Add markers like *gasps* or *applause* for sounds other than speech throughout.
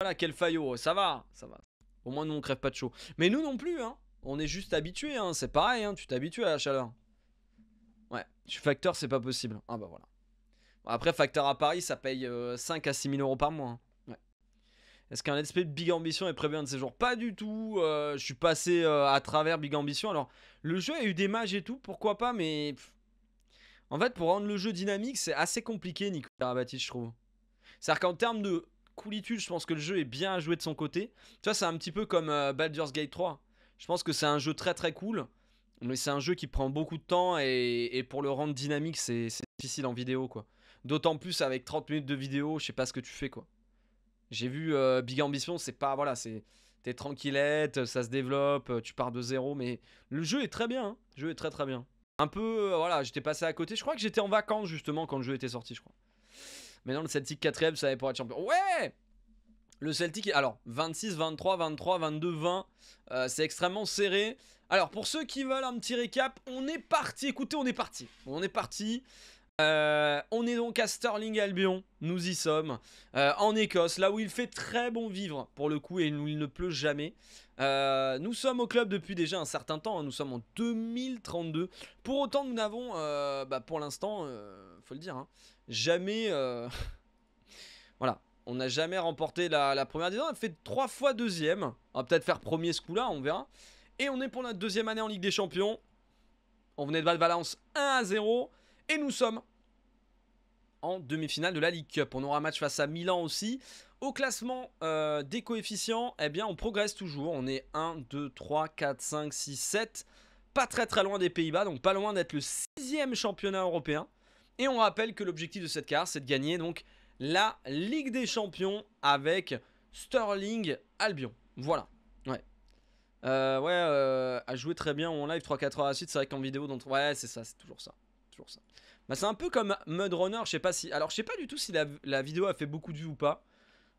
Voilà, quel faillot, ça va, ça va. Au moins, nous, on crève pas de chaud. Mais nous non plus, hein. On est juste habitués, hein. C'est pareil, hein. Tu t'habitues à la chaleur. Ouais, je suis facteur, c'est pas possible. Ah bah voilà. Après, facteur à Paris, ça paye 5 euh, à 6 000 euros par mois. Hein. Ouais. Est-ce qu'un let's de Big Ambition est prévu un de ces jours Pas du tout. Euh, je suis passé euh, à travers Big Ambition. Alors, le jeu a eu des mages et tout, pourquoi pas, mais. En fait, pour rendre le jeu dynamique, c'est assez compliqué, Nicolas je trouve. C'est-à-dire qu'en termes de coolitude, je pense que le jeu est bien à jouer de son côté. Tu vois, c'est un petit peu comme euh, Baldur's Gate 3. Je pense que c'est un jeu très très cool, mais c'est un jeu qui prend beaucoup de temps et, pour le rendre dynamique, c'est difficile en vidéo quoi. D'autant plus avec 30 minutes de vidéo, je sais pas ce que tu fais quoi. J'ai vu euh, Big Ambition, c'est pas voilà, c'est t'es tranquillette, ça se développe, tu pars de zéro, mais le jeu est très bien. Hein. Le jeu est très très bien. Un peu, euh, voilà, j'étais passé à côté. Je crois que j'étais en vacances justement quand le jeu était sorti, je crois. Maintenant, le Celtic 4ème, ça va pour être champion. Ouais le Celtic, alors 26, 23, 23, 22, 20, c'est extrêmement serré. Alors pour ceux qui veulent un petit récap, on est parti, écoutez, on est parti. On est parti. Euh, on est donc à Sterling Albion, nous y sommes, euh, en Écosse, là où il fait très bon vivre pour le coup et où il ne pleut jamais. Euh, nous sommes au club depuis déjà un certain temps, hein. nous sommes en 2032. Pour autant, nous n'avons, bah, pour l'instant, il faut le dire, hein, jamais... Euh, *laughs* voilà, on n'a jamais remporté la, première division. On a fait trois fois deuxième. On va peut-être faire premier ce coup-là, on verra. Et on est pour notre deuxième année en Ligue des Champions. On venait de battre Valence 1 à 0. Et nous sommes en demi-finale de la Ligue Cup. On aura un match face à Milan aussi. Au classement euh, des coefficients, eh bien, on progresse toujours. On est 1, 2, 3, 4, 5, 6, 7. Pas très très loin des Pays-Bas, donc pas loin d'être le sixième championnat européen. Et on rappelle que l'objectif de cette carte, c'est de gagner donc la Ligue des Champions avec Sterling Albion. Voilà. Ouais. Euh, ouais, euh, à jouer très bien en live 3-4 heures à suite, c'est vrai qu'en vidéo, ouais, c'est ça, c'est toujours ça. Toujours ça. Bah, c'est un peu comme Mudrunner, je sais pas si. Alors, je sais pas du tout si la, vidéo a fait beaucoup de vues ou pas.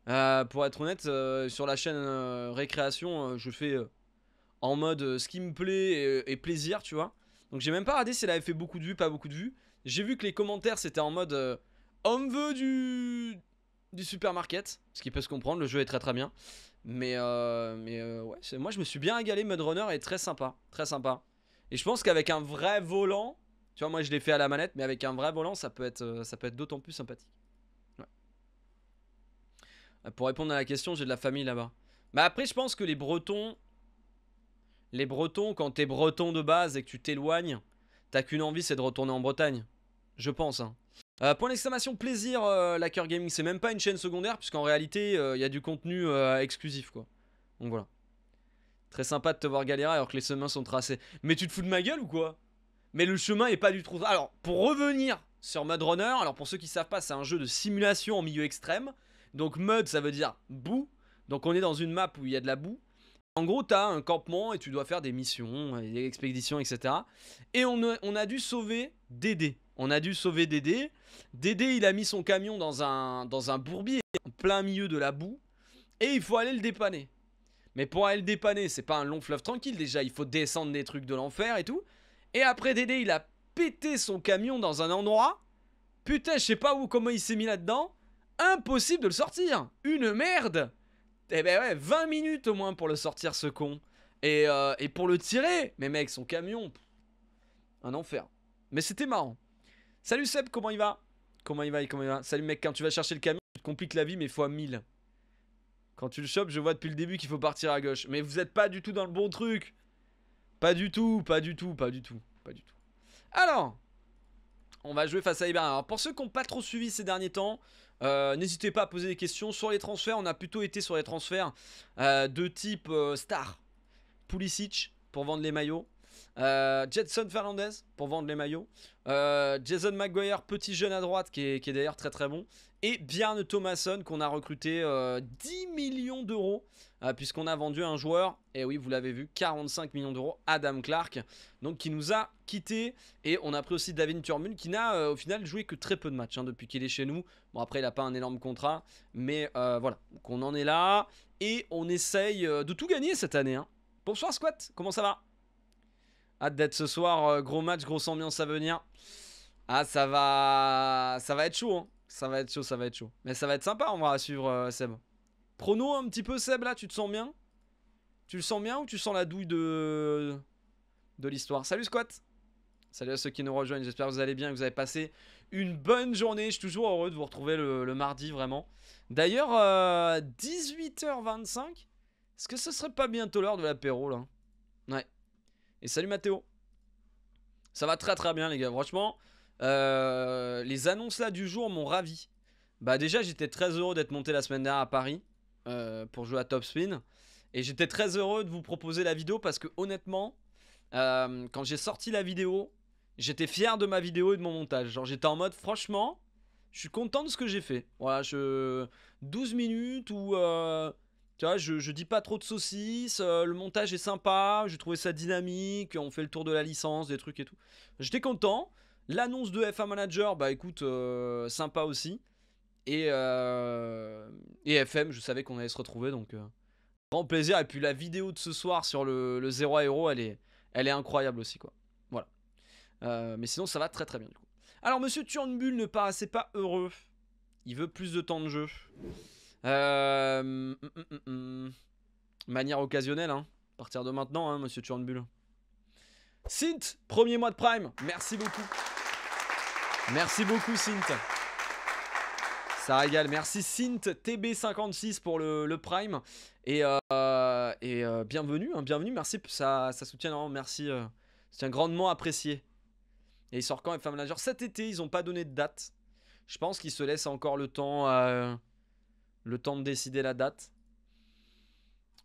Euh, pour être honnête, sur la chaîne Récréation, je fais en mode ce qui me plaît et, plaisir, tu vois. Donc, j'ai même pas regardé si elle avait fait beaucoup de vues, pas beaucoup de vues. J'ai vu que les commentaires c'était en mode homme euh, veut du du supermarket, ce qui peut se comprendre, le jeu est très très bien. Mais euh, mais euh, ouais, moi je me suis bien égalé Mudrunner Runner est très sympa, très sympa. Et je pense qu'avec un vrai volant, tu vois, moi je l'ai fait à la manette, mais avec un vrai volant, ça peut être être d'autant plus sympathique. Pour répondre à la question, j'ai de la famille là-bas. Mais bah, après, je pense que les Bretons, les Bretons, quand t'es Breton de base et que tu t'éloignes, t'as qu'une envie, c'est de retourner en Bretagne. Je pense. Hein. Euh, point d'exclamation plaisir, la euh, Lacker Gaming, c'est même pas une chaîne secondaire, puisqu'en réalité, euh, il y a du contenu exclusif, quoi. Donc voilà. Très sympa de te voir galérer alors que les chemins sont tracés. Mais tu te fous de ma gueule ou quoi Mais le chemin est pas du tout... Alors, pour revenir sur Runner, alors pour ceux qui savent pas, c'est un jeu de simulation en milieu extrême. Donc Mud, ça veut dire boue. Donc on est dans une map où il y a de la boue. En gros, tu as un campement et tu dois faire des missions, euh, des expéditions, etc. Et on a, on a dû sauver Dédé. On a dû sauver Dédé. Dédé, il a mis son camion dans un, dans un bourbier, en plein milieu de la boue. Et il faut aller le dépanner. Mais pour aller le dépanner, c'est pas un long fleuve tranquille déjà. Il faut descendre des trucs de l'enfer et tout. Et après, Dédé, il a pété son camion dans un endroit. Putain, je sais pas où, comment il s'est mis là-dedans. Impossible de le sortir. Une merde eh ben ouais, 20 minutes au moins pour le sortir, ce con. Et, euh, pour le tirer. Mais mec, son camion. un enfer. Mais c'était marrant. Salut Seb, comment il va Comment il va comment il va Salut mec, quand tu vas chercher le camion, tu te compliques la vie, mais fois 1000. Quand tu le chopes, je vois depuis le début qu'il faut partir à gauche. Mais vous êtes pas du tout dans le bon truc. Pas du tout, pas du tout, pas du tout, pas du tout. Alors, on va jouer face à Iber Alors, pour ceux qui n'ont pas trop suivi ces derniers temps, euh, n'hésitez pas à poser des questions. Sur les transferts, on a plutôt été sur les transferts euh, de type euh, star. Pulisic pour vendre les maillots. Euh, Jetson Fernandez pour vendre les maillots. Euh, Jason McGuire, petit jeune à droite qui est, d'ailleurs très très bon. Et Bjarne Thomasson qu'on a recruté 10 euh, millions d'euros euh, puisqu'on a vendu un joueur, et oui vous l'avez vu, 45 millions d'euros, Adam Clark, donc qui nous a quitté Et on a pris aussi David Turmul qui n'a au final joué que très peu de matchs hein, depuis qu'il est chez nous. Bon après il n'a pas un énorme contrat, mais voilà, qu'on en est là. Et on essaye de tout gagner cette année. Hein. Bonsoir Squat, comment ça va Hâte d'être ce soir. Euh, gros match, grosse ambiance à venir. Ah, ça va, ça va être chaud. Hein. Ça va être chaud, ça va être chaud. Mais ça va être sympa, on va suivre euh, Seb. Prono un petit peu, Seb, là, tu te sens bien Tu le sens bien ou tu sens la douille de, de l'histoire Salut, Squat Salut à ceux qui nous rejoignent, j'espère que vous allez bien, que vous avez passé une bonne journée. Je suis toujours heureux de vous retrouver le, mardi, vraiment. D'ailleurs, 18h25, euh, est-ce que ce serait pas bientôt l'heure de l'apéro, là Ouais, et salut Mathéo. Ça va très très bien les gars, franchement. Euh, les annonces là du jour m'ont ravi. Bah déjà j'étais très heureux d'être monté la semaine dernière à Paris euh, pour jouer à Top Spin. Et j'étais très heureux de vous proposer la vidéo parce que honnêtement, euh, quand j'ai sorti la vidéo, j'étais fier de ma vidéo et de mon montage. Genre j'étais en mode franchement, je suis content de ce que j'ai fait. Voilà, je... 12 minutes ou... Tu vois, je, dis pas trop de saucisses, euh, le montage est sympa, j'ai trouvé ça dynamique, on fait le tour de la licence, des trucs et tout. J'étais content. L'annonce de FA Manager, bah écoute, euh, sympa aussi. Et, euh, FM, je savais qu'on allait se retrouver, donc grand plaisir. Et puis la vidéo de ce soir sur le, le 0 à elle est, elle est incroyable aussi, quoi. Voilà. mais sinon, ça va très très bien du coup. Alors, monsieur Turnbull ne paraissait pas heureux. Il veut plus de temps de jeu. Euh, hum, hum, hum, Manière occasionnelle, hein. À partir de maintenant, hein, monsieur Turnbull. Sint, premier mois de Prime. Merci beaucoup. Merci beaucoup, Synth Ça régale. Merci, Synth TB56 pour le, Prime. Et, euh, euh, bienvenue, hein. bienvenue. Merci, ça, ça soutient vraiment. Merci. C'est un grandement apprécié. Et il sort quand FM Cet été, ils n'ont pas donné de date. Je pense qu'ils se laissent encore le temps. à le temps de décider la date.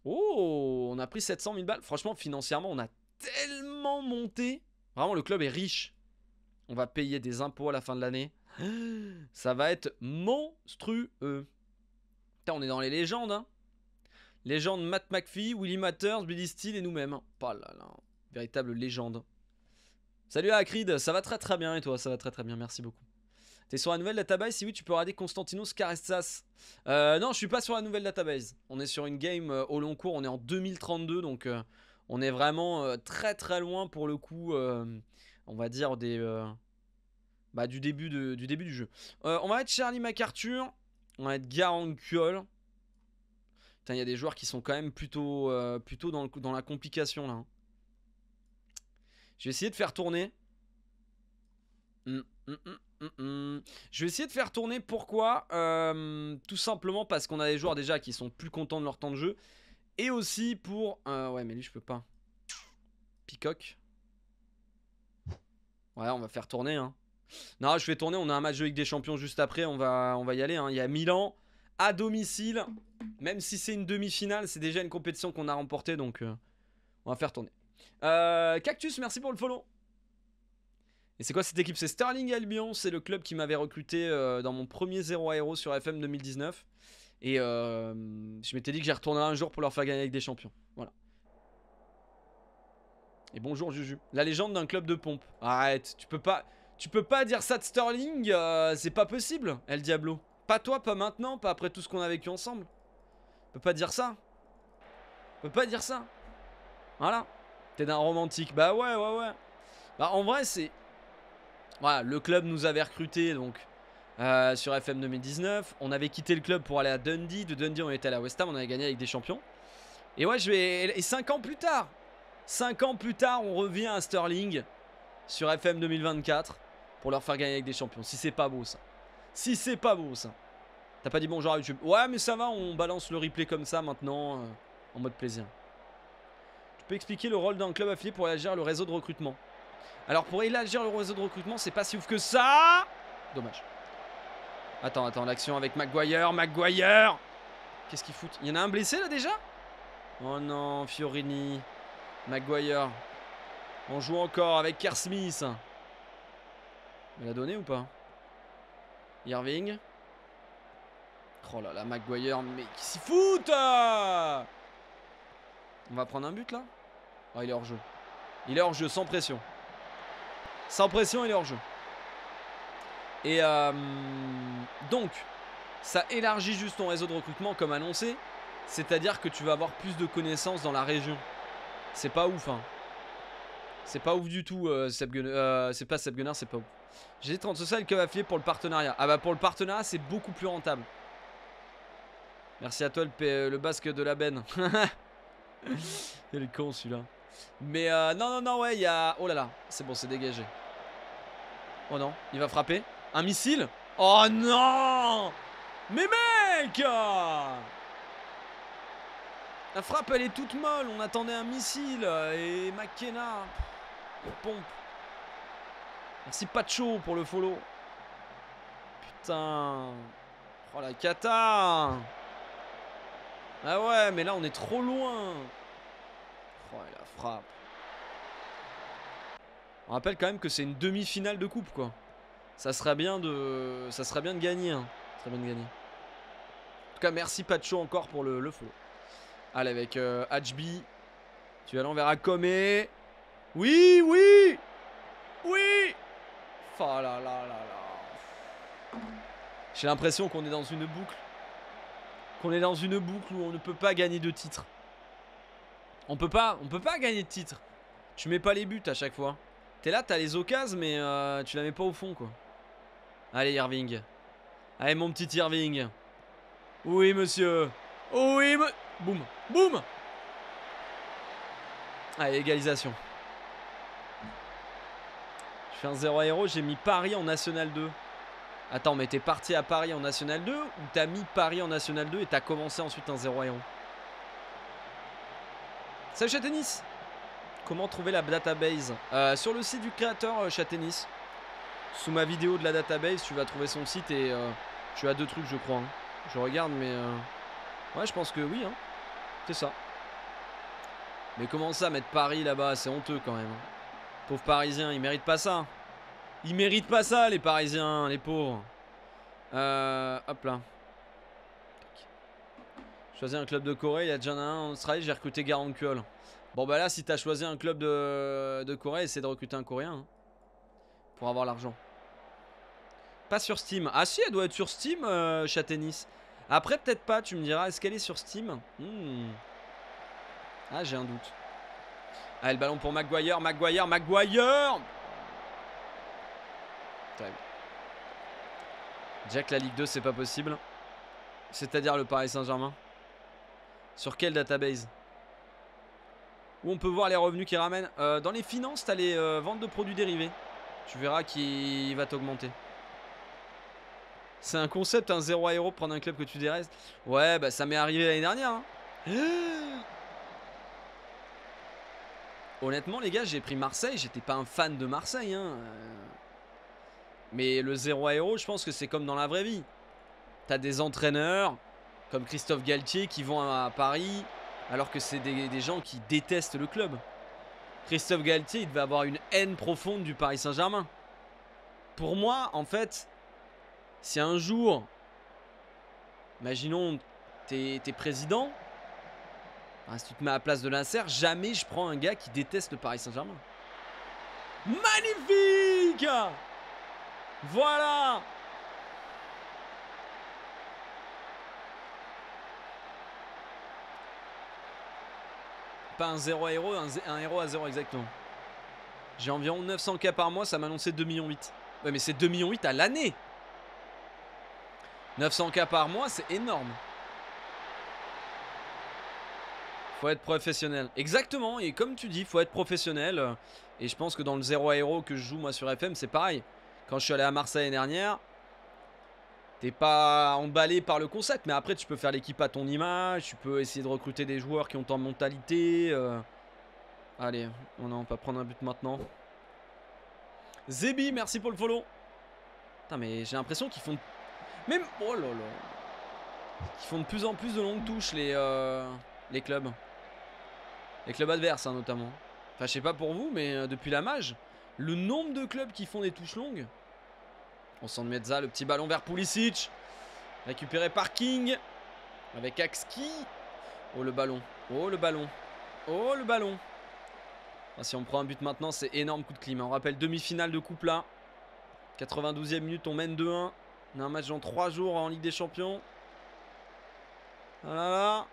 Oh, on a pris 700 000 balles. Franchement, financièrement, on a tellement monté. Vraiment, le club est riche. On va payer des impôts à la fin de l'année. *gasps* Ça va être monstrueux. Putain, on est dans les légendes, hein. Légende Matt McPhee, Willie Matters, Billy Steele et nous-mêmes. Pas oh là là. Véritable légende. Salut à Acrid, ça va très très bien et toi, ça va très très bien, merci beaucoup. T'es sur la nouvelle database Si oui, tu peux regarder Constantinos Carestas. Euh, non, je suis pas sur la nouvelle database. On est sur une game euh, au long cours. On est en 2032, donc euh, on est vraiment très très loin pour le coup. on va dire des bah, du début du début du jeu. on va être Charlie MacArthur. On va être Garankul Putain, il y a des joueurs qui sont quand même plutôt plutôt dans, la complication là. Hein. Je vais essayer de faire tourner. Hum, hum, hum. Mm, mm. Je vais essayer de faire tourner. Pourquoi euh, Tout simplement parce qu'on a des joueurs déjà qui sont plus contents de leur temps de jeu. Et aussi pour... Euh, ouais, mais lui, je peux pas. Peacock. Ouais, on va faire tourner. Hein. Non, je vais tourner. On a un match de Ligue des Champions juste après. On va, on va y aller. Hein. Il y a Milan à domicile. Même si c'est une demi-finale, c'est déjà une compétition qu'on a remportée. Donc, euh, on va faire tourner. Cactus, merci pour le follow c'est quoi cette équipe C'est Sterling Albion, c'est le club qui m'avait recruté euh, dans mon premier 0 à sur FM 2019. Et euh, je m'étais dit que j'y retournerais un jour pour leur faire gagner avec des champions. Voilà. Et bonjour Juju. La légende d'un club de pompe. Arrête, tu peux pas, tu peux pas dire ça de Sterling, euh, c'est pas possible, El Diablo. Pas toi, pas maintenant, pas après tout ce qu'on a vécu ensemble. peux pas dire ça. peux pas dire ça. Voilà. T'es d'un romantique. Bah ouais, ouais, ouais. Bah en vrai, c'est voilà, le club nous avait recruté donc euh, sur FM 2019. On avait quitté le club pour aller à Dundee. De Dundee, on était à la West Ham, on avait gagné avec des champions. Et ouais, je vais. Et 5 ans plus tard, 5 ans plus tard, on revient à Sterling sur FM 2024 pour leur faire gagner avec des champions. Si c'est pas beau ça. Si c'est pas beau ça. T'as pas dit bonjour à YouTube. Ouais, mais ça va, on balance le replay comme ça maintenant, euh, en mode plaisir. Tu peux expliquer le rôle d'un club affilié pour agir le réseau de recrutement alors pour élargir le réseau de recrutement, c'est pas si ouf que ça. Dommage. Attends, attends, l'action avec Maguire, Maguire Qu'est-ce qu'il fout Il y en a un blessé là déjà Oh non, Fiorini. Maguire. On joue encore avec Kerr Smith. Il a donné ou pas Irving. Oh là là, Maguire, mais qui s'y fout euh On va prendre un but là Oh, il est hors jeu. Il est hors jeu, sans pression. Sans pression, et leur jeu. Et euh, donc, ça élargit juste ton réseau de recrutement comme annoncé. C'est-à-dire que tu vas avoir plus de connaissances dans la région. C'est pas ouf, hein. C'est pas ouf du tout, euh, euh, c'est pas Seb Gunnar, c'est pas ouf. J'ai 30 social que va pour le partenariat. Ah bah pour le partenariat, c'est beaucoup plus rentable. Merci à toi le, basque de la benne. *laughs* Il est con celui-là. Mais non, non, non, ouais, il y a... Oh là là, c'est bon, c'est dégagé. Oh non, il va frapper. Un missile Oh non Mais mec La frappe, elle est toute molle. On attendait un missile. Et McKenna pompe. Merci Pacho pour le follow. Putain. Oh la cata Ah ouais, mais là, on est trop loin. Oh, la frappe. On rappelle quand même que c'est une demi-finale de coupe, quoi. Ça serait bien de, ça serait bien de gagner. Hein. gagner. En tout cas, merci Pacho encore pour le, le Allez, avec HB. Euh, tu vas l'envers à Comé. Oui, oui Oui Oh J'ai l'impression qu'on est dans une boucle. Qu'on est dans une boucle où on ne peut pas gagner de titre. On peut pas, on peut pas gagner de titre. Tu mets pas les buts à chaque fois. T'es là, t'as les occasions, mais euh, tu la mets pas au fond, quoi. Allez, Irving. Allez, mon petit Irving. Oui, monsieur. Oui, monsieur Boum. Boum. Allez, égalisation. Je fais un 0 à J'ai mis Paris en National 2. Attends, mais t'es parti à Paris en National 2 ou t'as mis Paris en National 2 et t'as commencé ensuite un 0 à Salut Comment trouver la database euh, Sur le site du créateur euh, Chat Tennis. Sous ma vidéo de la database, tu vas trouver son site et tu euh, as deux trucs, je crois. Hein. Je regarde, mais... Ouais, je pense que oui. Hein. C'est ça. Mais comment ça, mettre Paris là-bas C'est honteux quand même. Pauvres Parisiens, ils méritent pas ça. Ils méritent pas ça, les Parisiens, les pauvres. hop là. Choisir un club de Corée, il y a déjà un en Australie, j'ai recruté Garand Bon bah là si t'as choisi un club de, Corée Essaie de recruter un coréen hein, Pour avoir l'argent Pas sur Steam Ah si elle doit être sur Steam euh, chat tennis Après peut-être pas tu me diras Est-ce qu'elle est sur Steam hmm. Ah j'ai un doute Ah le ballon pour Maguire Maguire Maguire Jack la Ligue 2 c'est pas possible C'est à dire le Paris Saint-Germain Sur quelle database où on peut voir les revenus qu'ils ramènent. Euh, dans les finances, tu as les euh, ventes de produits dérivés. Tu verras qu'il va t'augmenter. C'est un concept, un hein, zéro à prendre un club que tu dérestes. Ouais, bah ça m'est arrivé l'année dernière. Hein. *gasps* Honnêtement, les gars, j'ai pris Marseille. J'étais pas un fan de Marseille. Hein, euh. Mais le zéro à je pense que c'est comme dans la vraie vie. T'as des entraîneurs comme Christophe Galtier qui vont à Paris alors que c'est des, gens qui détestent le club. Christophe Galtier, il devait avoir une haine profonde du Paris Saint-Germain. Pour moi, en fait, si un jour, imaginons, t'es es président, bah, si tu te mets à la place de l'insert, jamais je prends un gars qui déteste le Paris Saint-Germain. Magnifique Voilà Pas un 0 à héros, un, héros à 0 exactement. J'ai environ 900 k par mois, ça m'annonçait 2 millions 8. Ouais mais c'est 2 millions 8 à l'année 900 k par mois, c'est énorme. Faut être professionnel. Exactement, et comme tu dis, faut être professionnel. Et je pense que dans le 0 à héros que je joue moi sur FM, c'est pareil. Quand je suis allé à Marseille l'année dernière, t'es pas emballé par le concept, mais après tu peux faire l'équipe à ton image, tu peux essayer de recruter des joueurs qui ont ton mentalité. Euh. Allez, on va pas prendre un but maintenant. Zebi, merci pour le follow. Putain, mais j'ai l'impression qu'ils font... Même... Oh Qu'ils font de plus en plus de longues touches, les, euh, les clubs. Les clubs adverses, hein, notamment. Enfin, je sais pas pour vous, mais euh, depuis la mage, le nombre de clubs qui font des touches longues... On s'en de Mezza, le petit ballon vers Pulisic. Récupéré par King. Avec Axki. Oh le ballon. Oh le ballon. Oh le ballon. Ah, si on prend un but maintenant, c'est énorme coup de climat. Hein. On rappelle demi-finale de coupe là. 92e minute, on mène 2-1. On a un match dans 3 jours en Ligue des Champions. Ah là là.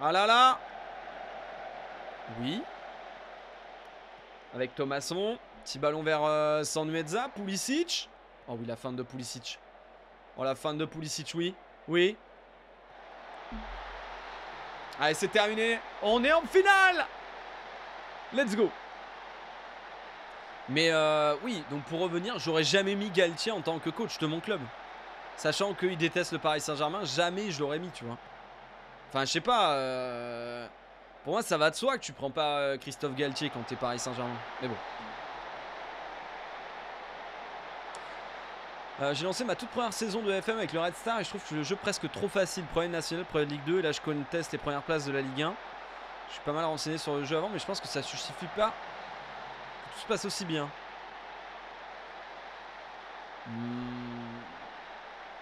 Ah là là. Oui. Avec Thomasson. Petit ballon vers euh, San Pulisic. Oh oui, la fin de Pulisic. Oh, la fin de Pulisic, oui. Oui. Allez, c'est terminé. On est en finale. Let's go. Mais euh, oui, donc pour revenir, j'aurais jamais mis Galtier en tant que coach de mon club. Sachant qu'il déteste le Paris Saint-Germain, jamais je l'aurais mis, tu vois. Enfin, je sais pas. Euh, pour moi, ça va de soi que tu prends pas Christophe Galtier quand t'es Paris Saint-Germain. Mais bon. Euh, j'ai lancé ma toute première saison de FM avec le Red Star et je trouve que le jeu presque trop facile. Premier national, Premier Ligue 2. Et là, je conteste les premières places de la Ligue 1. Je suis pas mal renseigné sur le jeu avant, mais je pense que ça suffit pas. Que tout se passe aussi bien. Hmm.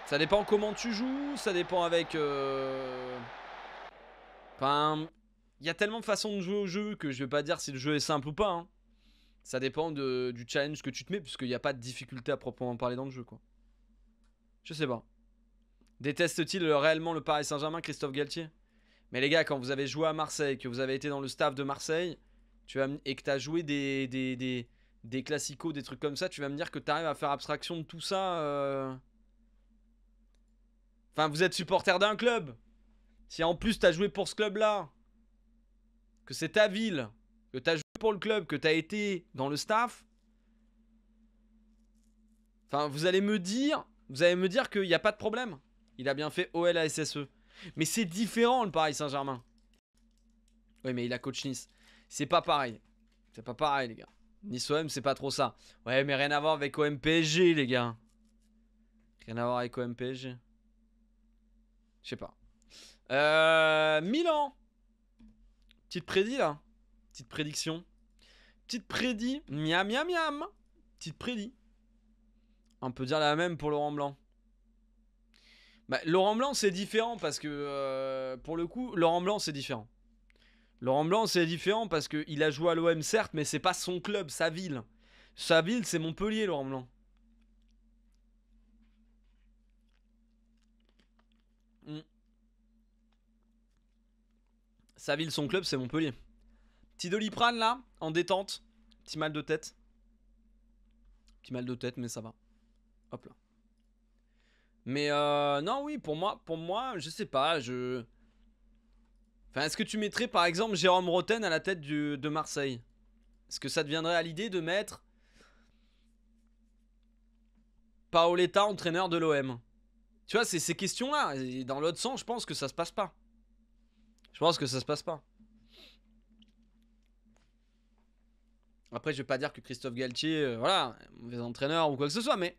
Ça dépend comment tu joues, ça dépend avec... Euh... Enfin, il y a tellement de façons de jouer au jeu que je vais pas dire si le jeu est simple ou pas. Hein. Ça dépend du challenge que tu te mets, puisqu'il n'y a pas de difficulté à proprement parler dans le jeu. quoi. Je sais pas. Déteste-t-il réellement le Paris Saint-Germain, Christophe Galtier Mais les gars, quand vous avez joué à Marseille, que vous avez été dans le staff de Marseille, tu et que tu as joué des, des, des, des des trucs comme ça, tu vas me dire que tu arrives à faire abstraction de tout ça. Euh. Enfin, vous êtes supporter d'un club. Si en plus tu as joué pour ce club-là, que c'est ta ville, que tu as joué pour le club, que tu as été dans le staff, enfin, vous allez me dire vous allez me dire qu'il n'y a pas de problème. Il a bien fait OL à e. Mais c'est différent le Paris Saint-Germain. Oui, mais il a coach Nice. C'est pas pareil. C'est pas pareil, les gars. Nice-OM, c'est pas trop ça. Ouais, mais rien à voir avec om les gars. Rien à voir avec om Je sais pas. Euh, Milan. Petite prédit, là. Petite prédiction. Petite prédit. Miam, miam, miam. Petite prédit. On peut dire la même pour Laurent Blanc. Bah, Laurent Blanc, c'est différent parce que, euh, pour le coup, Laurent Blanc, c'est différent. Laurent Blanc, c'est différent parce qu'il a joué à l'OM, certes, mais c'est pas son club, sa ville. Sa ville, c'est Montpellier, Laurent Blanc. Hmm. Sa ville, son club, c'est Montpellier. Petit doliprane là, en détente. Petit mal de tête. Petit mal de tête, mais ça va. Hop là. Mais euh, non, oui, pour moi, pour moi, je sais pas, je... Enfin, est-ce que tu mettrais par exemple Jérôme Roten à la tête de Marseille Est-ce que ça deviendrait à l'idée de mettre Paoletta entraîneur de l'OM Tu vois, c'est ces questions-là. dans l'autre sens, je pense que ça se passe pas. Je pense que ça se passe pas. Après, je vais pas dire que Christophe Galtier, euh, voilà, mauvais entraîneur ou quoi que ce soit, mais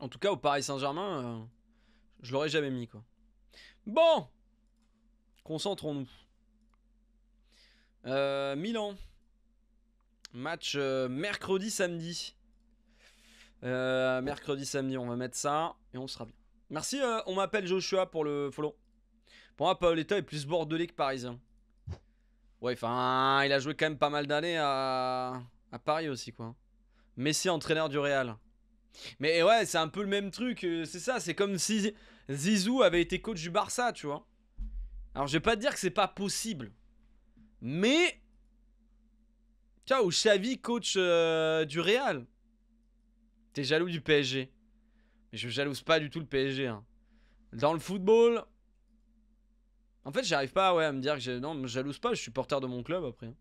en tout cas, au Paris Saint-Germain, euh, je l'aurais jamais mis, quoi. Bon Concentrons-nous. Euh, Milan. Match euh, mercredi samedi. mercredi samedi, on va mettre ça et on sera bien. Merci, on m'appelle Joshua pour le follow. Pour moi, ah, Paoletta est plus bordelais que parisien. Ouais, enfin, il a joué quand même pas mal d'années à... Paris aussi, quoi. Messi, entraîneur du Real. Mais ouais, c'est un peu le même truc, euh, c'est ça, c'est comme si Zizou avait été coach du Barça, tu vois. Alors je vais pas te dire que c'est pas possible, mais... Tu ou Xavi, coach euh, du Real. T'es jaloux du PSG. Mais je jalouse pas du tout le PSG. Hein. Dans le football... En fait, j'arrive pas ouais, à me dire que... je Non, je jalouse pas, je suis porteur de mon club après. Hein.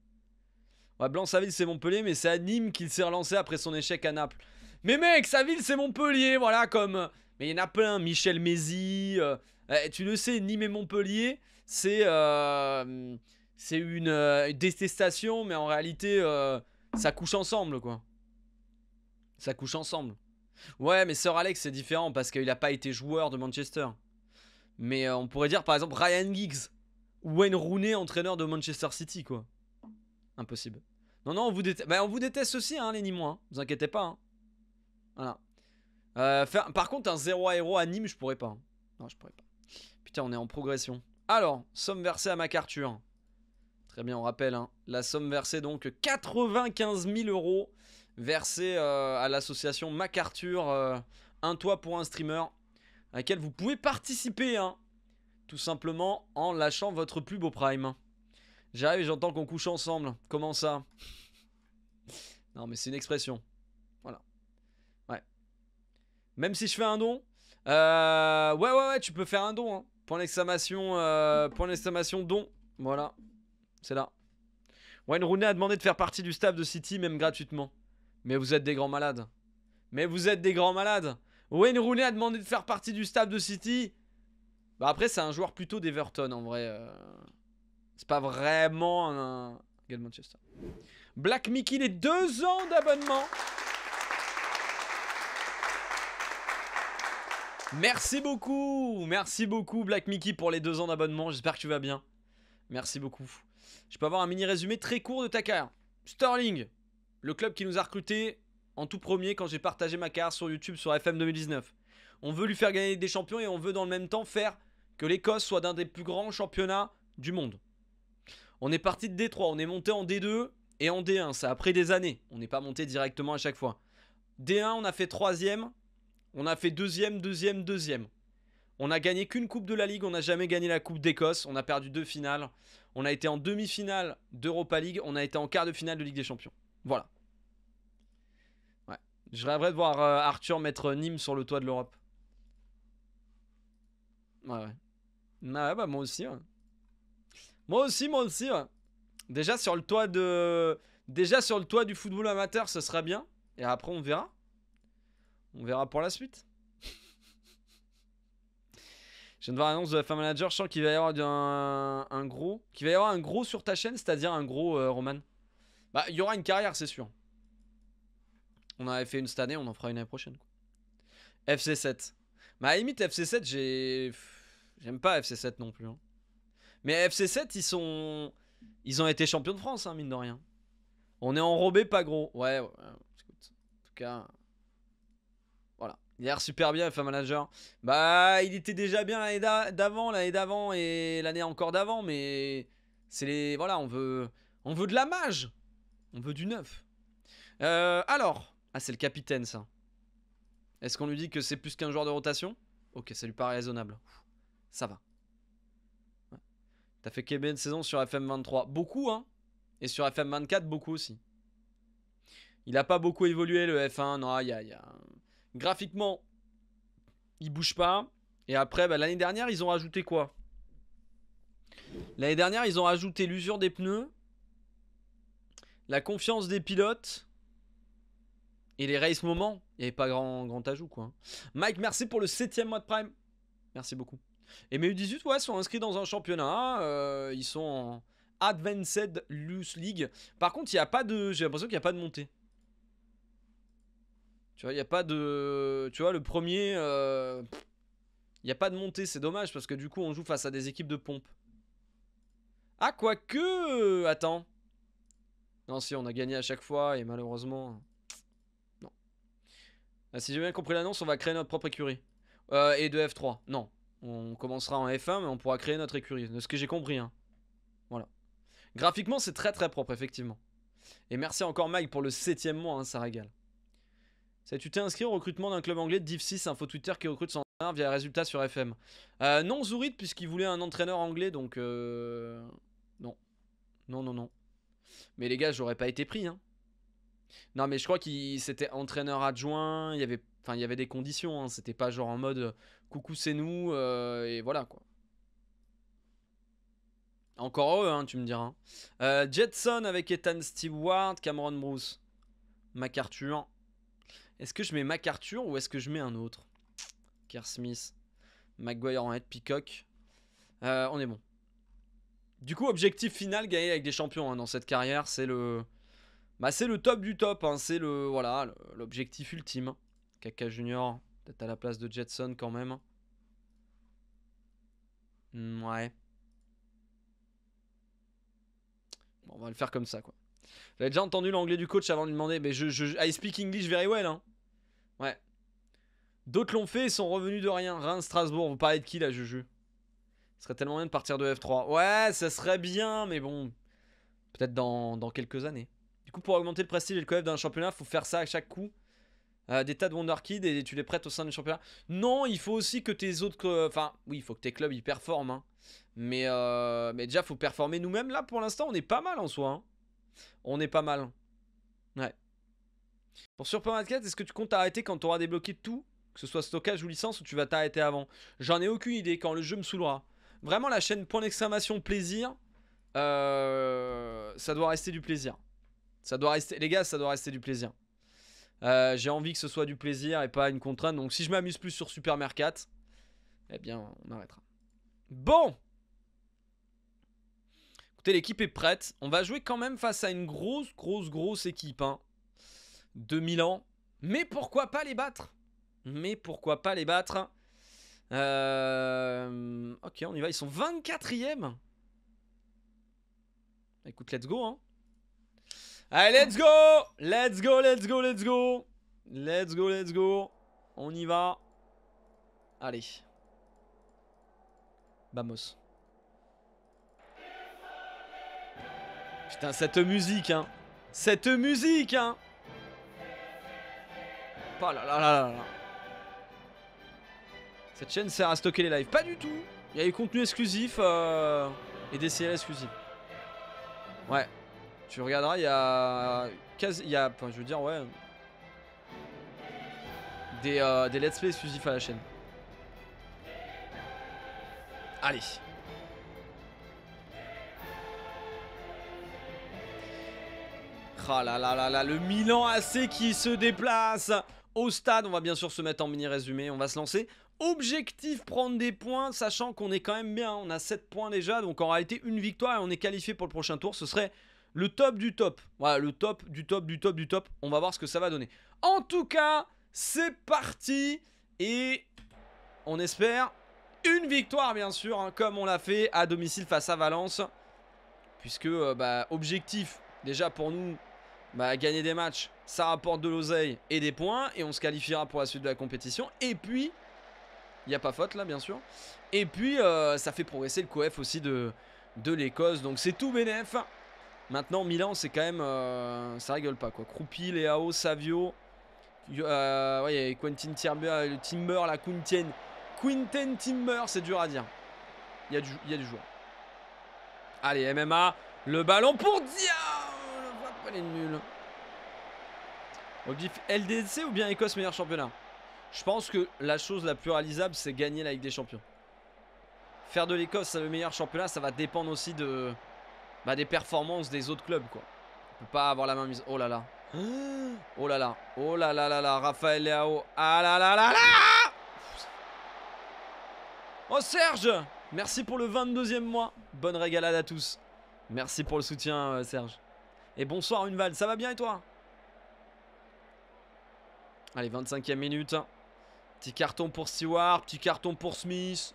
Ouais, Blanc-Saville, c'est Montpellier, mais c'est à Nîmes qu'il s'est relancé après son échec à Naples. Mais mec, sa ville, c'est Montpellier, voilà, comme... Mais il y en a plein, Michel Mézi. Euh, eh, tu le sais, Nîmes et Montpellier, c'est... Euh, c'est une, euh, détestation, mais en réalité, ça couche ensemble, quoi. Ça couche ensemble. Ouais, mais Sir Alex, c'est différent, parce qu'il n'a pas été joueur de Manchester. Mais on pourrait dire, par exemple, Ryan Giggs. Wayne Rooney, entraîneur de Manchester City, quoi. Impossible. Non, non, on vous déteste, bah, on vous déteste aussi, hein, les Nîmois. Hein. Vous inquiétez pas. Hein. Voilà. Euh, par contre, un 0 à héros à Nîmes, je pourrais pas. Hein. Non, je pourrais pas. Putain, on est en progression. Alors, somme versée à MacArthur. Très bien, on rappelle. Hein. la somme versée, donc 95 000 euros versée euh, à l'association MacArthur. Euh, un toit pour un streamer. À laquelle vous pouvez participer. Hein, tout simplement en lâchant votre plus beau Prime. J'arrive et j'entends qu'on couche ensemble. Comment ça Non, mais c'est une expression. Même si je fais un don euh, Ouais, ouais, ouais, tu peux faire un don. Hein. Point d'exclamation, euh, point d'exclamation, don. Voilà, c'est là. Wayne Rooney a demandé de faire partie du staff de City, même gratuitement. Mais vous êtes des grands malades. Mais vous êtes des grands malades. Wayne Rooney a demandé de faire partie du staff de City. Bah après, c'est un joueur plutôt d'Everton, en vrai. Euh. C'est pas vraiment un... Manchester. Black Mickey, les deux ans d'abonnement. Merci beaucoup, merci beaucoup Black Mickey pour les deux ans d'abonnement, j'espère que tu vas bien. Merci beaucoup. Je peux avoir un mini résumé très court de ta carrière. Sterling, le club qui nous a recrutés en tout premier quand j'ai partagé ma carrière sur YouTube sur FM 2019. On veut lui faire gagner des champions et on veut dans le même temps faire que l'Écosse soit d'un des plus grands championnats du monde. On est parti de D3, on est monté en D2 et en D1, ça a pris des années. On n'est pas monté directement à chaque fois. D1, on a fait troisième, on a fait deuxième, deuxième, deuxième. On n'a gagné qu'une Coupe de la Ligue, on n'a jamais gagné la Coupe d'Écosse, on a perdu deux finales. On a été en demi-finale d'Europa League, on a été en quart de finale de Ligue des Champions. Voilà. Ouais. Je rêverais de voir euh, Arthur mettre Nîmes sur le toit de l'Europe. Ouais, ouais. bah, bah moi aussi, Moi aussi, moi aussi, Déjà sur le toit de. Déjà sur le toit du football amateur, ce serait bien. Et après, on verra. On verra pour la suite. Je viens de voir l'annonce de la femme manager. Je sens qu'il va y avoir un, gros. va avoir un gros sur ta chaîne, c'est-à-dire un gros euh, Roman. Bah, il y aura une carrière, c'est sûr. On avait fait une cette année, on en fera une l'année prochaine. FC7. Bah, à limite, FC7, j'ai. J'aime pas FC7 non plus. Hein. Mais FC7, ils sont. Ils ont été champions de France, hein, mine de rien. On est enrobé, pas gros. Ouais, en tout cas, il a l'air super bien, f Manager. Bah, il était déjà bien l'année d'avant, l'année d'avant et l'année encore d'avant, mais c'est les. Voilà, on veut, on veut de la mage. On veut du neuf. Euh, alors, ah, c'est le capitaine, ça. Est-ce qu'on lui dit que c'est plus qu'un joueur de rotation Ok, ça lui paraît raisonnable. Ça va. T'as fait combien de saison sur FM23 Beaucoup, hein Et sur FM24, beaucoup aussi. Il a pas beaucoup évolué, le F1. Non, il a graphiquement, ne bougent pas. Et après, bah, l'année dernière, ils ont ajouté quoi L'année dernière, ils ont ajouté l'usure des pneus, la confiance des pilotes et les race moments. Il n'y avait pas grand, grand ajout, quoi. Mike, merci pour le 7 mois de Prime. Merci beaucoup. Et mes 18 ouais, sont inscrits dans un championnat. Euh, ils sont en Advanced Loose League. Par contre, il y a pas de. J'ai l'impression qu'il n'y a pas de montée. Tu vois, il n'y a pas de. Tu vois, le premier. Euh, il n'y a pas de montée, c'est dommage parce que du coup on joue face à des équipes de pompe. Ah quoique Attends. Non si on a gagné à chaque fois et malheureusement... Non. Ah, si j'ai bien compris l'annonce, on va créer notre propre écurie. Euh, et de F3. Non. On commencera en F1 mais on pourra créer notre écurie. De ce que j'ai compris. Hein. Voilà. Graphiquement c'est très très propre effectivement. Et merci encore Mike pour le septième mois, hein, ça régale. C'est tu t'es inscrit au recrutement d'un club anglais de Div 6, info Twitter qui recrute son entraîneur via résultat sur FM. Euh, non, Zourid, puisqu'il voulait un entraîneur anglais, donc euh, non. Non, non, non. Mais les gars, j'aurais pas été pris. Hein. Non, mais je crois qu'il c'était entraîneur adjoint, il y avait, enfin, il y avait des conditions, hein. c'était pas genre en mode euh, coucou c'est nous, et voilà quoi. Encore eux, hein, tu me diras. Jetson avec Ethan Stewart, Cameron Bruce, MacArthur. Est-ce que je mets MacArthur ou est-ce que je mets un autre Kerr Smith, McGuire en head, Peacock. Euh, on est bon. Du coup, objectif final, gagner avec des champions hein, dans cette carrière, c'est le... Bah, c'est le top du top, hein, c'est le voilà l'objectif ultime. Kaka Junior, peut-être à la place de Jetson quand même. Hmm, ouais. on va le faire comme ça, quoi. J'avais déjà entendu l'anglais du coach avant de lui demander, mais je, je I speak English very well. Hein. Ouais. D'autres l'ont fait et sont revenus de rien. Reims, Strasbourg, vous parlez de qui là, Juju Ce serait tellement bien de partir de F3. Ouais, ça serait bien, mais bon. Peut-être dans, dans, quelques années. Du coup, pour augmenter le prestige et le coef d'un championnat, faut faire ça à chaque coup. Euh, des tas de Wonder et tu les prêtes au sein du championnat. Non, il faut aussi que tes autres. Enfin, oui, il faut que tes clubs ils performent. Hein. Mais, euh, mais déjà, faut performer nous-mêmes. Là, pour l'instant, on est pas mal en soi. Hein. On est pas mal. Ouais. Pour Super 4, est-ce que tu comptes t'arrêter quand tu auras débloqué tout Que ce soit stockage ou licence, ou tu vas t'arrêter avant J'en ai aucune idée quand le jeu me saoulera. Vraiment, la chaîne point d'exclamation plaisir, euh, ça doit rester du plaisir. Ça doit rester, les gars, ça doit rester du plaisir. Euh, j'ai envie que ce soit du plaisir et pas une contrainte. Donc si je m'amuse plus sur Super 4, eh bien, on arrêtera. Bon l'équipe est prête. On va jouer quand même face à une grosse, grosse, grosse équipe hein, de Milan. Mais pourquoi pas les battre Mais pourquoi pas les battre euh, Ok, on y va. Ils sont 24e. Écoute, let's go. Hein. Allez, let's go Let's go, let's go, let's go Let's go, let's go On y va. Allez. Vamos. Putain, cette musique, hein. Cette musique, hein. Oh là là là là là. Cette chaîne sert à stocker les lives. Pas du tout. Il y a du contenu exclusif euh, et des séries exclusives. Ouais. Tu regarderas, il y a... Quasi, il y a... Enfin, je veux dire, ouais... Des, euh, des let's play exclusifs à la chaîne. Allez. Ah là là là là, le Milan AC qui se déplace au stade. On va bien sûr se mettre en mini résumé, on va se lancer. Objectif prendre des points, sachant qu'on est quand même bien, on a 7 points déjà, donc en réalité une victoire et on est qualifié pour le prochain tour, ce serait le top du top. Voilà, le top du top du top du top, on va voir ce que ça va donner. En tout cas, c'est parti et on espère une victoire bien sûr, hein, comme on l'a fait à domicile face à Valence, puisque euh, bah, objectif déjà pour nous bah, gagner des matchs, ça rapporte de l'oseille et des points, et on se qualifiera pour la suite de la compétition. Et puis, il n'y a pas faute là, bien sûr. Et puis, euh, ça fait progresser le COEF aussi de, de l'Écosse, donc c'est tout bénef. Maintenant, Milan, c'est quand même... Euh, ça rigole pas, quoi. Croupi, Léao, Savio... Euh, ouais, Quentin Timber, Timber la Quintienne Quinten Timber, c'est dur à dire. Il y, a du, il y a du joueur. Allez, MMA, le ballon pour Dia elle est nulle LDC ou bien Écosse meilleur championnat Je pense que la chose la plus réalisable, c'est gagner la Ligue des Champions. Faire de l'Écosse le meilleur championnat, ça va dépendre aussi de bah, des performances des autres clubs. quoi. On peut pas avoir la main mise. Oh là là. *gasps* Oh là là. Oh là là là là. Raphaël Léao Ah là là là là Oh Serge Merci pour le 22e mois. Bonne régalade à tous. Merci pour le soutien euh, Serge. Et bonsoir Unval, ça va bien et toi Allez, 25e minute. Petit carton pour Stewart, petit carton pour Smith.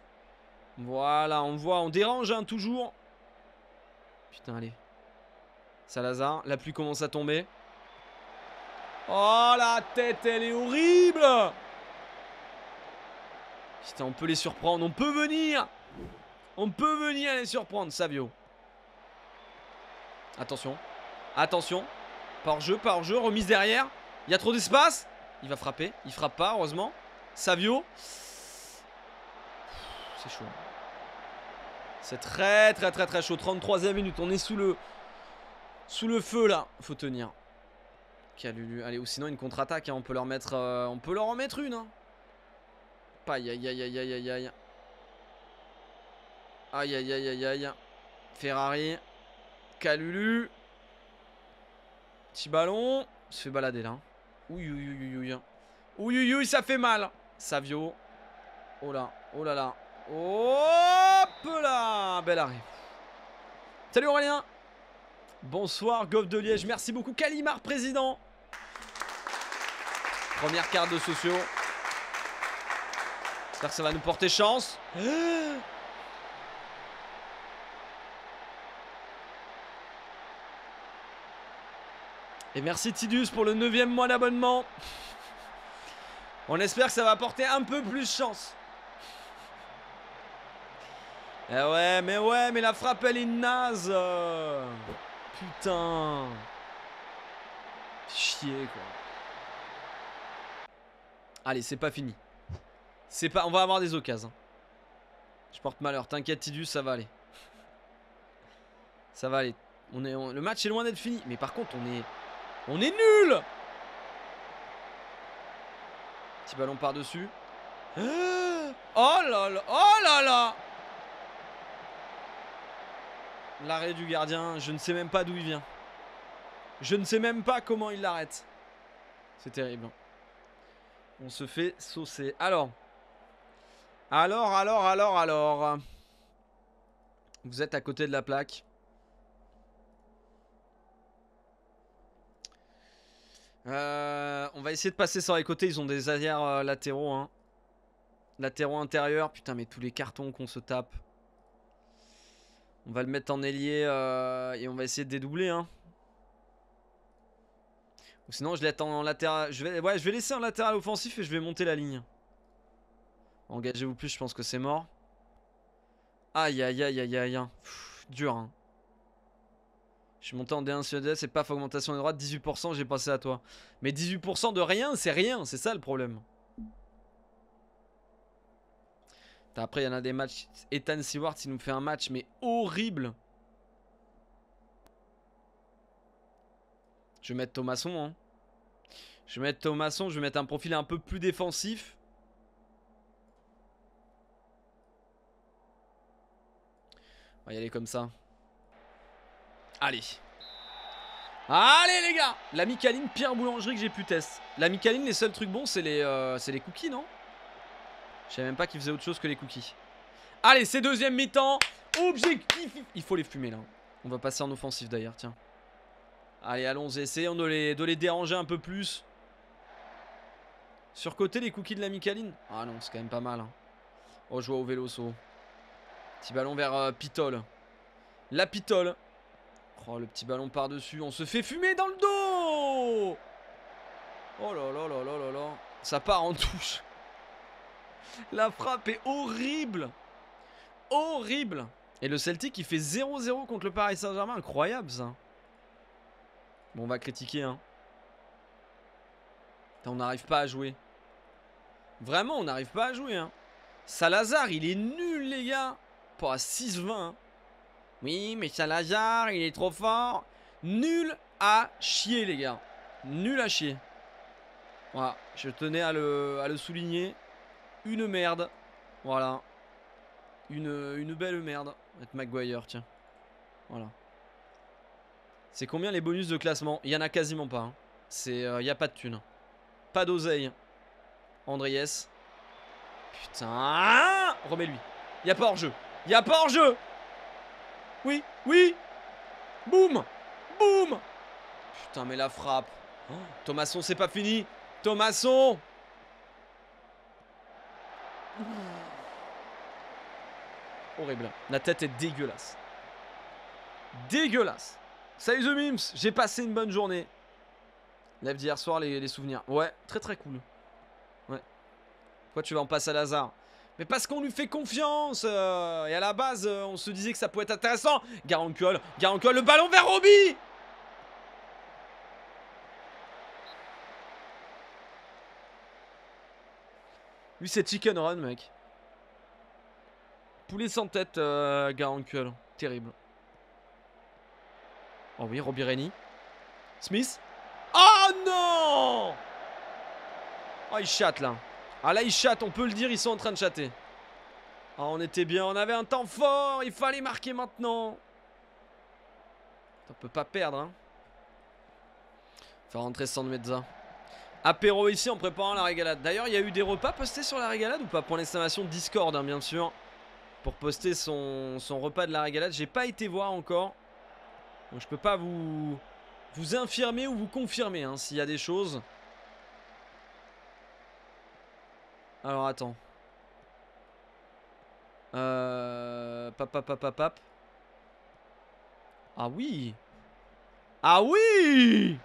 Voilà, on voit, on dérange hein, toujours. Putain, allez. Salazar, la pluie commence à tomber. Oh, la tête, elle est horrible Putain, on peut les surprendre, on peut venir On peut venir les surprendre, Savio. Attention. Attention. Par jeu, par jeu. Remise derrière. Il y a trop d'espace. Il va frapper. Il frappe pas, heureusement. Savio. C'est chaud. C'est très, très, très, très chaud. 33ème minute. On est sous le, sous le feu, là. Faut tenir. Calulu. Allez, ou sinon une contre-attaque. Hein. On, peut leur mettre, euh, on peut leur en mettre une. Hein. Aïe, aïe, aïe, aïe, aïe, aïe, aïe. Aïe, aïe, aïe, aïe, aïe. Ferrari. Calulu. Petit ballon. Il se fait balader là. Ouh, ouh, ouh, ça fait mal. Savio. Oh là, oh là là. Hop là Bel arrêt. Salut Aurélien. Bonsoir, Goff de Liège. Merci beaucoup, kalimar président. Première carte de sociaux. J'espère que ça va nous porter chance. Et merci Tidus pour le 9 mois d'abonnement. On espère que ça va apporter un peu plus de chance. Eh ouais, mais ouais, mais la frappe elle est naze. Putain. Chier quoi. Allez, c'est pas fini. C'est pas on va avoir des occasions. Je porte malheur, t'inquiète Tidus, ça va aller. Ça va aller. On est le match est loin d'être fini, mais par contre, on est on est nul Petit ballon par-dessus. Oh là là Oh là là L'arrêt du gardien, je ne sais même pas d'où il vient. Je ne sais même pas comment il l'arrête. C'est terrible. Hein. On se fait saucer. Alors. Alors, alors, alors, alors. Vous êtes à côté de la plaque. Euh, on va essayer de passer sur les côtés. Ils ont des arrières euh, latéraux. Hein. Latéraux intérieurs. Putain, mais tous les cartons qu'on se tape. On va le mettre en ailier euh, et on va essayer de dédoubler. Hein. sinon, je l'attends en latéral. Je vais, laisser un latéral offensif et je vais monter la ligne. Engagez-vous plus, je pense que c'est mort. Aïe, aïe, aïe, aïe, aïe. Hein. Pff, dur, hein. Je suis monté en D1 c'est paf, augmentation de droite 18%, j'ai passé à toi. Mais 18% de rien, c'est rien, c'est ça le problème. Après, il y en a des matchs. Ethan Seward, il nous fait un match, mais horrible. Je vais mettre Thomason. Hein. Je vais mettre Thomasson, je vais mettre un profil un peu plus défensif. On va y aller comme ça. Allez. Allez les gars La micaline, pire boulangerie que j'ai pu tester. La micaline, les seuls trucs bons, c'est les, euh, les cookies, non Je savais même pas qu'ils faisaient autre chose que les cookies. Allez, c'est deuxième mi-temps. Objectif Il faut les fumer là. On va passer en offensif d'ailleurs, tiens. Allez, allons-y, essayons de les, de les déranger un peu plus. Sur côté les cookies de la Micaline. Ah non, c'est quand même pas mal. Hein. Oh, je vois au vélo, Petit ballon vers Pitole. Euh, Pitol. La Pitol Oh, le petit ballon par-dessus. On se fait fumer dans le dos Oh là là là là là là. Ça part en touche. La frappe est horrible. Horrible. Et le Celtic, il fait 0-0 contre le Paris Saint-Germain. Incroyable, ça. Bon, on va critiquer, hein. On n'arrive pas à jouer. Vraiment, on n'arrive pas à jouer, hein. Salazar, il est nul, les gars. Pas à 6-20, oui, mais Salazar, il est trop fort. Nul à chier, les gars. Nul à chier. Voilà, je tenais à le, souligner. Une merde. Voilà. Une, une belle merde. Mettre Maguire, tiens. Voilà. C'est combien les bonus de classement Il y en a quasiment pas. Hein. C'est, euh, il a pas de thune. Pas d'oseille. Andriès Putain. Remets-lui. Il y a pas hors jeu. Il y a pas hors jeu. Oui, oui Boum Boum Putain, mais la frappe Thomason c'est pas fini Thomason. Horrible. La tête est dégueulasse. Dégueulasse Salut The Mims J'ai passé une bonne journée. Lève d'hier soir, les, souvenirs. Ouais, très très cool. Ouais. pourquoi tu vas en passer à Lazare mais parce qu'on lui fait confiance euh, Et à la base, euh, on se disait que ça pouvait être intéressant Garancule, Garancule, le ballon vers Roby Lui, c'est chicken run, mec. Poulet sans tête, euh, Terrible. Oh oui, Roby Rennie. Smith. Oh non Oh, il chatte, là. Ah là, ils chattent, on peut le dire, ils sont en train de chatter. Ah, on était bien, on avait un temps fort, il fallait marquer maintenant. On peut pas perdre. Hein. Faire rentrer mezza. Apéro ici en préparant la régalade. D'ailleurs, il y a eu des repas postés sur la régalade ou pas Pour l'installation Discord, hein, bien sûr. Pour poster son, son repas de la régalade. J'ai pas été voir encore. Donc je peux pas vous, vous infirmer ou vous confirmer hein, s'il y a des choses. Alors attends. Euh. Pap, pap, Ah oui Ah oui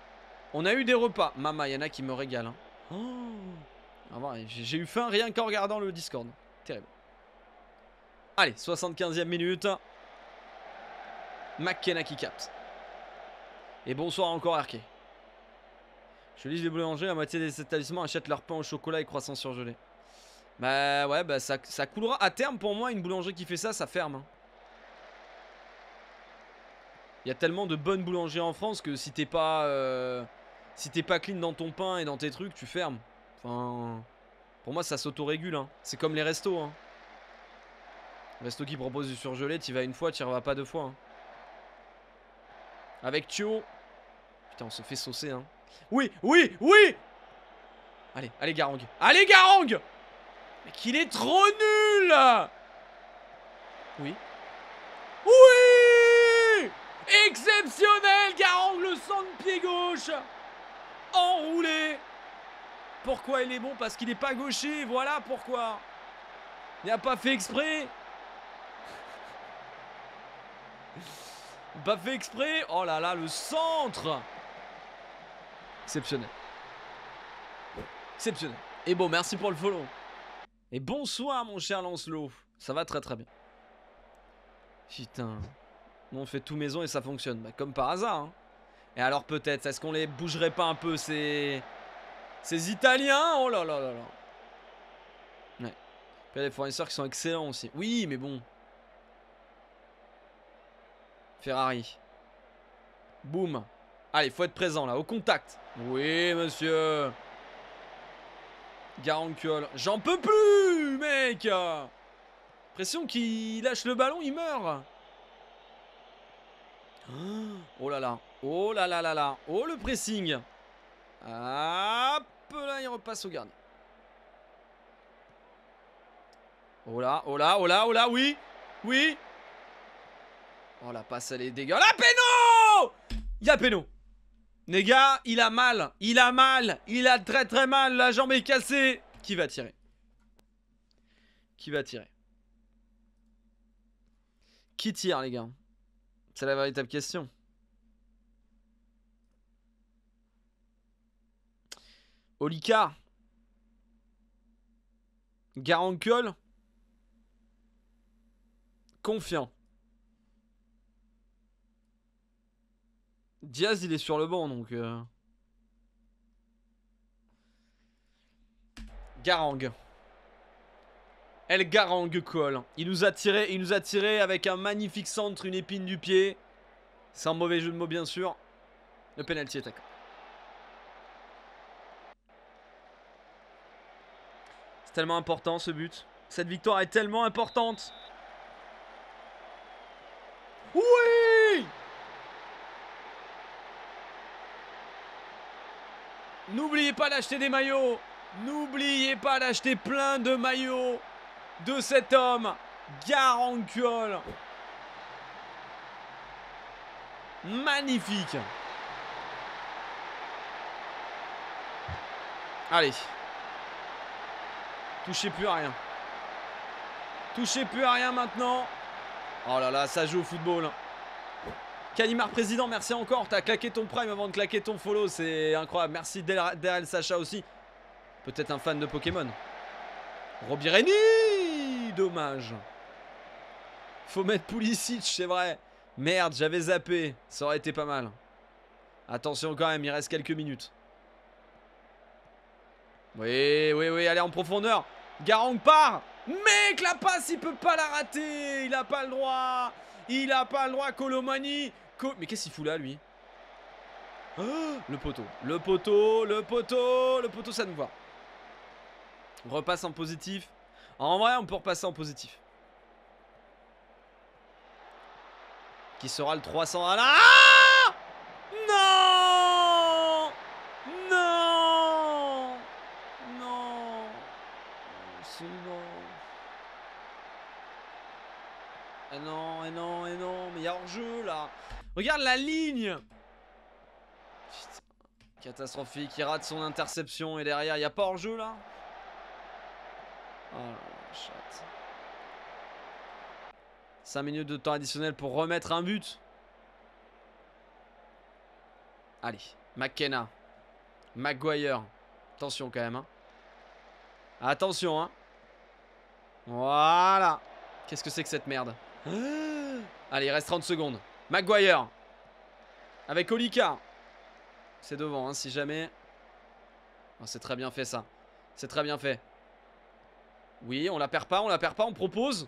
On a eu des repas. Mama il a qui me régalent. Hein. Oh. Ah j'ai eu faim rien qu'en regardant le Discord. Terrible. Allez, 75e minute. McKenna qui capte. Et bonsoir encore Arke. Je lis les boulangers, la moitié des établissements achètent leur pain au chocolat et croissants surgelés. Bah ouais, bah ça, coulera. À terme, pour moi, une boulangerie qui fait ça, ça ferme. Hein. Il y a tellement de bonnes boulangeries en France que si t'es pas... Euh, si t'es pas clean dans ton pain et dans tes trucs, tu fermes. Enfin... Pour moi, ça s'autorégule. Hein. C'est comme les restos. Hein. Resto qui propose du surgelé, t'y vas une fois, t'y revas pas deux fois. Hein. Avec Thio. Putain, on se fait saucer, Oui, oui, oui Allez, allez, Garang. Allez, Garang qu'il est trop nul Oui. Oui Exceptionnel Garang le centre pied gauche Enroulé Pourquoi il est bon Parce qu'il n'est pas gaucher, voilà pourquoi Il a pas fait exprès *laughs* Pas fait exprès Oh là là, le centre Exceptionnel. Exceptionnel. Et bon, merci pour le follow. Et bonsoir mon cher Lancelot Ça va très très bien. Putain. On fait tout maison et ça fonctionne. Bah, comme par hasard. Hein. Et alors peut-être, est-ce qu'on les bougerait pas un peu ces... Ces Italiens Oh là là là là. Ouais. il y a des fournisseurs qui sont excellents aussi. Oui, mais bon. Ferrari. Boum. Allez, faut être présent là, au contact. Oui, monsieur. Garancol. J'en peux plus, mec Pression qu'il lâche le ballon, il meurt. Oh là là. Oh là là là là. Oh le pressing. Hop là, il repasse au gardien. Oh là, oh là, oh là, oh là, oui. Oui. Oh la passe, elle est dégueulasse. Ah, Péno Il y a Péno les gars, il a mal. Il a mal. Il a très très mal. La jambe est cassée. Qui va tirer Qui va tirer Qui tire, les gars C'est la véritable question. Olika Garancol Confiant. Diaz, il est sur le banc, donc... Euh. Garang. El Garang Cole. Il nous a tiré, il nous a tiré avec un magnifique centre, une épine du pied. C'est un mauvais jeu de mots, bien sûr. Le penalty est C'est tellement important, ce but. Cette victoire est tellement importante. Oui N'oubliez pas d'acheter des maillots. N'oubliez pas d'acheter plein de maillots de cet homme, Garancuol. Magnifique. Allez. Touchez plus à rien. Touchez plus à rien maintenant. Oh là là, ça joue au football. Kanimar président, merci encore. T'as claqué ton prime avant de claquer ton follow. C'est incroyable. Merci Derel Sacha aussi. Peut-être un fan de Pokémon. Robireni Dommage. Faut mettre Pulisic, c'est vrai. Merde, j'avais zappé. Ça aurait été pas mal. Attention quand même, il reste quelques minutes. Oui, oui, oui, allez en profondeur. Garang part. Mec, la passe, il peut pas la rater. Il a pas le droit. Il a pas le droit, Colomani. Mais qu'est-ce qu'il fout là, lui Le poteau. Le poteau, le poteau, le poteau, ça nous voit. repasse en positif. En vrai, on peut repasser en positif. Qui sera le 300 à la... Ah non Non Non C'est eh non Et eh non, et eh non, et non Mais il y a hors-jeu, là Regarde la ligne Catastrophique, il rate son interception et derrière, il n'y a pas hors-jeu là Oh 5 minutes de temps additionnel pour remettre un but. Allez, McKenna. McGuire. Attention quand même. Hein. Attention. Hein. Voilà. Qu'est-ce que c'est que cette merde *gasps* Allez, il reste 30 secondes. McGuire Avec Olika. C'est devant, hein, si jamais. Oh, c'est très bien fait, ça. C'est très bien fait. Oui, on la perd pas, on la perd pas, on propose.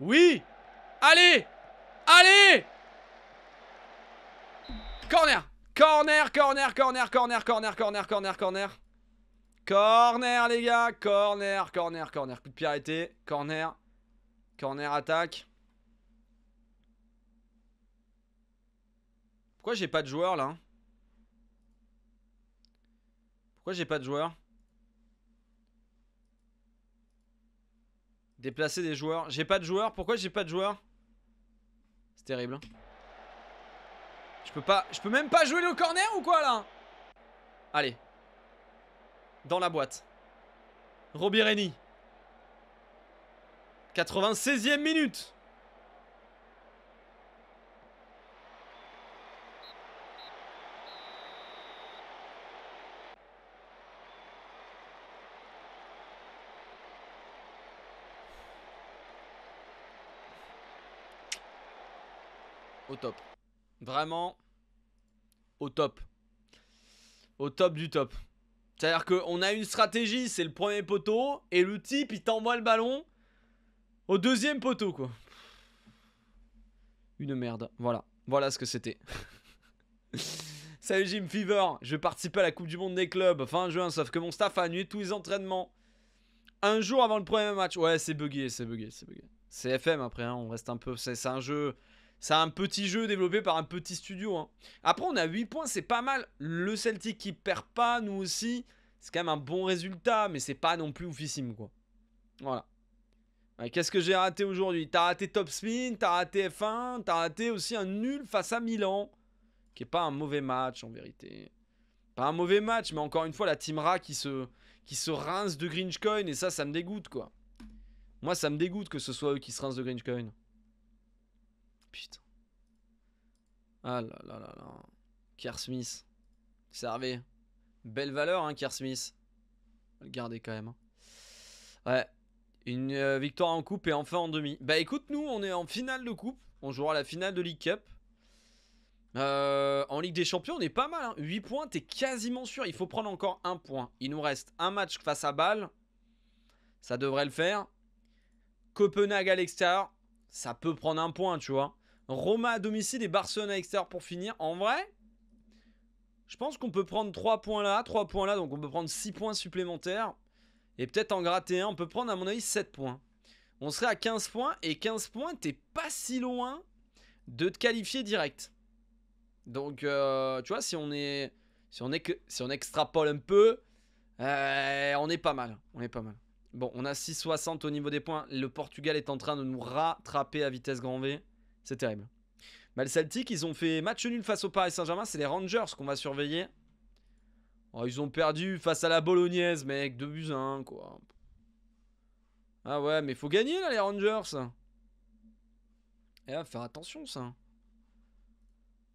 Oui Allez Allez Corner Corner, corner, corner, corner, corner, corner, corner, corner. Corner, les gars Corner, corner, corner. Coup de pied arrêté. Corner. Corner, attaque. Pourquoi j'ai pas de joueur là hein Pourquoi j'ai pas de joueur Déplacer des joueurs. J'ai pas de joueur. Pourquoi j'ai pas de joueur C'est terrible. Hein. Je peux pas. Je peux même pas jouer le corner ou quoi là Allez. Dans la boîte. Roby Reni. 96e minute. top. Vraiment au top. Au top du top. C'est-à-dire qu'on a une stratégie, c'est le premier poteau, et le type il t'envoie le ballon au deuxième poteau quoi. Une merde. Voilà. Voilà ce que c'était. *laughs* Salut Jim Fever, je vais à la Coupe du Monde des clubs fin juin, sauf que mon staff a annulé tous les entraînements. Un jour avant le premier match. Ouais, c'est bugué, c'est buggé, c'est buggé. C'est FM après, hein. on reste un peu. C'est un jeu. C'est un petit jeu développé par un petit studio. Hein. Après, on a 8 points, c'est pas mal. Le Celtic qui perd pas, nous aussi. C'est quand même un bon résultat, mais c'est pas non plus oufissime, quoi. Voilà. Qu'est-ce que j'ai raté aujourd'hui T'as raté Top Spin, t'as raté F1, t'as raté aussi un nul face à Milan. Qui est pas un mauvais match, en vérité. Pas un mauvais match, mais encore une fois, la Team qui se, qui se rince de Grinchcoin, et ça, ça me dégoûte, quoi. Moi, ça me dégoûte que ce soit eux qui se rincent de Grinchcoin. Putain. Ah là là là là. Kier Smith. Belle valeur, hein, Kier Smith. On va le garder quand même. Hein. Ouais. Une euh, victoire en coupe et enfin en demi. Bah écoute, nous, on est en finale de coupe. On jouera la finale de League Cup. Euh, en Ligue des Champions, on est pas mal. Hein. 8 points, t'es quasiment sûr. Il faut prendre encore un point. Il nous reste un match face à Bâle. Ça devrait le faire. Copenhague à l'extérieur, ça peut prendre un point, tu vois. Roma à domicile et Barcelone à extérieur pour finir. En vrai, je pense qu'on peut prendre 3 points là, 3 points là, donc on peut prendre 6 points supplémentaires. Et peut-être en gratter un, on peut prendre à mon avis 7 points. On serait à 15 points, et 15 points, t'es pas si loin de te qualifier direct. Donc, euh, tu vois, si on est, si on est, si on extrapole un peu, euh, on est pas mal. On est pas mal. Bon, on a 6,60 au niveau des points. Le Portugal est en train de nous rattraper à vitesse grand V. C'est terrible. Mal bah, Celtic, ils ont fait match nul face au Paris Saint-Germain. C'est les Rangers qu'on va surveiller. Oh, ils ont perdu face à la Bolognaise, mec. Deux buts 1, quoi. Ah ouais, mais il faut gagner, là, les Rangers. Et eh, là, faire attention, ça.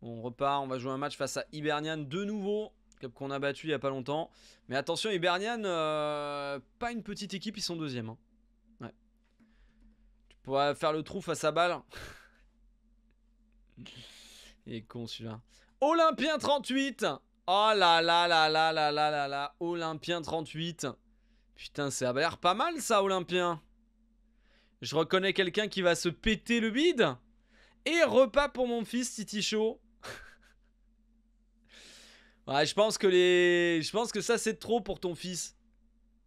On repart, on va jouer un match face à Hibernian de nouveau. Qu'on a battu il n'y a pas longtemps. Mais attention, Hibernian, euh, pas une petite équipe, ils sont deuxième. Hein. Ouais. Tu pourras faire le trou face à Bâle. Il est con celui-là. Olympien 38 Oh là là là là là là là Olympien 38 Putain, ça a l'air pas mal ça, Olympien Je reconnais quelqu'un qui va se péter le bide Et repas pour mon fils, Titi Show *laughs* Ouais, je pense que les... Je pense que ça, c'est trop pour ton fils.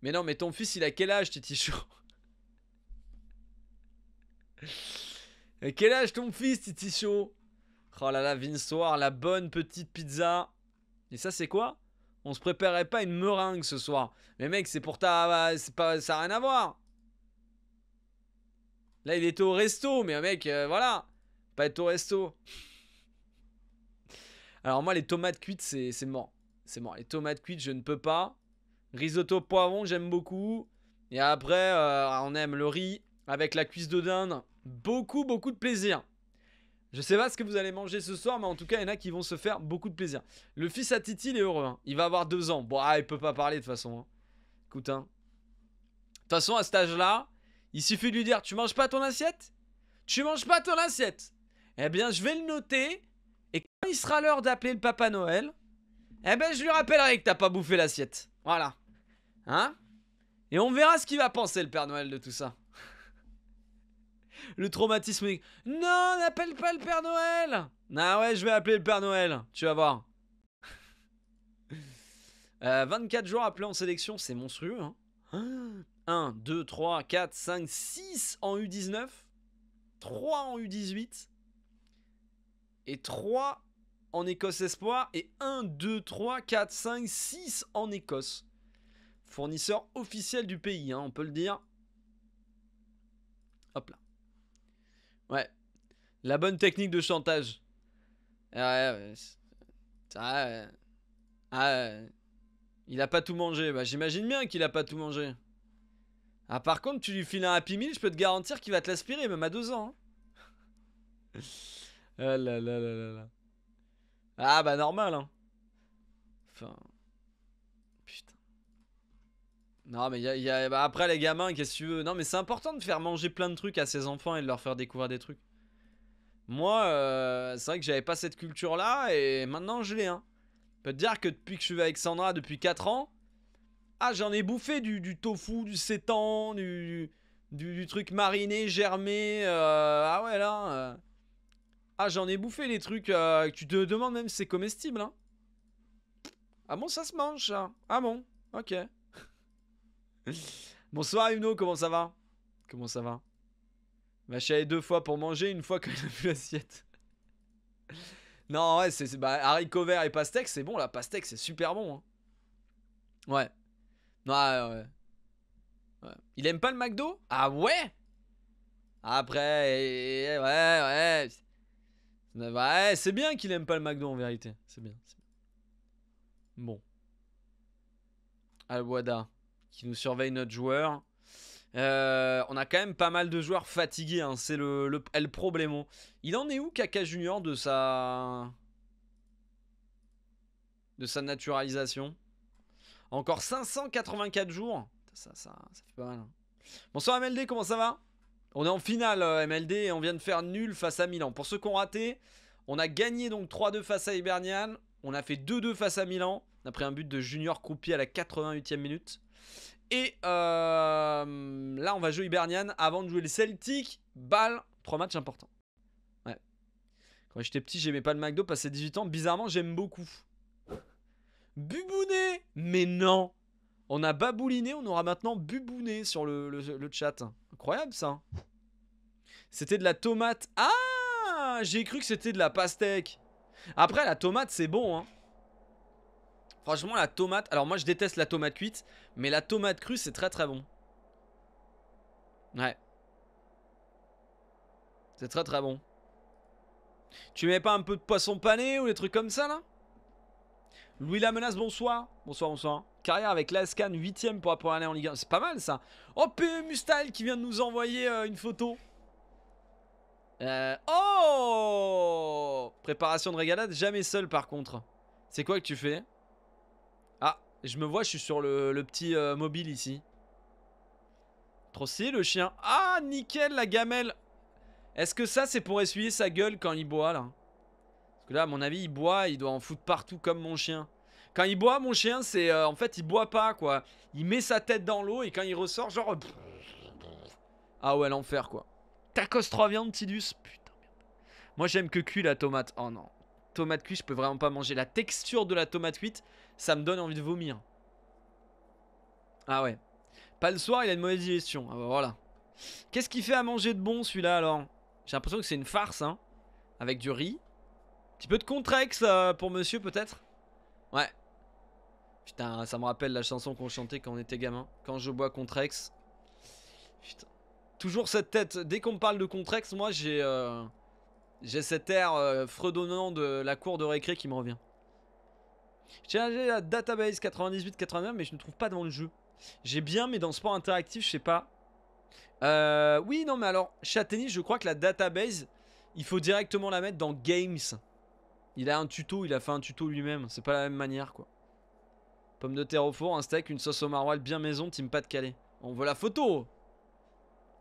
Mais non, mais ton fils, il a quel âge, Titi Show *laughs* Quel âge ton fils, Titi Show Oh là là, Vinsoir, la bonne petite pizza. Et ça, c'est quoi On se préparait pas une meringue ce soir. Mais mec, c'est pour ta... Euh, pas... Ça n'a rien à voir. Là, il était au resto, mais mec, euh, voilà. Pas être au resto. Alors moi, les tomates cuites, c'est mort. C'est mort. Les tomates cuites, je ne peux pas. Risotto poivron, j'aime beaucoup. Et après, euh, on aime le riz avec la cuisse de dinde. Beaucoup, beaucoup de plaisir. Je sais pas ce que vous allez manger ce soir, mais en tout cas, il y en a qui vont se faire beaucoup de plaisir. Le fils à Titi, il est heureux. Hein. Il va avoir deux ans. Bon, ah, il peut pas parler de toute façon. Hein. Écoute, hein. De toute façon, à cet âge-là, il suffit de lui dire Tu manges pas ton assiette Tu manges pas ton assiette Eh bien, je vais le noter. Et quand il sera l'heure d'appeler le Papa Noël, eh bien, je lui rappellerai que t'as pas bouffé l'assiette. Voilà. Hein Et on verra ce qu'il va penser, le Père Noël, de tout ça le traumatisme. Non, n'appelle pas le Père Noël Ah ouais, je vais appeler le Père Noël, tu vas voir. 24 joueurs appelés en sélection, c'est monstrueux. 1, 2, 3, 4, 5, 6 en U19, 3 en U18, et 3 en Écosse Espoir, et 1, 2, 3, 4, 5, 6 en Écosse. Fournisseur officiel du pays, hein, on peut le dire. Hop là. Ouais. La bonne technique de chantage. Ah ouais, ouais. Ah, ah il a pas tout mangé. Bah, j'imagine bien qu'il a pas tout mangé. Ah, par contre, tu lui files un Happy Meal, je peux te garantir qu'il va te l'aspirer, même à deux ans. Hein. *laughs* ah là là là là Ah, bah, normal, hein. Enfin. Non, mais y y a, bah, après, les gamins, qu'est-ce que tu veux Non, mais c'est important de faire manger plein de trucs à ses enfants et de leur faire découvrir des trucs. Moi, euh, c'est vrai que j'avais pas cette culture-là et maintenant je l'ai. Hein. Je peux te dire que depuis que je suis avec Sandra depuis 4 ans, ah, j'en ai bouffé du, tofu, du sétan, du, du, truc mariné, germé. Euh, ah ouais, là. Euh. ah, j'en ai bouffé les trucs tu te demandes même si c'est comestible. Hein. Ah bon, ça se mange, ça. Ah bon, ok. Bonsoir Huno, comment ça va Comment ça va suis allé deux fois pour manger, une fois que j'ai a vu l'assiette. non, ouais, c'est bah, haricots verts et pastèque, c'est bon, la pastèque, c'est super bon. Hein. Ouais. Ouais, ouais. Il aime pas le McDo Ah ouais Après, eh, eh, ouais, ouais. Ouais, bah, eh, c'est bien qu'il aime pas le McDo en vérité. C'est bien, bien. Bon. Alwada qui nous surveille notre joueur. Euh, on a quand même pas mal de joueurs fatigués, hein. c'est le, problème. Il en est où Kaka Junior de sa... de sa naturalisation Encore 584 jours ça, fait pas mal. Hein. Bonsoir MLD, comment ça va On est en finale euh, MLD et on vient de faire nul face à Milan. Pour ceux qui ont raté, on a gagné donc 3-2 face à Hibernian. On a fait 2-2 face à Milan. On a pris un but de Junior Croupier à la 88e minute. Et euh, là, on va jouer Hibernian avant de jouer le Celtic. Balle, trois matchs importants. Ouais. Quand j'étais petit, j'aimais pas le McDo. Passé 18 ans, bizarrement, j'aime beaucoup. Bubouné Mais non On a babouliné, on aura maintenant bubouné sur le, le chat. Incroyable ça. Hein. C'était de la tomate. Ah J'ai cru que c'était de la pastèque. Après, la tomate, c'est bon. Hein. Franchement, la tomate... Alors moi, je déteste la tomate cuite, mais la tomate crue, c'est très très bon. Ouais. C'est très très bon. Tu mets pas un peu de poisson pané ou des trucs comme ça, là Louis la menace, bonsoir. Bonsoir, bonsoir. Carrière avec l'ASCAN, 8ème pour la aller en Ligue 1. C'est pas mal, ça. Oh, PM e Mustal qui vient de nous envoyer euh, une photo. Euh, oh Préparation de régalade, jamais seul, par contre. C'est quoi que tu fais je me vois, je suis sur le, petit euh, mobile ici. Trop le chien. Ah, nickel la gamelle. Est-ce que ça, c'est pour essuyer sa gueule quand il boit, là Parce que là, à mon avis, il boit, il doit en foutre partout comme mon chien. Quand il boit, mon chien, c'est... Euh, en fait, il boit pas, quoi. Il met sa tête dans l'eau et quand il ressort, genre... Euh, ah ouais, l'enfer, quoi. Tacos 3 viandes, Tidus. Putain, merde. Moi, j'aime que cuit la tomate. Oh non. Tomate cuite, je peux vraiment pas manger. La texture de la tomate cuite, ça me donne envie de vomir. Ah ouais. Pas le soir, il a une mauvaise digestion. Ah bah voilà. Qu'est-ce qu'il fait à manger de bon celui-là alors J'ai l'impression que c'est une farce, hein. Avec du riz. Un petit peu de contrex euh, pour monsieur peut-être Ouais. Putain, ça me rappelle la chanson qu'on chantait quand on était gamin. Quand je bois contrex. Putain. Toujours cette tête. Dès qu'on me parle de contrex, moi j'ai... Euh, j'ai cet air euh, fredonnant de la cour de récré qui me revient. J'ai la database 98-89, mais je ne trouve pas dans le jeu. J'ai bien, mais dans sport interactif, je sais pas. Euh, oui, non, mais alors, tennis je crois que la database, il faut directement la mettre dans Games. Il a un tuto, il a fait un tuto lui-même. C'est pas la même manière, quoi. Pomme de terre au four, un steak, une sauce au maroilles bien maison, team pas de calais. On voit la photo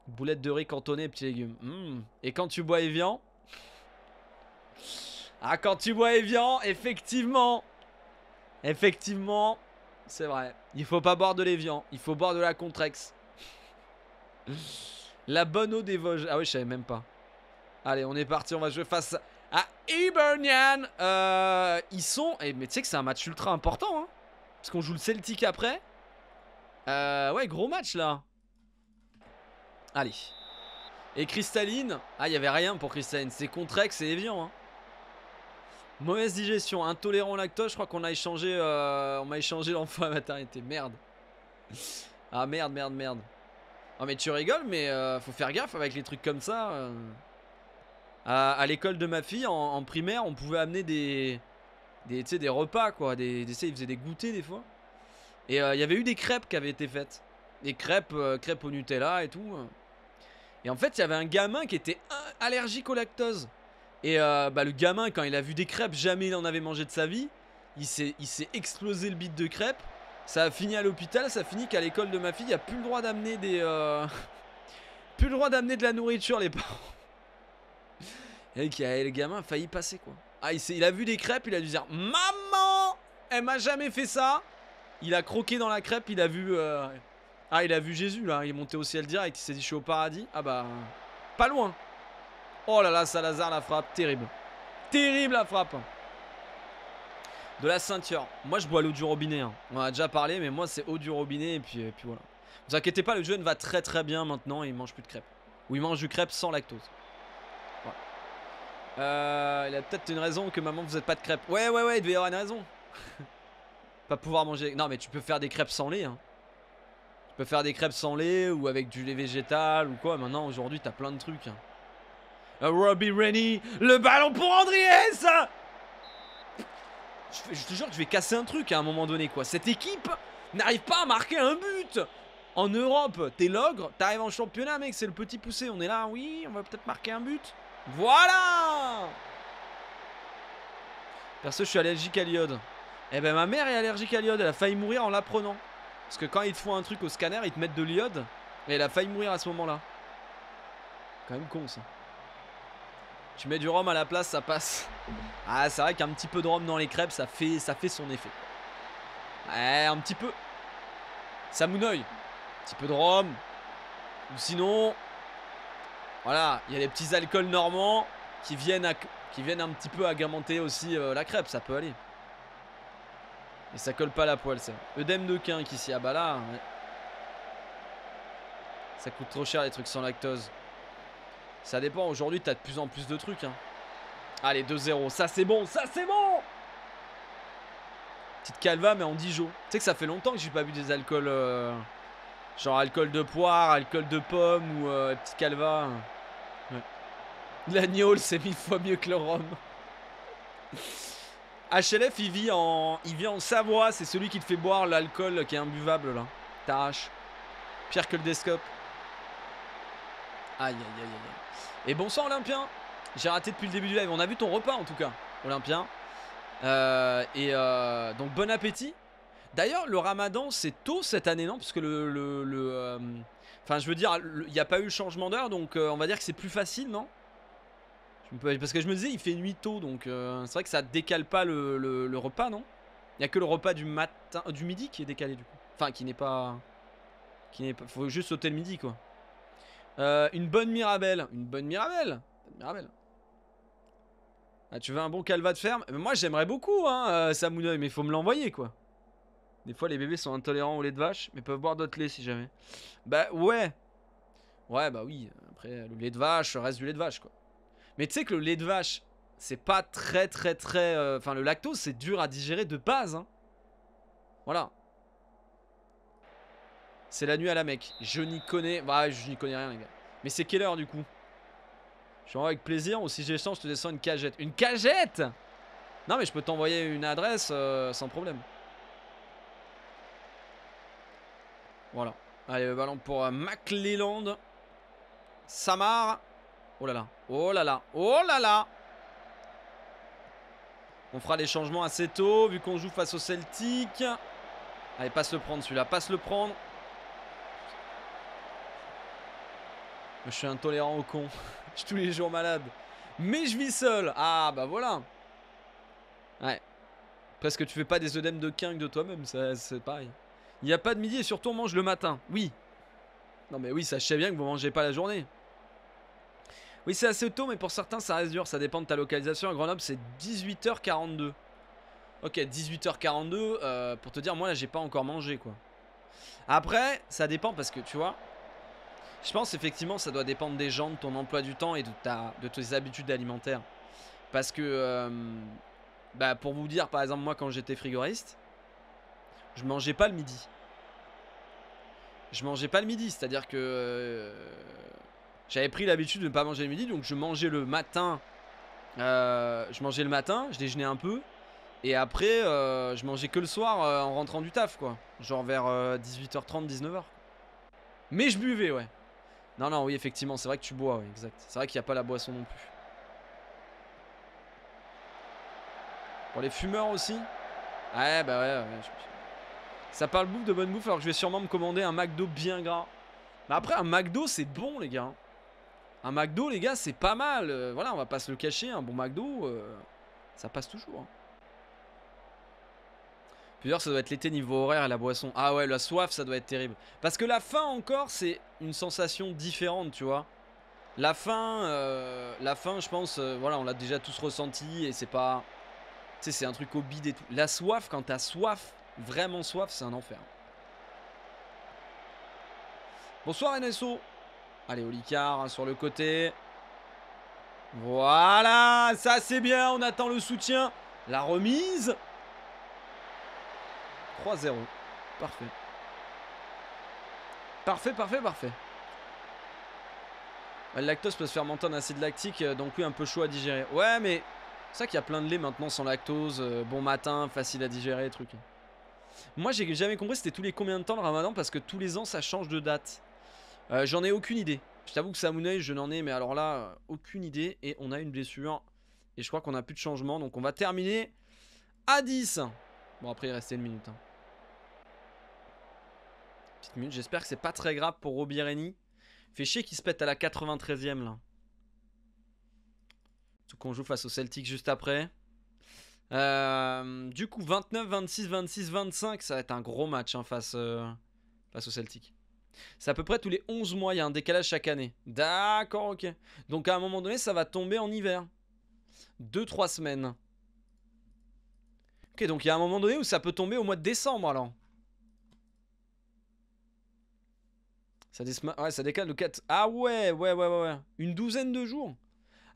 Boulette de riz cantonnée, petits légumes. Hmm. Et quand tu bois Evian... Ah, quand tu bois Evian, effectivement Effectivement, c'est vrai. Il faut pas boire de l'évian. Il faut boire de la Contrex. la bonne eau des Vosges. Ah oui, je savais même pas. Allez, on est parti. On va jouer face à Hibernian. Euh, ils sont... Eh, mais tu sais que c'est un match ultra important. Hein. parce qu'on joue le Celtic après. Euh, ouais, gros match là. Allez. Et Cristaline. Ah, il y avait rien pour Crystalline C'est Contrex et Evian. Hein. Mauvaise digestion, intolérant au lactose, je crois qu'on a échangé euh, on m'a échangé l'enfant à maternité. Merde. ah merde, merde, merde. oh mais tu rigoles mais euh, faut faire gaffe avec les trucs comme ça. Euh. À, l'école de ma fille en, primaire, on pouvait amener des des des repas quoi, des, des ils faisaient des goûters des fois. Et il y avait eu des crêpes qui avaient été faites. Des crêpes crêpes au Nutella et tout. Et en fait, il y avait un gamin qui était allergique au lactose. Et euh, bah, le gamin, quand il a vu des crêpes, jamais il en avait mangé de sa vie. Il s'est explosé le bit de crêpes. Ça a fini à l'hôpital, ça a fini qu'à l'école de ma fille, il n'y a plus le droit d'amener des... Euh, *laughs* plus le droit d'amener de la nourriture, les parents. *laughs* Et le gamin a failli passer, quoi. Ah, il, il a vu des crêpes, il a dû dire « Maman Elle m'a jamais fait ça !» Il a croqué dans la crêpe, il a vu... Euh, ah, il a vu Jésus, là. Il est monté au ciel direct, il s'est dit « Je suis au paradis ». Ah bah... Pas loin Oh là là, Salazar la frappe, terrible. Terrible la frappe. Hein. De la ceinture. Moi, je bois l'eau du robinet. Hein. On a déjà parlé, mais moi, c'est eau du robinet. Et puis, puis voilà. Ne vous inquiétez pas, le jeune va très très bien maintenant. Et il mange plus de crêpes. Ou il mange du crêpe sans lactose. Euh, il a peut-être une raison que maman, vous n'êtes pas de crêpes. Ouais, ouais, ouais, il devait y avoir une raison. *laughs* pas pouvoir manger. Non, mais tu peux faire des crêpes sans lait. Hein. Tu peux faire des crêpes sans lait ou avec du lait végétal ou quoi. Maintenant, aujourd'hui, t'as plein de trucs. Hein. Euh, Robbie Rennie, le ballon pour Andriès je, je, te jure que je vais casser un truc à un moment donné, quoi. Cette équipe n'arrive pas à marquer un but En Europe, t'es l'ogre, t'arrives en championnat, mec, c'est le petit poussé. On est là, oui, on va peut-être marquer un but. Voilà Perso, je suis allergique à l'iode. Eh ben, ma mère est allergique à l'iode, elle a failli mourir en l'apprenant. Parce que quand ils te font un truc au scanner, ils te mettent de l'iode, et elle a failli mourir à ce moment-là. Quand même con, ça. Tu mets du rhum à la place, ça passe. Ah, c'est vrai qu'un petit peu de rhum dans les crêpes, ça fait, ça fait son effet. Ouais, eh, un petit peu. Ça m'ouneuil. Un petit peu de rhum. Ou sinon, voilà, il y a les petits alcools normands qui viennent, qui viennent un petit peu agamenter aussi euh, la crêpe, ça peut aller. Et ça colle pas la poêle, ça. Eudem de quin qui s'y abat ah là. Ça coûte trop cher les trucs sans lactose. Ça dépend, aujourd'hui t'as de plus en plus de trucs. Hein. Allez, 2-0, ça c'est bon, ça c'est bon Petite calva mais en Dijon. Tu sais que ça fait longtemps que j'ai pas bu des alcools... Euh, genre alcool de poire, alcool de pomme ou euh, petite calva. Hein. Ouais. L'agneau c'est mille fois mieux que le rhum. HLF il vit en, il vit en Savoie, c'est celui qui te fait boire l'alcool qui est imbuvable là. T'arraches. Pire que le Descope Aïe aïe aïe aïe. Et bon sang Olympien J'ai raté depuis le début du live, on a vu ton repas en tout cas, Olympien. Euh, et euh, donc bon appétit. D'ailleurs, le ramadan, c'est tôt cette année, non Parce que le... Euh, enfin, je veux dire, il n'y a pas eu le changement d'heure, donc on va dire que c'est plus facile, non Parce que je me disais, il fait nuit tôt, donc c'est vrai que ça décale pas le, repas, non Il n'y a que le repas du matin, du midi qui est décalé, du coup. Enfin, qui n'est pas... Qui n'est pas... Faut juste sauter le midi, quoi. Euh, une bonne Mirabelle. Une bonne Mirabelle. Ah, tu veux un bon calva de ferme Moi, j'aimerais beaucoup, hein, euh, Samunoï, mais faut me l'envoyer, quoi. Des fois, les bébés sont intolérants au lait de vache, mais peuvent boire d'autres laits si jamais. Bah, ouais. Ouais, bah oui. Après, le lait de vache reste du lait de vache, quoi. Mais tu sais que le lait de vache, c'est pas très, très, très. Euh, enfin, le lactose, c'est dur à digérer de base, hein. Voilà. C'est la nuit à la mec Je n'y connais... Bah, je n'y connais rien, les gars. Mais c'est quelle heure, du coup Je suis avec plaisir. Ou si j'ai chance, je te descends une cagette. Une cagette Non, mais je peux t'envoyer une adresse euh, sans problème. Voilà. Allez, le ballon pour euh, Samar. Oh là là. Oh là là. Oh là là. On fera les changements assez tôt, vu qu'on joue face au Celtic. Allez, passe le prendre celui-là. Passe le prendre. Je suis intolérant au con. je suis tous les jours malade. Mais je vis seul. Ah, bah voilà. Ouais. Presque tu fais pas des œdèmes de quinque de toi-même, c'est pareil. Il n'y a pas de midi et surtout on mange le matin. Oui. Non mais oui, ça sachez bien que vous mangez pas la journée. Oui, c'est assez tôt, mais pour certains, ça reste dur. Ça dépend de ta localisation. À Grenoble, c'est 18h42. Ok, 18h42. Euh, pour te dire, moi, là, j'ai pas encore mangé, quoi. Après, ça dépend parce que, tu vois, je pense effectivement ça doit dépendre des gens, de ton emploi du temps et de, ta, de tes habitudes alimentaires. Parce que, euh, bah pour vous dire, par exemple, moi quand j'étais frigoriste, je mangeais pas le midi. Je mangeais pas le midi, c'est-à-dire que euh, j'avais pris l'habitude de ne pas manger le midi, donc je mangeais le matin. Euh, je mangeais le matin, je déjeunais un peu, et après je mangeais que le soir en rentrant du taf, quoi. Genre vers 18h30, 19h. Mais je buvais, ouais. Non, non, oui, effectivement, c'est vrai que tu bois, oui, exact. C'est vrai qu'il n'y a pas la boisson non plus. Pour les fumeurs aussi Ouais, bah ouais, Ça parle bouffe de bonne bouffe, alors que je vais sûrement me commander un McDo bien gras. Mais après, un McDo, c'est bon, les gars. Un McDo, les gars, c'est pas mal. Euh, voilà, on va pas se le cacher. Un bon McDo, euh, ça passe toujours. Hein. D'ailleurs ça doit être l'été niveau horaire et la boisson. Ah ouais, la soif, ça doit être terrible. Parce que la faim encore, c'est une sensation différente, tu vois. La faim, euh, la faim, je pense, euh, voilà, on l'a déjà tous ressenti et c'est pas, tu sais, c'est un truc au bide et tout. La soif, quand t'as soif, vraiment soif, c'est un enfer. Bonsoir NSO. Allez, Olicard hein, sur le côté. Voilà, ça c'est bien, on attend le soutien. La remise. 3-0. Parfait. Parfait, parfait, parfait. Le lactose peut se fermenter en acide lactique, euh, donc lui un peu chaud à digérer. Ouais, mais c'est ça qu'il y a plein de lait maintenant sans lactose, euh, bon matin, facile à digérer, truc. Moi, j'ai jamais compris c'était tous les combien de temps le ramadan, parce que tous les ans, ça change de date. Euh, j'en ai aucune idée. Je t'avoue que ça Samounaï, je n'en ai, mais alors là, aucune idée. Et on a une blessure. Et je crois qu'on a plus de changement, donc on va terminer à 10. Bon, après, il restait une minute. Hein. J'espère que c'est pas très grave pour Roby Reni. Fait chier qu'il se pète à la 93ème là. Tout qu'on joue face au Celtic juste après. Euh, du coup, 29, 26, 26, 25, ça va être un gros match en hein, euh, face, au face au Celtic. C'est à peu près tous les 11 mois, il y a un décalage chaque année. D'accord, ok. Donc à un moment donné, ça va tomber en hiver. 2-3 semaines. Ok, donc il y a un moment donné où ça peut tomber au mois de décembre alors. Ça, décale de 4... Ah ouais, ouais, ouais, ouais, Une douzaine de jours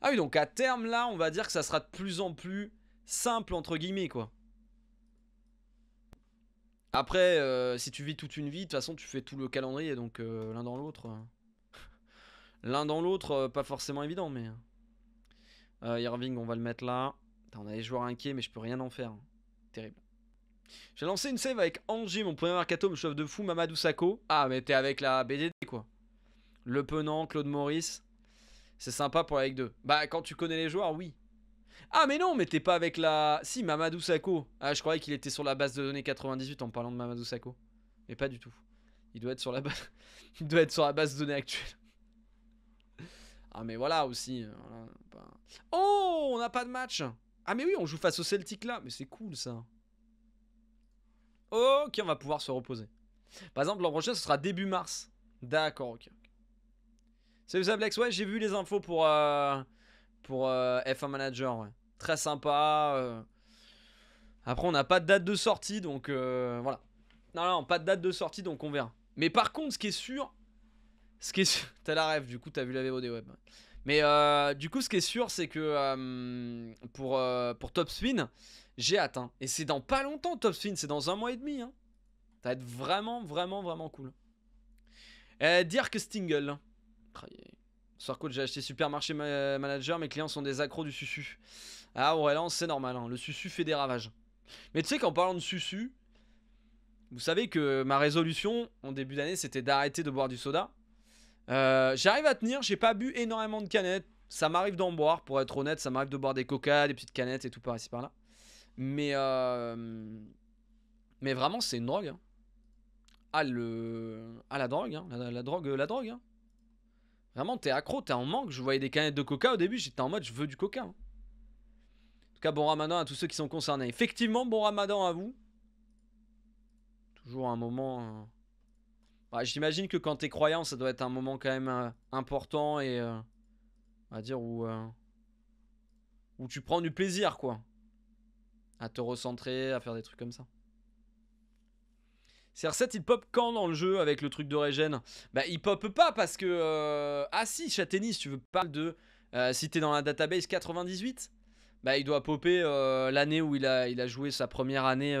Ah oui, donc à terme, là, on va dire que ça sera de plus en plus simple, entre guillemets, quoi. Après, euh, si tu vis toute une vie, de toute façon, tu fais tout le calendrier, donc euh, l'un dans l'autre... Euh. *laughs* l'un dans l'autre, pas forcément évident, mais... Irving, on va le mettre là. on a les joueurs inquiets, mais je peux rien en faire. Hein. Terrible. J'ai lancé une save avec Angie, mon premier mercato, me chauffe de fou, Mamadou Sako. Ah, mais t'es avec la BDD quoi. Le Penant, Claude Maurice. C'est sympa pour la Ligue 2. Bah, quand tu connais les joueurs, oui. Ah, mais non, mais t'es pas avec la. Si, Mamadou Sako. Ah, je croyais qu'il était sur la base de données 98 en parlant de Mamadou Sako. Mais pas du tout. Il doit être sur la base, *laughs* Il doit être sur la base de données actuelle. *laughs* Ah, mais voilà aussi. Euh, oh, on n'a pas de match. Ah, mais oui, on joue face au Celtic là. Mais c'est cool ça. Ok, on va pouvoir se reposer. Par exemple, l'an prochain, ce sera début mars. D'accord, ok. Salut Sablex, ouais, j'ai vu les infos pour, euh, pour euh, F1 Manager, Très sympa. Euh. Après, on n'a pas de date de sortie, donc voilà. Non, non, pas de date de sortie, donc on verra. Mais par contre, ce qui est sûr, ce qui est *laughs* t'as la rêve, du coup, t'as vu la VOD web. Bah. Mais du coup, ce qui est sûr, c'est que pour, pour Top Spin, j'ai atteint. Et c'est dans pas longtemps, Top Spin, c'est dans un mois et demi. Hein. Ça va être vraiment, vraiment, vraiment cool. Euh, Dirk dire Stingle. Oh, soir j'ai acheté Supermarché Manager, mes clients sont des accros du susu. Ah là, c'est normal, hein. le susu fait des ravages. Mais tu sais qu'en parlant de susu, vous savez que ma résolution en début d'année, c'était d'arrêter de boire du soda. Euh, j'arrive à tenir, j'ai pas bu énormément de canettes. Ça m'arrive d'en boire, pour être honnête, ça m'arrive de boire des coca, des petites canettes et tout par ici par là. Mais, euh, mais vraiment, c'est une drogue. Hein. Ah, le, ah, hein. la drogue, la, drogue, la hein. drogue. Vraiment, t'es accro, t'es en manque. Je voyais des canettes de coca au début, j'étais en mode, je veux du coca. En tout cas, bon ramadan à tous ceux qui sont concernés. Effectivement, bon ramadan à vous. Toujours un moment... Euh, bah, j'imagine que quand t'es croyant, ça doit être un moment quand même euh, important et... à on va dire où... où tu prends du plaisir, quoi à te recentrer, à faire des trucs comme ça. CR7 il pop quand dans le jeu avec le truc de régène Bah il pop pas parce que... Euh, ah si, Chatenis, tu veux parler de... Euh, si t'es dans la database 98, bah il doit popper euh, l'année où il a, il a joué sa première année...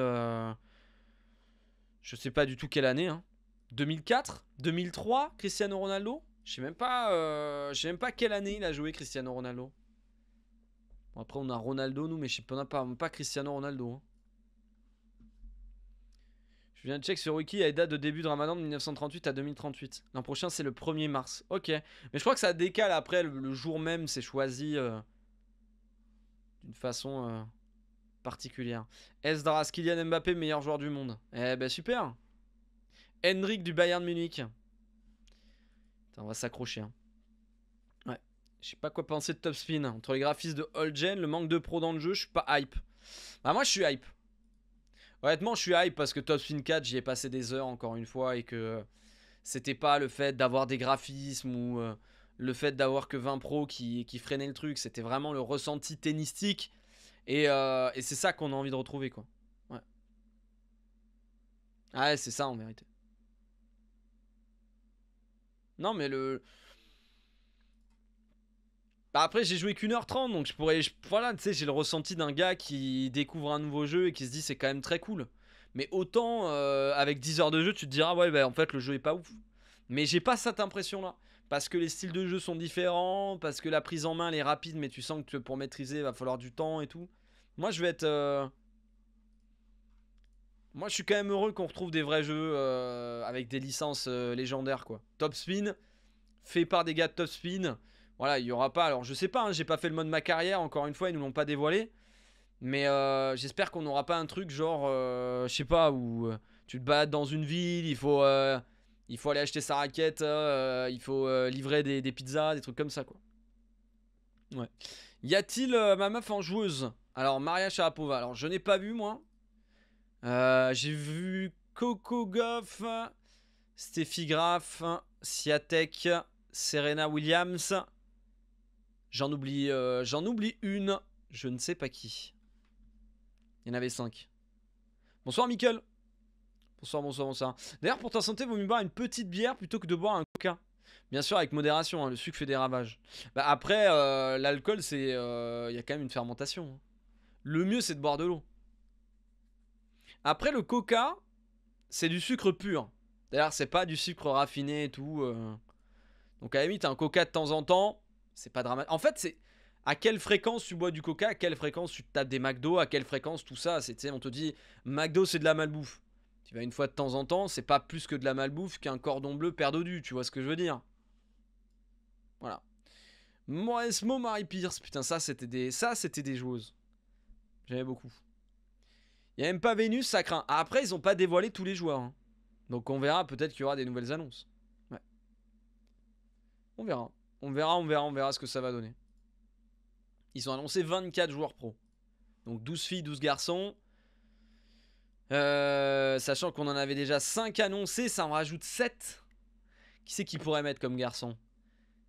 Je sais pas du tout quelle année. Hein. 2004 2003 Cristiano Ronaldo Je sais même pas... Je sais même pas quelle année il a joué Cristiano Ronaldo. Bon, après, on a Ronaldo, nous, mais je sais pas, pas Cristiano Ronaldo. Hein. Je viens de check sur Wiki, elle date de début de Ramadan de 1938 à 2038. L'an prochain, c'est le 1er mars. Ok. Mais je crois que ça décale après, le, jour même, c'est choisi euh, d'une façon euh, particulière. Esdras, Kylian Mbappé, meilleur joueur du monde. Eh ben super. Henrik du Bayern Munich. on va s'accrocher. Hein. Je sais pas quoi penser de Top Spin. Entre les graphismes de Old Gen, le manque de pros dans le jeu, je suis pas hype. Bah moi je suis hype. Honnêtement, je suis hype parce que Top Spin 4, j'y ai passé des heures encore une fois et que euh, c'était pas le fait d'avoir des graphismes ou euh, le fait d'avoir que 20 pros qui, qui freinaient le truc. C'était vraiment le ressenti tennistique et, euh, c'est ça qu'on a envie de retrouver quoi. Ouais. Ah ouais, c'est ça en vérité. Non mais le bah, après, j'ai joué qu'une heure trente, donc je pourrais. voilà, tu sais, j'ai le ressenti d'un gars qui découvre un nouveau jeu et qui se dit c'est quand même très cool. Mais autant, euh, avec 10 heures de jeu, tu te diras, ouais, bah en fait, le jeu est pas ouf. Mais j'ai pas cette impression-là. Parce que les styles de jeu sont différents, parce que la prise en main, elle est rapide, mais tu sens que pour maîtriser, il va falloir du temps et tout. Moi, je vais être. Euh, moi, je suis quand même heureux qu'on retrouve des vrais jeux euh, avec des licences légendaires, quoi. Top Spin, fait par des gars de Top Spin. Voilà, il n'y aura pas. Alors je sais pas, hein, j'ai pas fait le mode ma carrière, encore une fois, ils nous l'ont pas dévoilé. Mais euh, j'espère qu'on n'aura pas un truc genre, euh, je sais pas, où euh, tu te balades dans une ville, il faut, il faut aller acheter sa raquette, il faut livrer des, pizzas, des trucs comme ça quoi. Ouais. Y a-t-il ma meuf en joueuse Alors Maria Sharapova. Alors je n'ai pas vu moi. j'ai vu Coco Goff, Steffi Graf, Siatek, Serena Williams. J'en oublie, euh, j'en oublie une. Je ne sais pas qui. Il y en avait cinq. Bonsoir, Michael. Bonsoir, bonsoir, bonsoir. D'ailleurs, pour ta santé, vaut mieux boire une petite bière plutôt que de boire un coca. Bien sûr, avec modération, hein, le sucre fait des ravages. Bah, après, euh, l'alcool, c'est. Euh, il y a quand même une fermentation. Hein. Le mieux, c'est de boire de l'eau. Après, le coca, c'est du sucre pur. D'ailleurs, c'est pas du sucre raffiné et tout. Donc, à la limite, un coca de temps en temps, c'est pas dramatique. En fait, c'est à quelle fréquence tu bois du coca, à quelle fréquence tu tapes des McDo, à quelle fréquence tout ça. C'est, on te dit, McDo, c'est de la malbouffe. Tu vas une fois de temps en temps, c'est pas plus que de la malbouffe qu'un cordon bleu perdu tu vois ce que je veux dire. Voilà. Moresmo, Marie Pierce, putain, ça c'était des, ça, c'était des joueuses. J'aimais beaucoup. Il y a même pas Vénus, ça craint. Ah, après, ils ont pas dévoilé tous les joueurs. Hein. Donc on verra, peut-être qu'il y aura des nouvelles annonces. Ouais. On verra. On verra, on verra, on verra ce que ça va donner. Ils ont annoncé 24 joueurs pro. Donc 12 filles, 12 garçons. Euh, sachant qu'on en avait déjà 5 annoncés, ça en rajoute 7. Qui c'est qu'ils pourrait mettre comme garçon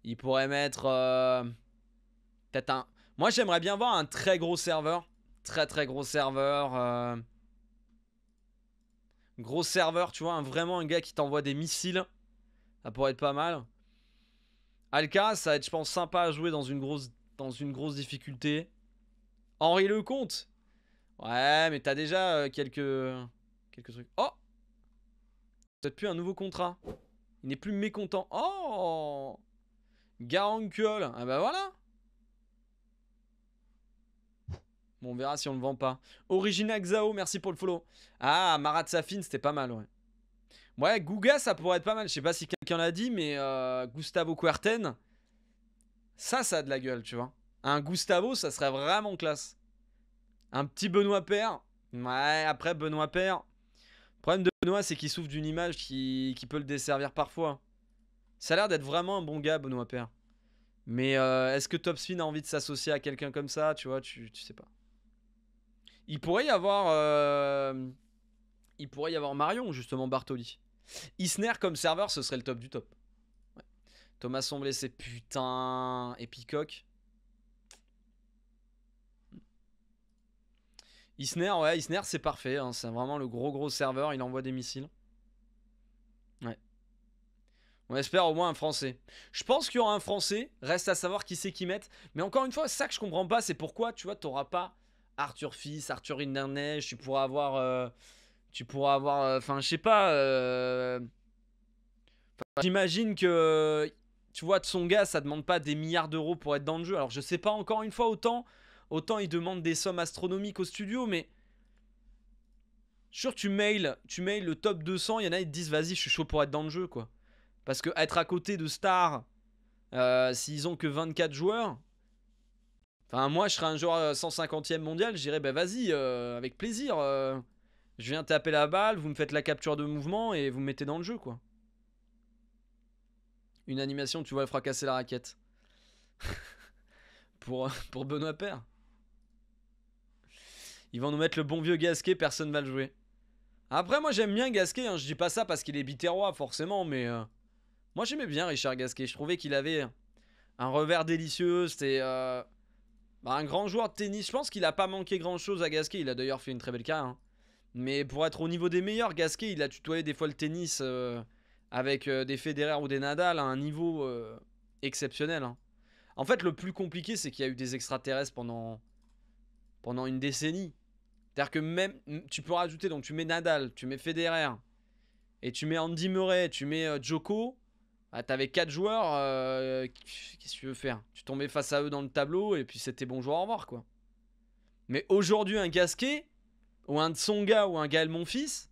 Il pourrait mettre... Euh, peut-être un... Moi j'aimerais bien voir un très gros serveur. Très très gros serveur. Euh, gros serveur, tu vois, vraiment un gars qui t'envoie des missiles. Ça pourrait être pas mal. Alcaraz, ça va être, je pense, sympa à jouer dans une grosse, dans une grosse difficulté. Henri Lecomte Ouais, mais t'as déjà euh, quelques, quelques trucs. Oh Peut-être plus un nouveau contrat. Il n'est plus mécontent. Oh Garankul. Ah bah voilà Bon, on verra si on le vend pas. Origina Xao, merci pour le follow. Ah, Marat Safin, c'était pas mal, ouais. Ouais, Guga, ça pourrait être pas mal. Je sais pas si l'a dit, mais euh, Gustavo Kuerten, ça, ça a de la gueule, tu vois. Un Gustavo, ça serait vraiment classe. Un petit Benoît Père, ouais, après Benoît Père. Le problème de Benoît, c'est qu'il souffre d'une image qui, peut le desservir parfois. Ça a l'air d'être vraiment un bon gars, Benoît Père. Mais euh, est-ce que Topspin a envie de s'associer à quelqu'un comme ça Tu vois, tu, tu, sais pas. Il pourrait y avoir. Euh, il pourrait y avoir Marion, justement, Bartoli. Isner comme serveur, ce serait le top du top. Thomas sont blessés, putain. Et Peacock. Isner, ouais, Isner, c'est parfait. Hein. C'est vraiment le gros gros serveur. Il envoie des missiles. Ouais. On espère au moins un Français. Je pense qu'il y aura un Français. Reste à savoir qui c'est qui met. Mais encore une fois, ça que je comprends pas, c'est pourquoi, tu vois, tu t'auras pas Arthur Fils, Arthur neige Tu pourras avoir... Euh, tu pourras avoir. Euh, enfin, je sais pas. Euh, j'imagine que. Tu vois, de son gars ça demande pas des milliards d'euros pour être dans le jeu. Alors, je sais pas, encore une fois, autant. Autant il demande des sommes astronomiques au studio, mais. Sûr, tu mails, tu mails le top 200, il y en a qui te disent vas-y, je suis chaud pour être dans le jeu, quoi. Parce que être à côté de stars, euh, s'ils ont que 24 joueurs, enfin, moi, je serais un joueur 150e mondial, je dirais bah vas-y, avec plaisir. Je viens taper la balle, vous me faites la capture de mouvement et vous me mettez dans le jeu, quoi. Une animation, tu vois, fracasser la raquette. *laughs* pour, pour Benoît Père. Ils vont nous mettre le bon vieux Gasquet, personne va le jouer. Après, moi j'aime bien Gasquet, hein. je dis pas ça parce qu'il est biterrois forcément, mais euh, moi j'aimais bien Richard Gasquet. Je trouvais qu'il avait un revers délicieux, c'était euh, bah, un grand joueur de tennis. Je pense qu'il a pas manqué grand chose à Gasquet, il a d'ailleurs fait une très belle carrière. Hein. Mais pour être au niveau des meilleurs, Gasquet, il a tutoyé des fois le tennis euh, avec euh, des Federer ou des Nadal à un niveau euh, exceptionnel. Hein. En fait, le plus compliqué, c'est qu'il y a eu des extraterrestres pendant, pendant une décennie. C'est-à-dire que même, tu peux rajouter, donc tu mets Nadal, tu mets Federer, et tu mets Andy Murray, tu mets Joko. Bah, t'avais quatre joueurs, qu'est-ce que tu veux faire Tu tombais face à eux dans le tableau, et puis c'était bon joueur au revoir, quoi. Mais aujourd'hui, un Gasquet, ou un Tsonga ou un Gaël fils.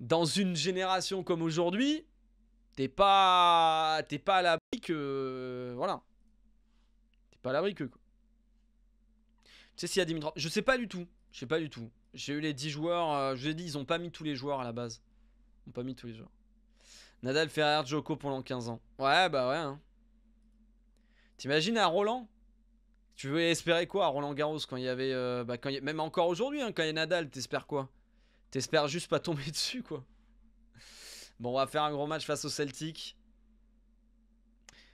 dans une génération comme aujourd'hui, t'es pas, t'es pas à l'abri que, voilà, t'es pas à l'abri que. Quoi. Tu sais s'il y a Dimitrov, je sais pas du tout, je sais pas du tout. J'ai eu les 10 joueurs, euh, je vous ai dit, ils ont pas mis tous les joueurs à la base, ils ont pas mis tous les joueurs. Nadal, Ferrer, Joko pendant 15 ans. Ouais, bah ouais. Hein. T'imagines un Roland tu veux espérer quoi à Roland Garros quand il y avait. Euh, bah, quand même encore aujourd'hui, hein, quand il y a Nadal, t'espères quoi T'espères juste pas tomber *laughs* dessus, quoi. Bon, on va faire un gros match face au Celtic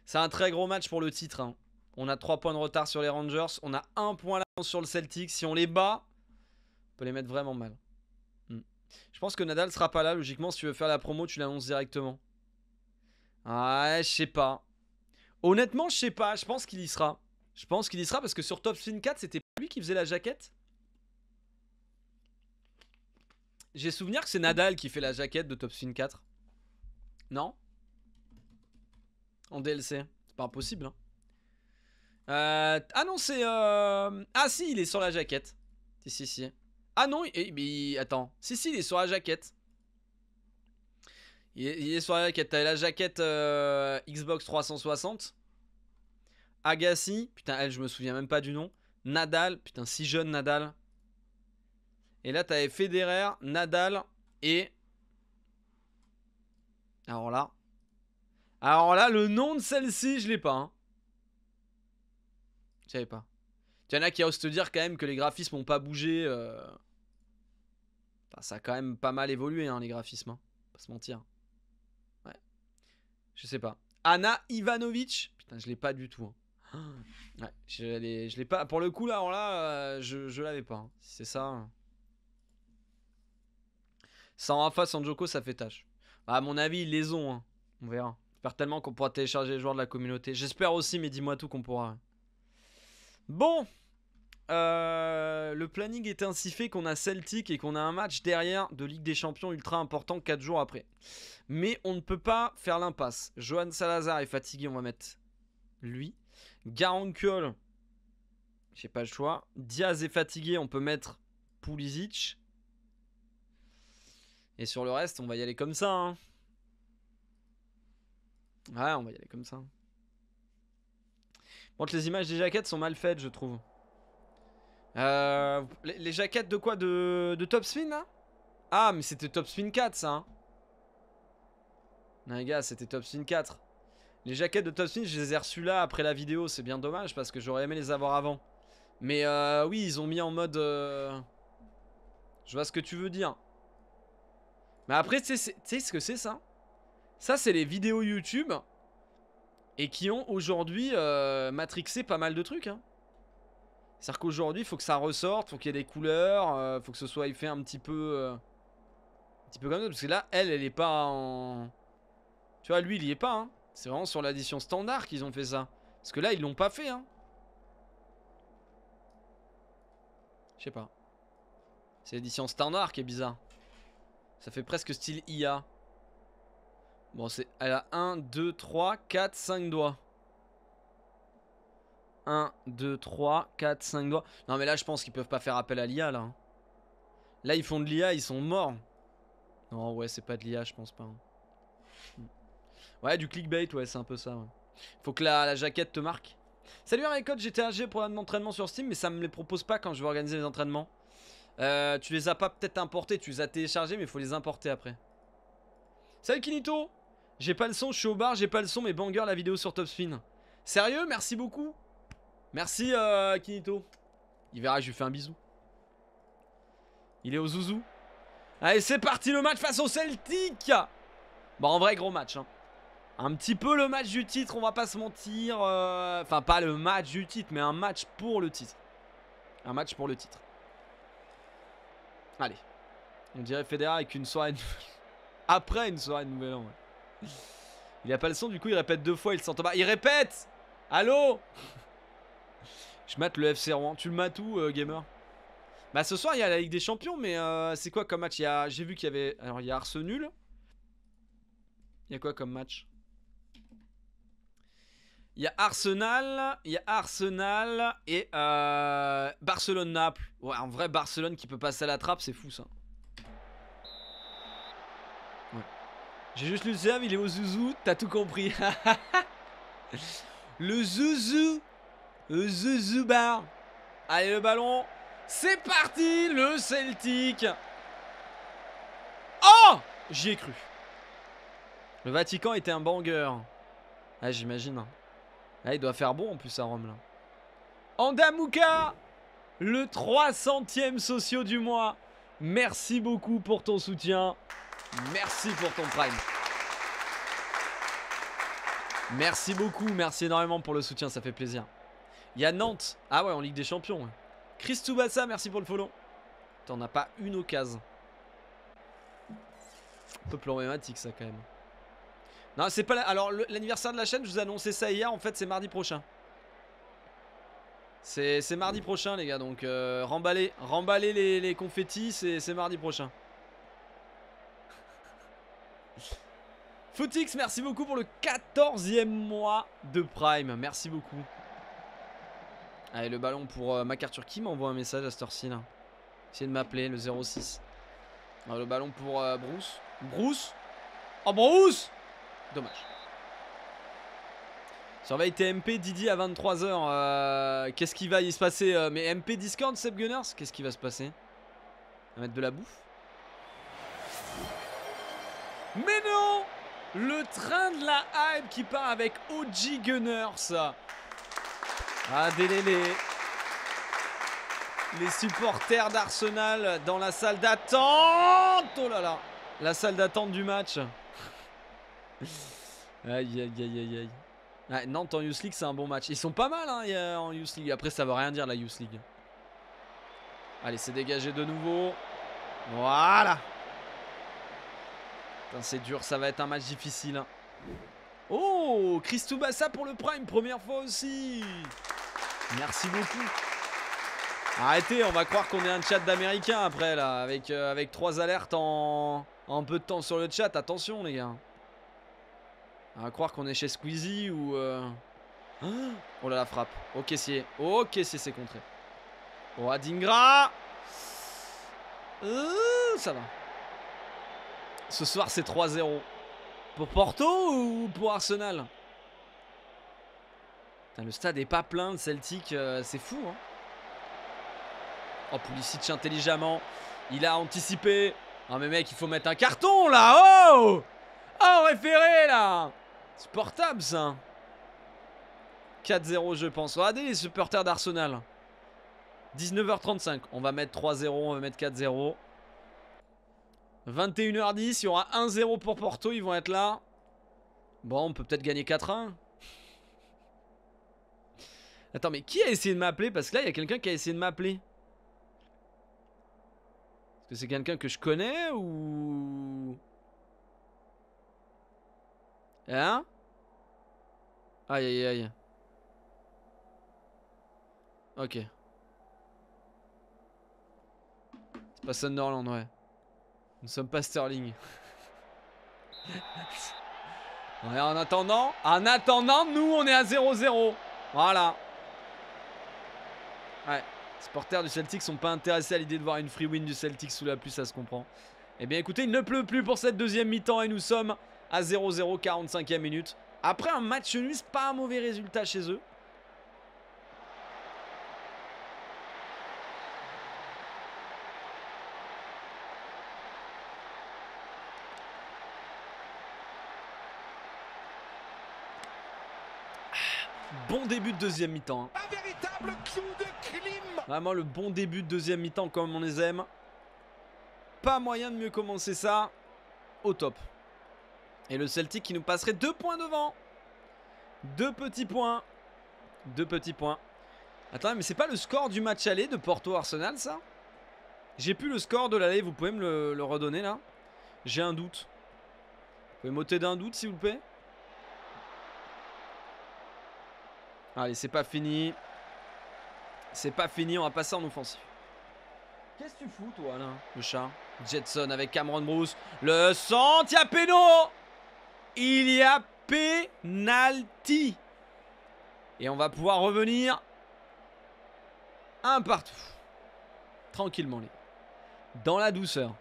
C'est un très gros match pour le titre. Hein. On a 3 points de retard sur les Rangers. On a 1 point là sur le Celtic. Si on les bat, on peut les mettre vraiment mal. Hmm. Je pense que Nadal sera pas là. Logiquement, si tu veux faire la promo, tu l'annonces directement. Ouais, ah, je sais pas. Honnêtement, je sais pas. Je pense qu'il y sera. Je pense qu'il y sera parce que sur Top Spin 4, c'était lui qui faisait la jaquette. J'ai souvenir que c'est Nadal qui fait la jaquette de Top Spin 4. Non En DLC. C'est pas impossible. Hein. Euh, ah non, c'est... Euh, ah si, il est sur la jaquette. Si, si, Ah non, eh, il... attends. Si, si, il est sur la jaquette. Il est, sur la jaquette. T'as la jaquette euh, Xbox 360. Agassi, putain, elle, je me souviens même pas du nom. Nadal, putain, si jeune Nadal. Et là, t'avais Federer, Nadal et. Alors là. Alors là, le nom de celle-ci, je l'ai pas. Hein. Je savais pas. en a qui osent te dire quand même que les graphismes ont pas bougé. Euh. ça a quand même pas mal évolué, hein, les graphismes. Hein. Pas se mentir. Ouais. Je sais pas. Anna Ivanovic. Putain, je l'ai pas du tout. Ouais, je l'ai pas. Pour le coup, là, on l'a, euh, je, l'avais pas. Hein. C'est ça. Sans hein. Rafa, sans Joko, ça fait tâche. Bah, à mon avis, ils les ont. Hein. On verra. J'espère tellement qu'on pourra télécharger les joueurs de la communauté. J'espère aussi, mais dis-moi tout qu'on pourra. Bon. Euh, le planning est ainsi fait qu'on a Celtic et qu'on a un match derrière de Ligue des Champions ultra important 4 jours après. Mais on ne peut pas faire l'impasse. Johan Salazar est fatigué, on va mettre lui. Garankul j'ai pas le choix. Diaz est fatigué, on peut mettre Pulisic. Et sur le reste, on va y aller comme ça. Hein. Ouais, on va y aller comme ça. Bon, les images des jaquettes sont mal faites, je trouve. Euh, les, jaquettes de quoi de, de Top Spin, là Ah, mais c'était Top Spin 4, ça. Hein. Les gars, c'était Top Spin 4. Les jaquettes de Top Spin je les ai reçues là après la vidéo. C'est bien dommage parce que j'aurais aimé les avoir avant. Mais euh, oui, ils ont mis en mode... Euh, je vois ce que tu veux dire. Mais après, tu sais ce que c'est ça Ça, c'est les vidéos YouTube. Et qui ont aujourd'hui euh, matrixé pas mal de trucs. Hein. C'est-à-dire qu'aujourd'hui, il faut que ça ressorte, faut qu'il y ait des couleurs, faut que ce soit fait un petit peu... un petit peu comme ça. Parce que là, elle, elle est pas en... Tu vois, lui, il y est pas, hein. C'est vraiment sur l'addition standard qu'ils ont fait ça. Parce que là, ils l'ont pas fait, hein. Je sais pas. C'est l'édition standard qui est bizarre. Ça fait presque style IA. Bon, c'est. Elle a 1, 2, 3, 4, 5 doigts. 1, 2, 3, 4, 5 doigts. Non, mais là, je pense qu'ils peuvent pas faire appel à l'IA, là. Hein. Là, ils font de l'IA, ils sont morts. Non, ouais, c'est pas de l'IA, je pense pas. Hein. Ouais, du clickbait, ouais, c'est un peu ça. Faut que la, jaquette te marque. Salut Haricot, j'étais pour un d'entraînement sur Steam, mais ça me les propose pas quand je veux organiser les entraînements. Euh, tu les as pas peut-être importés, tu les as téléchargés, mais faut les importer après. Salut Kinito J'ai pas le son, je suis au bar, j'ai pas le son, mais banger la vidéo sur Topspin. Sérieux, merci beaucoup Merci euh, Kinito. Il verra, je lui fais un bisou. Il est au zouzou. Allez, c'est parti, le match face au Celtic Bon, bah, en vrai, gros match, hein un petit peu le match du titre, on va pas se mentir. Euh, enfin, pas le match du titre, mais un match pour le titre. Un match pour le titre. Allez. On dirait Federer avec une soirée... *laughs* Après une soirée de nouvel an. Ouais. Il a pas le son, du coup, il répète deux fois, il s'entend pas. Il répète Allô Je mate le FC Rouen. Tu le mates où, euh, gamer Bah, ce soir, il y a la Ligue des Champions, mais euh, c'est quoi comme match J'ai vu qu'il y avait... Alors, il y a Arsenal. Il y a quoi comme match il y a Arsenal, il y a Arsenal et euh, Barcelone-Naples. Ouais, en vrai, Barcelone qui peut passer à la trappe, c'est fou ça. Ouais. J'ai juste le serve, il est au Zouzou, t'as tout compris. *laughs* le Zouzou, le Zouzou bar. Allez, le ballon, c'est parti, le Celtic. Oh J'y ai cru. Le Vatican était un banger. Ah, j'imagine. Hein. Ah, il doit faire bon en plus à Rome là. Andamuka Le 300ème socio du mois. Merci beaucoup pour ton soutien. Merci pour ton prime. Merci beaucoup, merci énormément pour le soutien, ça fait plaisir. Il y a Nantes. Ah ouais, en Ligue des Champions. Chris Bassa, merci pour le follow. T'en as pas une occasion. Un peu problématique ça quand même. Non, c'est pas... Alors, l'anniversaire de la chaîne, je vous annonçais ça hier. En fait, c'est mardi prochain. C'est mardi mmh. prochain, les gars. Donc, remballez euh, remballer, les, confettis, c'est mardi prochain. *laughs* Footix, merci beaucoup pour le 14e mois de Prime. Merci beaucoup. Allez, le ballon pour euh, MacArthur. Qui m'envoie un message à cette heure-ci, là Essayez de m'appeler, le 06. le ballon pour euh, Bruce. Bruce Oh, Bruce Dommage. Surveille TMP, Didi à 23h. Euh, qu'est-ce qui va y se passer euh, Mais MP Discord, Seb Gunners Qu'est-ce qui va se passer On va mettre de la bouffe Mais non Le train de la hype qui part avec OG Gunners. Ah, délélé les supporters d'Arsenal dans la salle d'attente. Oh là là, la salle d'attente du match. Aïe, aïe, aïe, aïe, aïe. Ah, Nantes en Youth League, c'est un bon match. Ils sont pas mal hein, en Youth League. Après, ça veut rien dire la Youth League. Allez, c'est dégagé de nouveau. Voilà. C'est dur, ça va être un match difficile. Hein. Oh, Christou Bassa pour le prime, première fois aussi. Merci beaucoup. Arrêtez, on va croire qu'on est un chat d'américain après là, avec, euh, avec trois alertes en, en peu de temps sur le chat. Attention les gars. À croire qu'on est chez Squeezie ou... Euh, hein oh là la frappe. Au caissier. Au caissier c'est contré. Oh Adingra euh, ça va. Ce soir c'est 3-0. Pour Porto ou pour Arsenal Le stade est pas plein de Celtic. Euh, c'est fou. Hein oh Pulisic intelligemment. Il a anticipé. Ah mais mec il faut mettre un carton là. Oh Oh référé là c'est portable ça 4-0 hein. je pense. Regardez ah, les supporters d'Arsenal. 19h35. On va mettre 3-0, on va mettre 4-0. 21h10, il y aura 1-0 pour Porto, ils vont être là. Bon, on peut peut-être gagner 4-1. Attends, mais qui a essayé de m'appeler Parce que là, il y a quelqu'un qui a essayé de m'appeler. Est-ce que c'est quelqu'un que je connais ou... Hein Aïe aïe aïe. Ok. C'est pas Sunderland, ouais. Nous sommes pas Sterling. *laughs* ouais, en attendant, en attendant, nous on est à 0-0. Voilà. Ouais. Les supporters du Celtic sont pas intéressés à l'idée de voir une free win du Celtic sous la pluie, ça se comprend. Eh bien écoutez, il ne pleut plus pour cette deuxième mi-temps et nous sommes à 0-0, 45e minute. Après un match nul, pas un mauvais résultat chez eux. bon début de deuxième mi-temps. Hein. Un véritable de Vraiment le bon début de deuxième mi-temps comme on les aime. Pas moyen de mieux commencer ça. Au top. Et le Celtic qui nous passerait deux points devant. Deux petits points. Deux petits points. Attends, mais c'est pas le score du match aller de Porto Arsenal ça J'ai plus le score de l'aller, vous pouvez me le, redonner là J'ai un doute. Vous pouvez m'ôter d'un doute s'il vous plaît Allez, c'est pas fini. C'est pas fini, on va passer en offensive Qu'est-ce que tu fous toi là, le chat Jetson avec Cameron Bruce. Le centre, il y a pénalty. Et on va pouvoir revenir un partout. Tranquillement, les. Dans la douceur.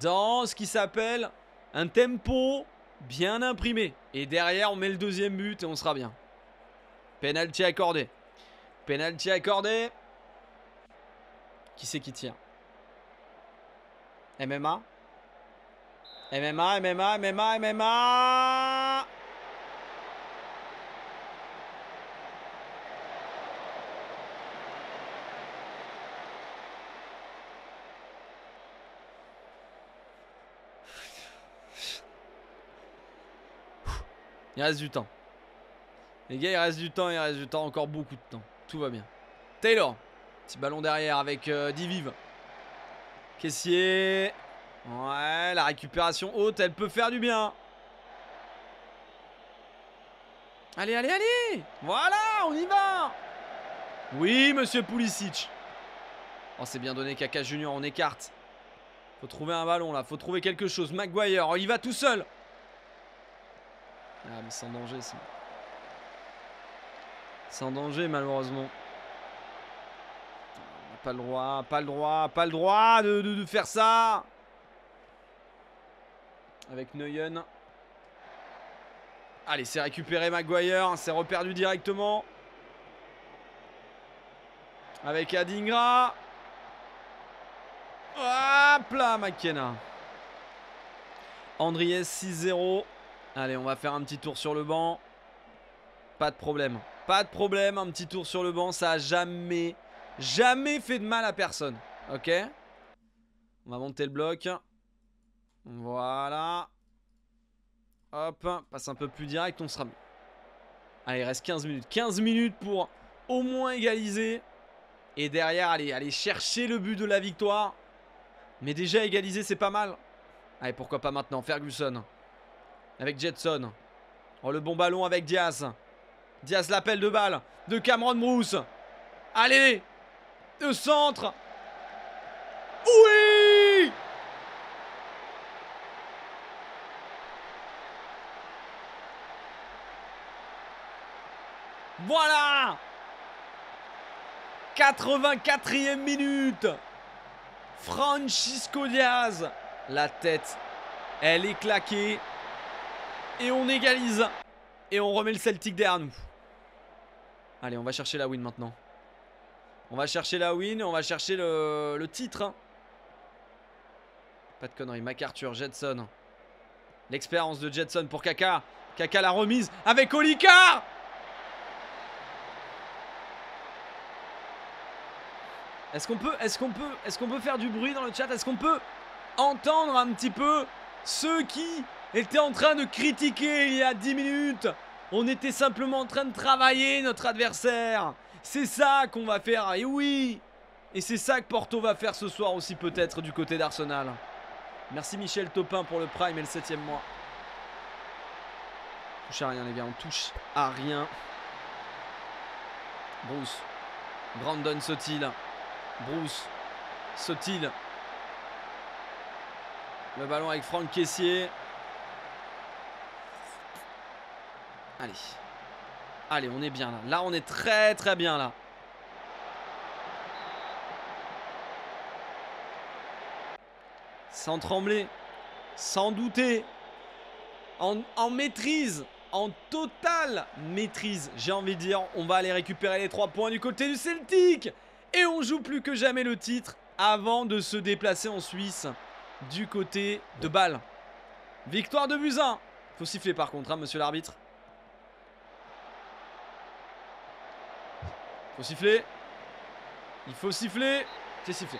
Dans ce qui s'appelle un tempo bien imprimé. Et derrière, on met le deuxième but et on sera bien. Penalty accordé. Penalty accordé. Qui c'est qui tire MMA MMA, MMA, MMA, MMA Il reste du temps. Les gars, il reste du temps, il reste du temps, encore beaucoup de temps. Tout va bien. Taylor, petit ballon derrière avec euh, vives Caissier. Ouais, la récupération haute, elle peut faire du bien. Allez, allez, allez Voilà, on y va Oui, monsieur Pulisic. Oh, c'est bien donné, Kaka Junior, on écarte. Faut trouver un ballon, là. Faut trouver quelque chose. Maguire, oh, il va tout seul. Ah, mais sans danger, ça. Sans danger, malheureusement. Ah, pas le droit, pas le droit, pas le droit de faire ça avec Neuen. Allez, c'est récupéré Maguire, c'est reperdu directement. Avec Adingra. Hop là, McKenna. Andriès 6-0. Allez, on va faire un petit tour sur le banc. Pas de problème. Pas de problème, un petit tour sur le banc. Ça a jamais, jamais fait de mal à personne. Ok On va monter le bloc. Voilà. Hop, passe un peu plus direct, on sera Allez, il reste 15 minutes. 15 minutes pour au moins égaliser. Et derrière, allez, allez chercher le but de la victoire. Mais déjà égaliser, c'est pas mal. Allez, pourquoi pas maintenant Ferguson. Avec Jetson. Oh, le bon ballon avec Diaz. Diaz l'appel de balle de Cameron Bruce, Allez Le centre Oui Voilà 84e minute Francisco Diaz La tête, elle est claquée. Et on égalise. Et on remet le Celtic derrière nous. Allez, on va chercher la win maintenant. On va chercher la win, on va chercher le, titre. Hein. Pas de conneries. MacArthur, Jetson. L'expérience de Jetson pour Kaka. Kaka la remise avec Olicard Est-ce qu'on peut, est-ce qu'on peut, est-ce qu'on peut faire du bruit dans le chat Est-ce qu'on peut entendre un petit peu ceux qui étaient en train de critiquer il y a 10 minutes On était simplement en train de travailler notre adversaire. C'est ça qu'on va faire, et oui Et c'est ça que Porto va faire ce soir aussi peut-être du côté d'Arsenal. Merci Michel Topin pour le prime et le septième mois. On touche à rien les gars, on touche à rien. Bruce, Brandon Sotil. Bruce Sotil, Le ballon avec Franck Caissier. Allez. Allez, on est bien là. Là, on est très très bien là. Sans trembler, sans douter, en, en maîtrise, en totale maîtrise, j'ai envie de dire. On va aller récupérer les trois points du côté du Celtic. Et on joue plus que jamais le titre avant de se déplacer en Suisse du côté de Bâle. Victoire de Buzyn. Faut siffler par contre, hein, monsieur l'arbitre. Faut siffler. Il faut siffler. C'est sifflé.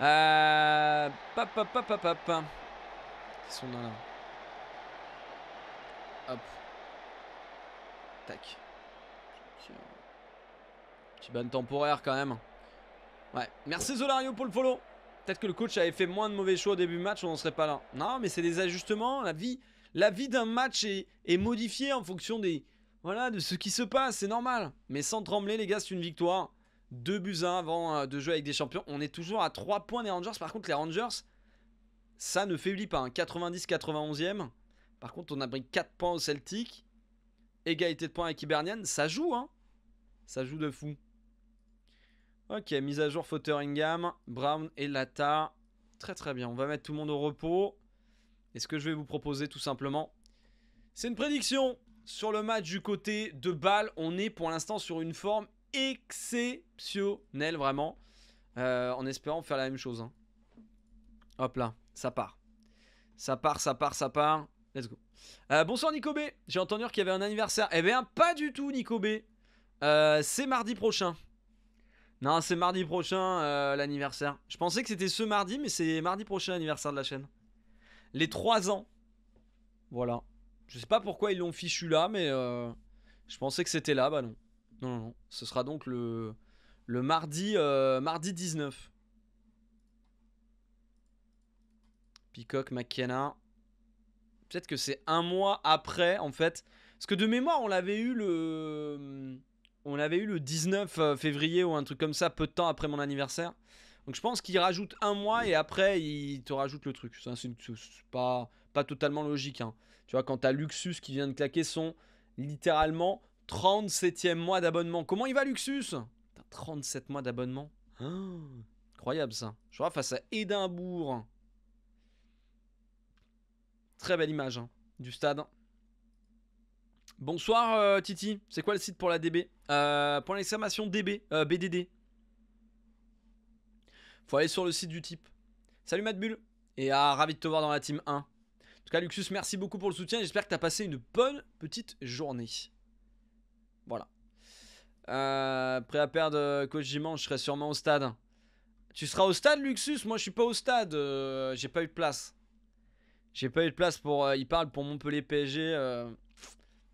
Euh... Pap, pap, pap, pap, Ils sont dans là Hop. Tac. Petit ban temporaire quand même. Ouais. Merci Zolario pour le follow. Peut-être que le coach avait fait moins de mauvais choix au début du match, on n'en serait pas là. Non, mais c'est des ajustements. La vie, la vie d'un match est, modifiée en fonction des, voilà, de ce qui se passe. C'est normal. Mais sans trembler, les gars, c'est une victoire. Deux buts 1 avant euh, de jouer avec des champions. On est toujours à 3 points des Rangers. Par contre, les Rangers, ça ne faiblit pas. 90-91e. Hein. E Par contre, on a pris 4 points au Celtic. Égalité de points avec Hibernian. Ça joue, hein. Ça joue de fou. Ok, mise à jour Fotheringham, Brown et Lata. Très très bien, on va mettre tout le monde au repos. Et ce que je vais vous proposer tout simplement, c'est une prédiction sur le match du côté de Bâle. On est pour l'instant sur une forme exceptionnelle vraiment. Euh, en espérant faire la même chose. Hein. Hop là, ça part. Ça part, ça part, ça part. Let's go. Euh, bonsoir Nico B. J'ai entendu qu'il y avait un anniversaire. Eh bien, pas du tout Nico B. Euh, c'est mardi prochain. Non, c'est mardi prochain euh, l'anniversaire. Je pensais que c'était ce mardi, mais c'est mardi prochain l'anniversaire de la chaîne. Les 3 ans. Voilà. Je sais pas pourquoi ils l'ont fichu là, mais euh, je pensais que c'était là. Bah non. Non, non, non. Ce sera donc le, le mardi, euh, mardi 19. Peacock, McKenna. Peut-être que c'est un mois après, en fait. Parce que de mémoire, on l'avait eu le on avait eu le 19 euh, février ou un truc comme ça, peu de temps après mon anniversaire. Donc je pense qu'il rajoute un mois et après il te rajoute le truc. c'est pas, pas totalement logique. Hein. Tu vois, quand t'as Luxus qui vient de claquer son littéralement 37e mois d'abonnement. Comment il va Luxus T'as 37 mois d'abonnement. Ah, incroyable ça. Je vois face à Édimbourg. Très belle image hein, du stade. Bonsoir euh, Titi, c'est quoi le site pour la DB euh, Pour l'exclamation DB, euh, BDD. Faut aller sur le site du type. Salut Madbull, et ah, ravi de te voir dans la team 1. En tout cas Luxus, merci beaucoup pour le soutien, j'espère que t'as passé une bonne petite journée. Voilà. prêt à perdre coach dimanche, je serai sûrement au stade. Tu seras au stade Luxus, moi je suis pas au stade, j'ai pas eu de place. J'ai pas eu de place pour... il parle pour Montpellier PSG...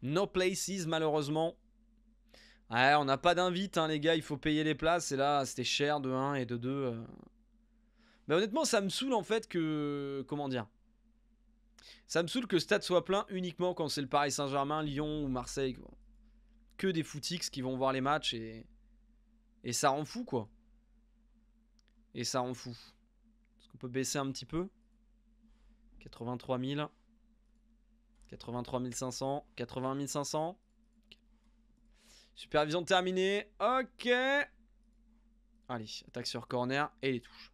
No places, malheureusement. Ouais, on n'a pas d'invite, hein, les gars. Il faut payer les places. Et là, c'était cher de 1 et de 2. Euh. Mais honnêtement, ça me saoule en fait que. Comment dire Ça me saoule que stade soit plein uniquement quand c'est le Paris Saint-Germain, Lyon ou Marseille. Que des footix qui vont voir les matchs et. Et ça rend fou, quoi. Et ça rend fou. Est-ce qu'on peut baisser un petit peu 83 000. 83 500, 80 500. Supervision terminée. Ok. Allez, attaque sur corner et les touches.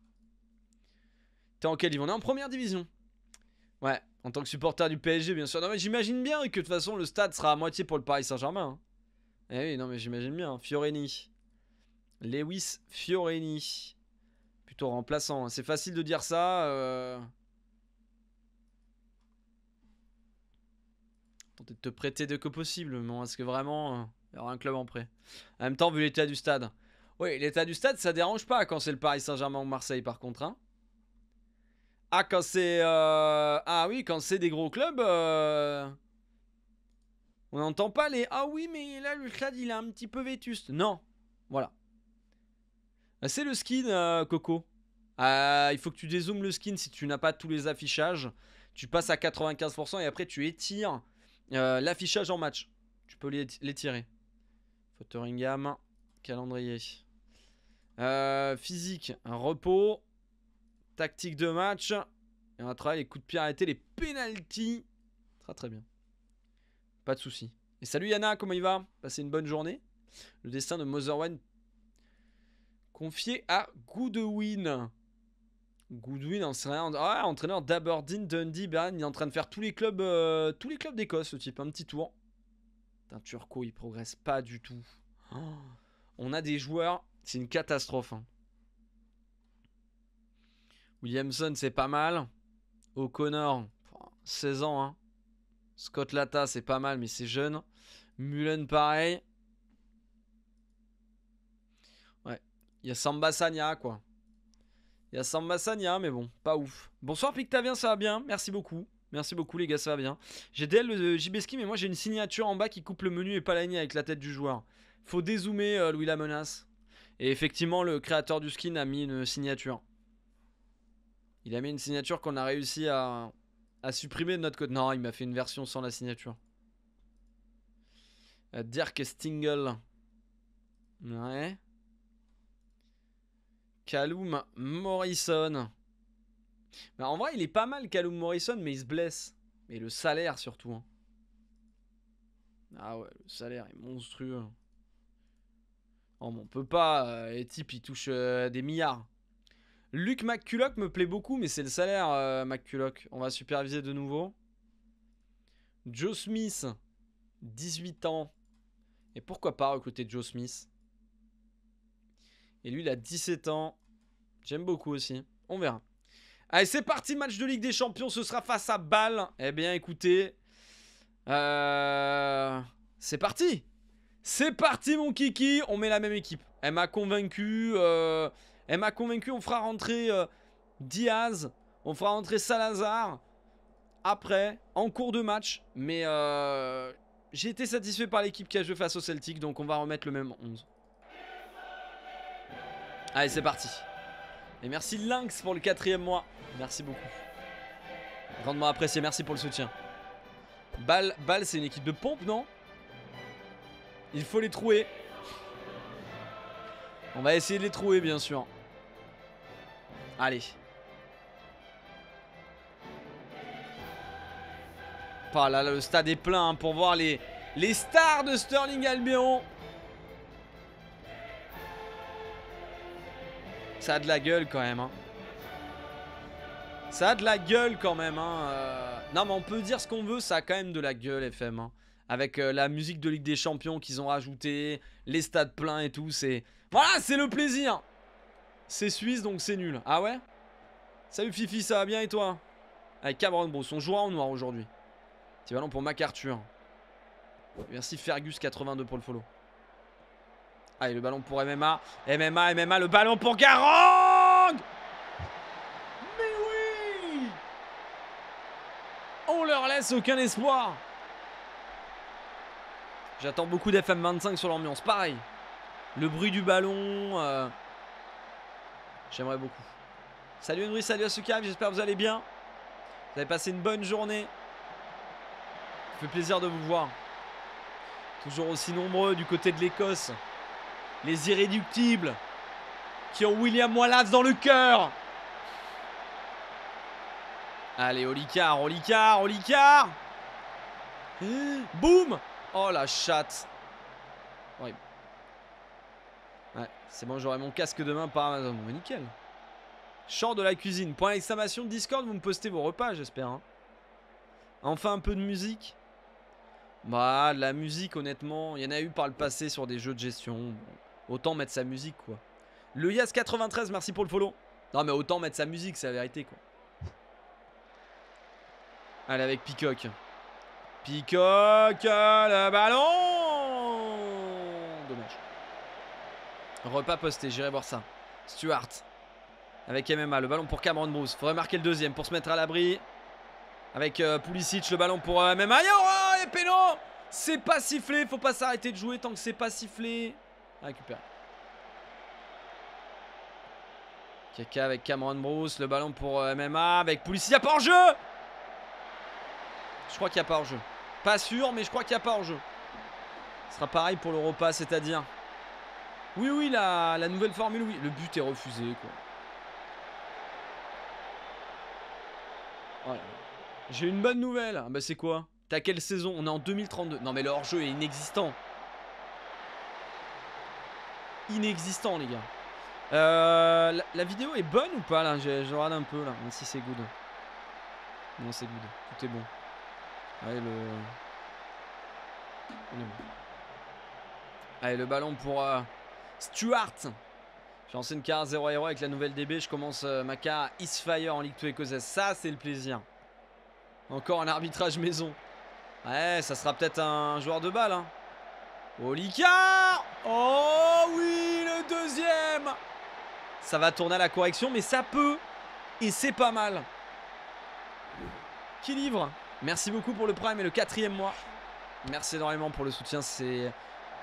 T'es en quel On est en première division. Ouais, en tant que supporter du PSG, bien sûr. Non, mais j'imagine bien que de toute façon, le stade sera à moitié pour le Paris Saint-Germain. Hein. Eh oui, non, mais j'imagine bien. Fiorini. Lewis Fiorini. Plutôt remplaçant. Hein. C'est facile de dire ça. Euh... de te prêter de que possible, mais est-ce que vraiment il euh, y aura un club en prêt En même temps, vu l'état du stade. Oui, l'état du stade, ça dérange pas quand c'est le Paris Saint-Germain ou Marseille, par contre. Hein. ah, quand c'est. Euh, ah oui, quand c'est des gros clubs. Euh, on n'entend pas les. Ah oui, mais là, le stade, il est un petit peu vétuste. Non. Voilà. Ah, c'est le skin, Coco. Ah, il faut que tu dézoomes le skin si tu n'as pas tous les affichages. Tu passes à 95% et après, tu étires euh, l'affichage en match. Tu peux les, tirer. Fotoringham, calendrier. Euh, physique, un repos. Tactique de match. Et on va travailler les coups de pied arrêtés, les pénalties. Très très bien. Pas de souci. Et salut Yana, comment il va Passez une bonne journée. Le destin de One confié à Goodwin. Goodwin, on sait Ah, entraîneur d'Aberdeen, Dundee, Ban, il est en train de faire tous les clubs, euh, tous les clubs d'Écosse, ce type. Un petit tour. Putain, Turco, il progresse pas du tout. Oh, on a des joueurs, c'est une catastrophe. Hein. Williamson, c'est pas mal. O'Connor, 16 ans. Hein. Scott Latta, c'est pas mal, mais c'est jeune. Mullen, pareil. Ouais, il y a Samba Sanya, quoi. Il y a Samba Sanya, mais bon, pas ouf. Bonsoir Pictavien, ça va bien Merci beaucoup. Merci beaucoup les gars, ça va bien. J'ai DL le euh, Jibeski, mais moi j'ai une signature en bas qui coupe le menu et pas la ligne avec la tête du joueur. Faut dézoomer euh, Louis la menace. Et effectivement, le créateur du skin a mis une signature. Il a mis une signature qu'on a réussi à, supprimer de notre côté. Non, il m'a fait une version sans la signature. Euh, Dirk Stingle. Ouais. Callum Morrison. Bah, en vrai, il est pas mal, Calum Morrison, mais il se blesse. Et le salaire surtout. Hein. Ah ouais, le salaire est monstrueux. On hein. ne oh, on peut pas. Euh, les types, ils touchent euh, des milliards. Luc McCulloch me plaît beaucoup, mais c'est le salaire, euh, McCulloch. On va superviser de nouveau. Joe Smith, 18 ans. Et pourquoi pas recruter Joe Smith et lui, il a 17 ans. J'aime beaucoup aussi. On verra. Allez, c'est parti, match de Ligue des Champions. Ce sera face à Bâle. Eh bien, écoutez. Euh, c'est parti. C'est parti, mon kiki. On met la même équipe. Elle m'a convaincu. Euh, elle m'a convaincu. On fera rentrer euh, Diaz. On fera rentrer Salazar. Après, en cours de match. Mais j'ai été satisfait par l'équipe qui a joué face au Celtic. Donc, on va remettre le même 11. Allez, c'est parti. Et merci Lynx pour le quatrième mois. Merci beaucoup. Grandement apprécié, merci pour le soutien. Ball, Ball c'est une équipe de pompe, non Il faut les trouver. On va essayer de les trouver, bien sûr. Allez. Par là, le stade est plein hein, pour voir les, les stars de Sterling Albion. Ça a de la gueule quand même. Hein. Ça a de la gueule quand même. Hein. Euh. Non mais on peut dire ce qu'on veut, ça a quand même de la gueule FM. Hein. Avec euh, la musique de Ligue des Champions qu'ils ont rajoutée, les stades pleins et tout, c'est... Voilà, c'est le plaisir C'est Suisse donc c'est nul. Ah ouais Salut Fifi, ça va bien et toi Avec Cameron Bruce, on jouera en noir aujourd'hui. C'est valant pour MacArthur. Merci Fergus82 pour le follow. Allez, ah, le ballon pour MMA. MMA, MMA, le ballon pour Garang Mais oui On leur laisse aucun espoir. J'attends beaucoup d'FM25 sur l'ambiance. Pareil. Le bruit du ballon. Euh, j'aimerais beaucoup. Salut Henry, salut Asukav, j'espère que vous allez bien. Vous avez passé une bonne journée. Ça fait plaisir de vous voir. Toujours aussi nombreux du côté de l'Écosse. Les irréductibles qui ont William Wallace dans le cœur. Allez, Olicard, Olicard, Olicard. Mmh, boum Oh la chatte Ouais, c'est bon, j'aurai mon casque demain par Amazon. nickel. Chant de la cuisine. Point d'exclamation Discord, vous me postez vos repas, j'espère. Hein. Enfin, un peu de musique. Bah, la musique, honnêtement, il y en a eu par le passé sur des jeux de gestion. Autant mettre sa musique, quoi. Le Yas93, merci pour le follow. Non, mais autant mettre sa musique, c'est la vérité, quoi. Allez, avec Peacock. Peacock, euh, le ballon Dommage. Repas posté, j'irai voir ça. Stuart. Avec MMA, le ballon pour Cameron Bruce. Faudrait marquer le deuxième pour se mettre à l'abri. Avec euh, Pulisic, le ballon pour euh, MMA. Oh, et péno C'est pas sifflé, faut pas s'arrêter de jouer tant que c'est pas sifflé récupère. Kaka avec Cameron Bruce, le ballon pour euh, MMA avec Poulissi. Il pas en jeu Je crois qu'il n'y a pas en jeu. Pas sûr, mais je crois qu'il n'y a pas en jeu. Ce sera pareil pour le repas, c'est-à-dire. Oui, oui, la, nouvelle formule, oui. Le but est refusé, quoi. J'ai une bonne nouvelle. Ah, bah, c'est quoi T'as quelle saison On est en 2032. Non, mais le hors-jeu est inexistant inexistant, les gars. Euh, la, vidéo est bonne ou pas là je, regarde un peu là, si c'est good. Non, c'est good. Tout est bon. Allez, le. Allez, le ballon pour euh, Stuart. J'ai lancé une carte 0 0 avec la nouvelle DB. Je commence euh, ma East Isfire en Ligue 2 écossaise. Ça, c'est le plaisir. Encore un arbitrage maison. Ouais, ça sera peut-être un joueur de balle. Hein. Olicard Oh oui, le deuxième Ça va tourner à la correction, mais ça peut. Et c'est pas mal. Qui livre Merci beaucoup pour le prime et le quatrième mois. Merci énormément pour le soutien. C'est,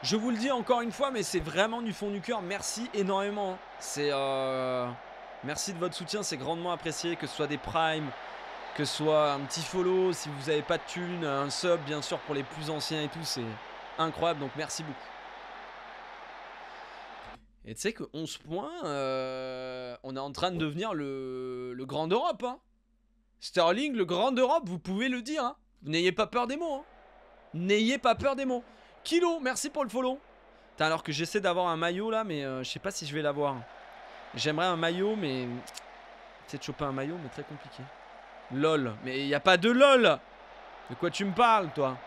Je vous le dis encore une fois, mais c'est vraiment du fond du cœur. Merci énormément. Hein. C'est... Euh, merci de votre soutien, c'est grandement apprécié, que ce soit des primes, que ce soit un petit follow, si vous n'avez pas de thunes, un sub bien sûr pour les plus anciens et tout, c'est incroyable, donc merci beaucoup. Et tu sais que 11 points, euh, on est en train de devenir le, grand Europe hein. Sterling, le grand d'Europe, vous pouvez le dire. Hein. N'ayez pas peur des mots. Hein. N'ayez pas peur des mots. Kilo, merci pour le follow. alors que j'essaie d'avoir un maillot là, mais euh, je sais pas si je vais l'avoir. J'aimerais un maillot, mais... c'est de choper un maillot, mais très compliqué. LOL. Mais il n'y a pas de LOL. De quoi tu me parles, toi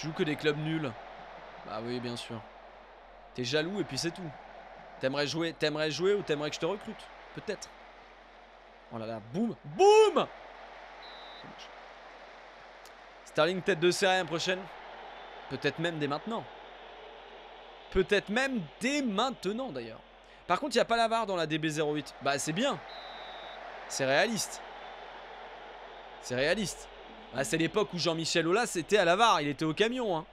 je joue que des clubs nuls. Bah oui, bien sûr. T'es jaloux et puis c'est tout. T'aimerais jouer, t'aimerais jouer ou t'aimerais que je te recrute Peut-être. Oh là là, boum, boum Starling tête de série prochaine. Peut-être même dès maintenant. Peut-être même dès maintenant d'ailleurs. Par contre, il n'y a pas la barre dans la DB08. Bah c'est bien. C'est réaliste. C'est réaliste. Ah, c'est l'époque où Jean-Michel Aulas était à la il était au camion. Hein.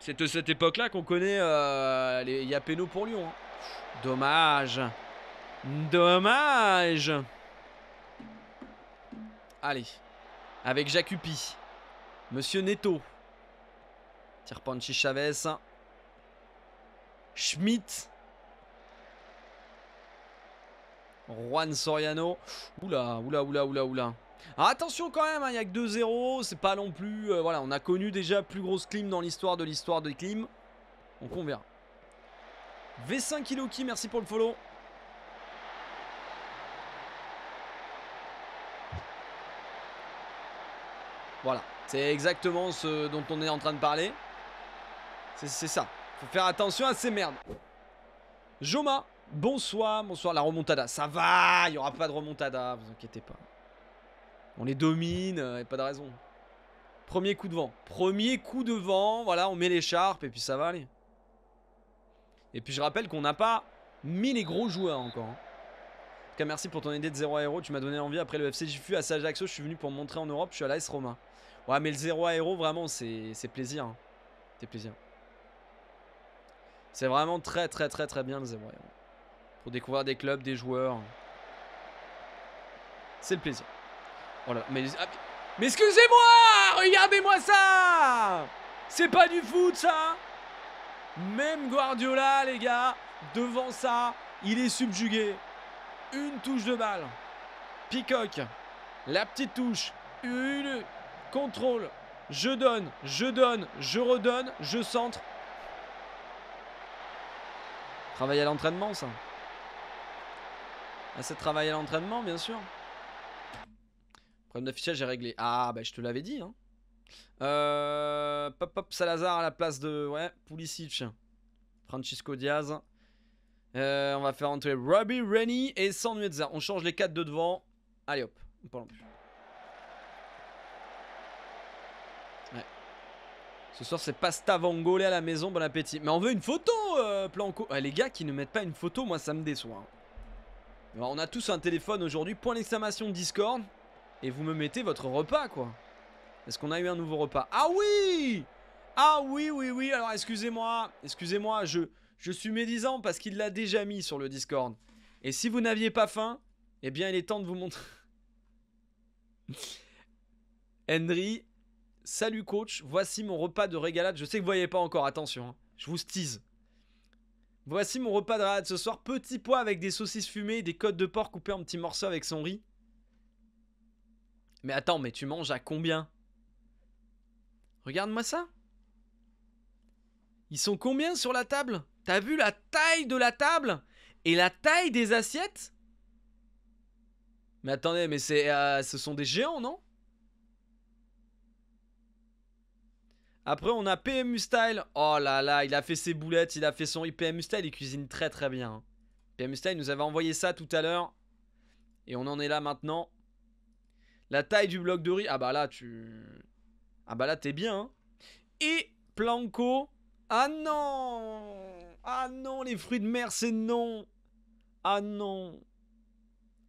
C'est de cette époque-là qu'on connaît euh, les Yapeno pour Lyon. Hein. Dommage. Dommage. Allez. Avec Jacupi. Monsieur Neto. Tirpanchi Chavez. Schmidt. Juan Soriano. Oula, oula, oula, oula, oula. Ah, attention quand même, il hein, n'y a que 2-0, c'est pas non plus... Euh, voilà, on a connu déjà plus grosse clim dans l'histoire de l'histoire de clim. on convient. V5 Kiloki, merci pour le follow. Voilà, c'est exactement ce dont on est en train de parler. C'est ça. Faut faire attention à ces merdes. Joma, bonsoir, bonsoir la remontada. Ça va, il n'y aura pas de remontada, vous inquiétez pas. On les domine, Il n'y a pas de raison. Premier coup de vent. Premier coup de vent, voilà, on met l'écharpe et puis ça va aller. Et puis je rappelle qu'on n'a pas mis les gros joueurs encore. Hein. En tout cas, merci pour ton idée de 0 à Tu m'as donné envie après le FC Gifu à Sajaxo. Je suis venu pour montrer en Europe. Je suis à l'AS Roma. Ouais, mais le 0 à héros, vraiment, c'est plaisir. Hein. C'est plaisir. C'est vraiment très, très, très, très bien le 0 Pour découvrir des clubs, des joueurs. C'est le plaisir mais... Ah, mais excusez-moi Regardez-moi ça C'est pas du foot, ça Même Guardiola, les gars, devant ça, il est subjugué. Une touche de balle. Peacock. La petite touche. Une... Contrôle. Je donne, je donne, je redonne, je centre. Travail à l'entraînement, ça. Assez ah, c'est travailler à l'entraînement, bien sûr. Comme d'affichage est réglé. Ah, bah je te l'avais dit. Hein. Euh, pop Pop Salazar à la place de ouais, Pulisic. Francisco Diaz. Euh, on va faire entrer Robbie Rennie et Sanuezza. On change les 4 de devant. Allez hop, on parle plus. Ouais. Ce soir, c'est pasta vangolais à la maison. Bon appétit. Mais on veut une photo, euh, Planco. Ah, les gars qui ne mettent pas une photo, moi, ça me déçoit. Hein. on a tous un téléphone aujourd'hui. Point d'exclamation Discord. Et vous me mettez votre repas, quoi. Est-ce qu'on a eu un nouveau repas Ah oui Ah oui, oui, oui. Alors, excusez-moi. Excusez-moi, je, je suis médisant parce qu'il l'a déjà mis sur le Discord. Et si vous n'aviez pas faim, eh bien, il est temps de vous montrer... *laughs* Henry, salut coach, voici mon repas de régalade. Je sais que vous voyez pas encore, attention, hein. je vous tease. Voici mon repas de régalade ce soir, petit pois avec des saucisses fumées des côtes de porc coupées en petits morceaux avec son riz. Mais attends, mais tu manges à combien Regarde-moi ça. Ils sont combien sur la table T'as vu la taille de la table Et la taille des assiettes Mais attendez, mais c'est, euh, ce sont des géants, non Après, on a PMU Style. Oh là là, il a fait ses boulettes, il a fait son IPMU Style, il cuisine très très bien. PMU Style nous avait envoyé ça tout à l'heure. Et on en est là maintenant. La taille du bloc de riz. Ah bah là, tu. Ah bah là, t'es bien. Hein. Et Planco. Ah non Ah non, les fruits de mer, c'est non Ah non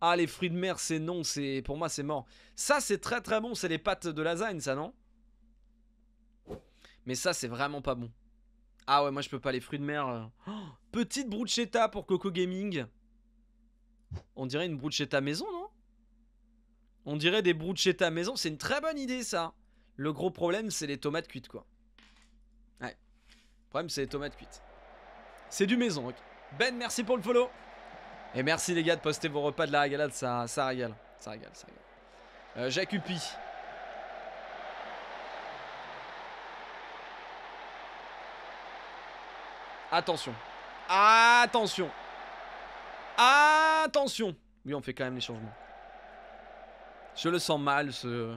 Ah, les fruits de mer, c'est non, c'est pour moi, c'est mort. Ça, c'est très très bon, c'est les pâtes de lasagne, ça, non Mais ça, c'est vraiment pas bon. Ah ouais, moi, je peux pas, les fruits de mer... Euh. Oh, petite bruchetta pour Coco Gaming On dirait une bruchetta maison, non on dirait des bruschetta maison, c'est une très bonne idée ça. Le gros problème, c'est les tomates cuites quoi. Ouais. Le problème, c'est les tomates cuites. C'est du maison, Ben, merci pour le follow. Et merci les gars de poster vos repas de la régalade, ça, ça régale. Ça régale, ça régale. Euh, Attention. Attention. Attention. Oui, on fait quand même les changements. Je le sens mal ce...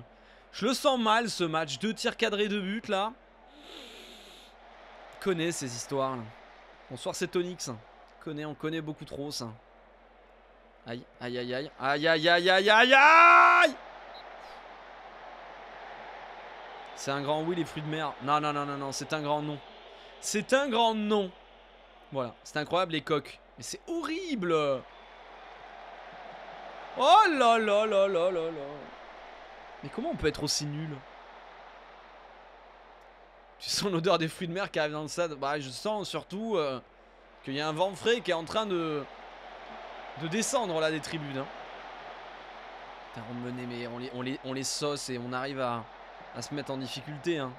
Je le sens mal ce match. Deux tirs cadrés de but là. Connais ces histoires là. Bonsoir c'est Tonix. Connais, on connaît beaucoup trop ça. Aïe, aïe, aïe, aïe. Aïe, aïe, aïe, aïe, aïe, aïe C'est un grand oui les fruits de mer. Non, non, non, non, non, c'est un grand non. C'est un grand non. Voilà, c'est incroyable les coques. Mais c'est horrible Oh là là là là là Mais comment on peut être aussi nul Tu sens l'odeur des fruits de mer qui arrive dans le stade Bah je sens surtout euh, qu'il y a un vent frais qui est en train de, de descendre là des tribunes. Hein. Putain, on mais on les, on, on les sauce et on arrive à, se mettre en difficulté. Hein.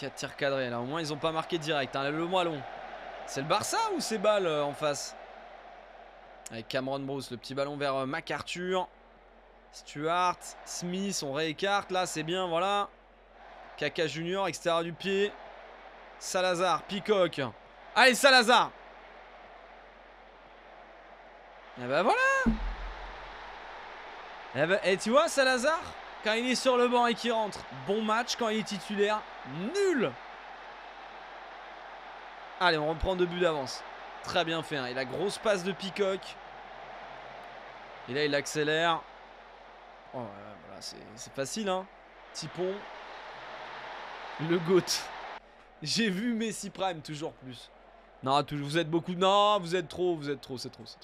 4 tirs cadrés là, au moins ils ont pas marqué direct. Hein. Le moellon. C'est le Barça ou c'est balles euh, en face avec Cameron Bruce, le petit ballon vers euh, MacArthur. Stuart, Smith, on réécarte. Là, c'est bien, voilà. Kaka Junior, extérieur du pied. Salazar, Peacock. Allez, Salazar Et eh ben bah voilà et, eh ben, et, tu vois, Salazar, quand il est sur le banc et qu'il rentre, bon match. Quand il est titulaire, nul Allez, on reprend deux buts d'avance très bien fait. Hein. Et la grosse passe de Peacock. Et là, il accélère. Oh, c'est facile, hein. Tipon. Le GOAT. J'ai vu Messi Prime, toujours plus. Non, vous êtes beaucoup. Non, vous êtes trop, vous êtes trop, c'est trop, c'est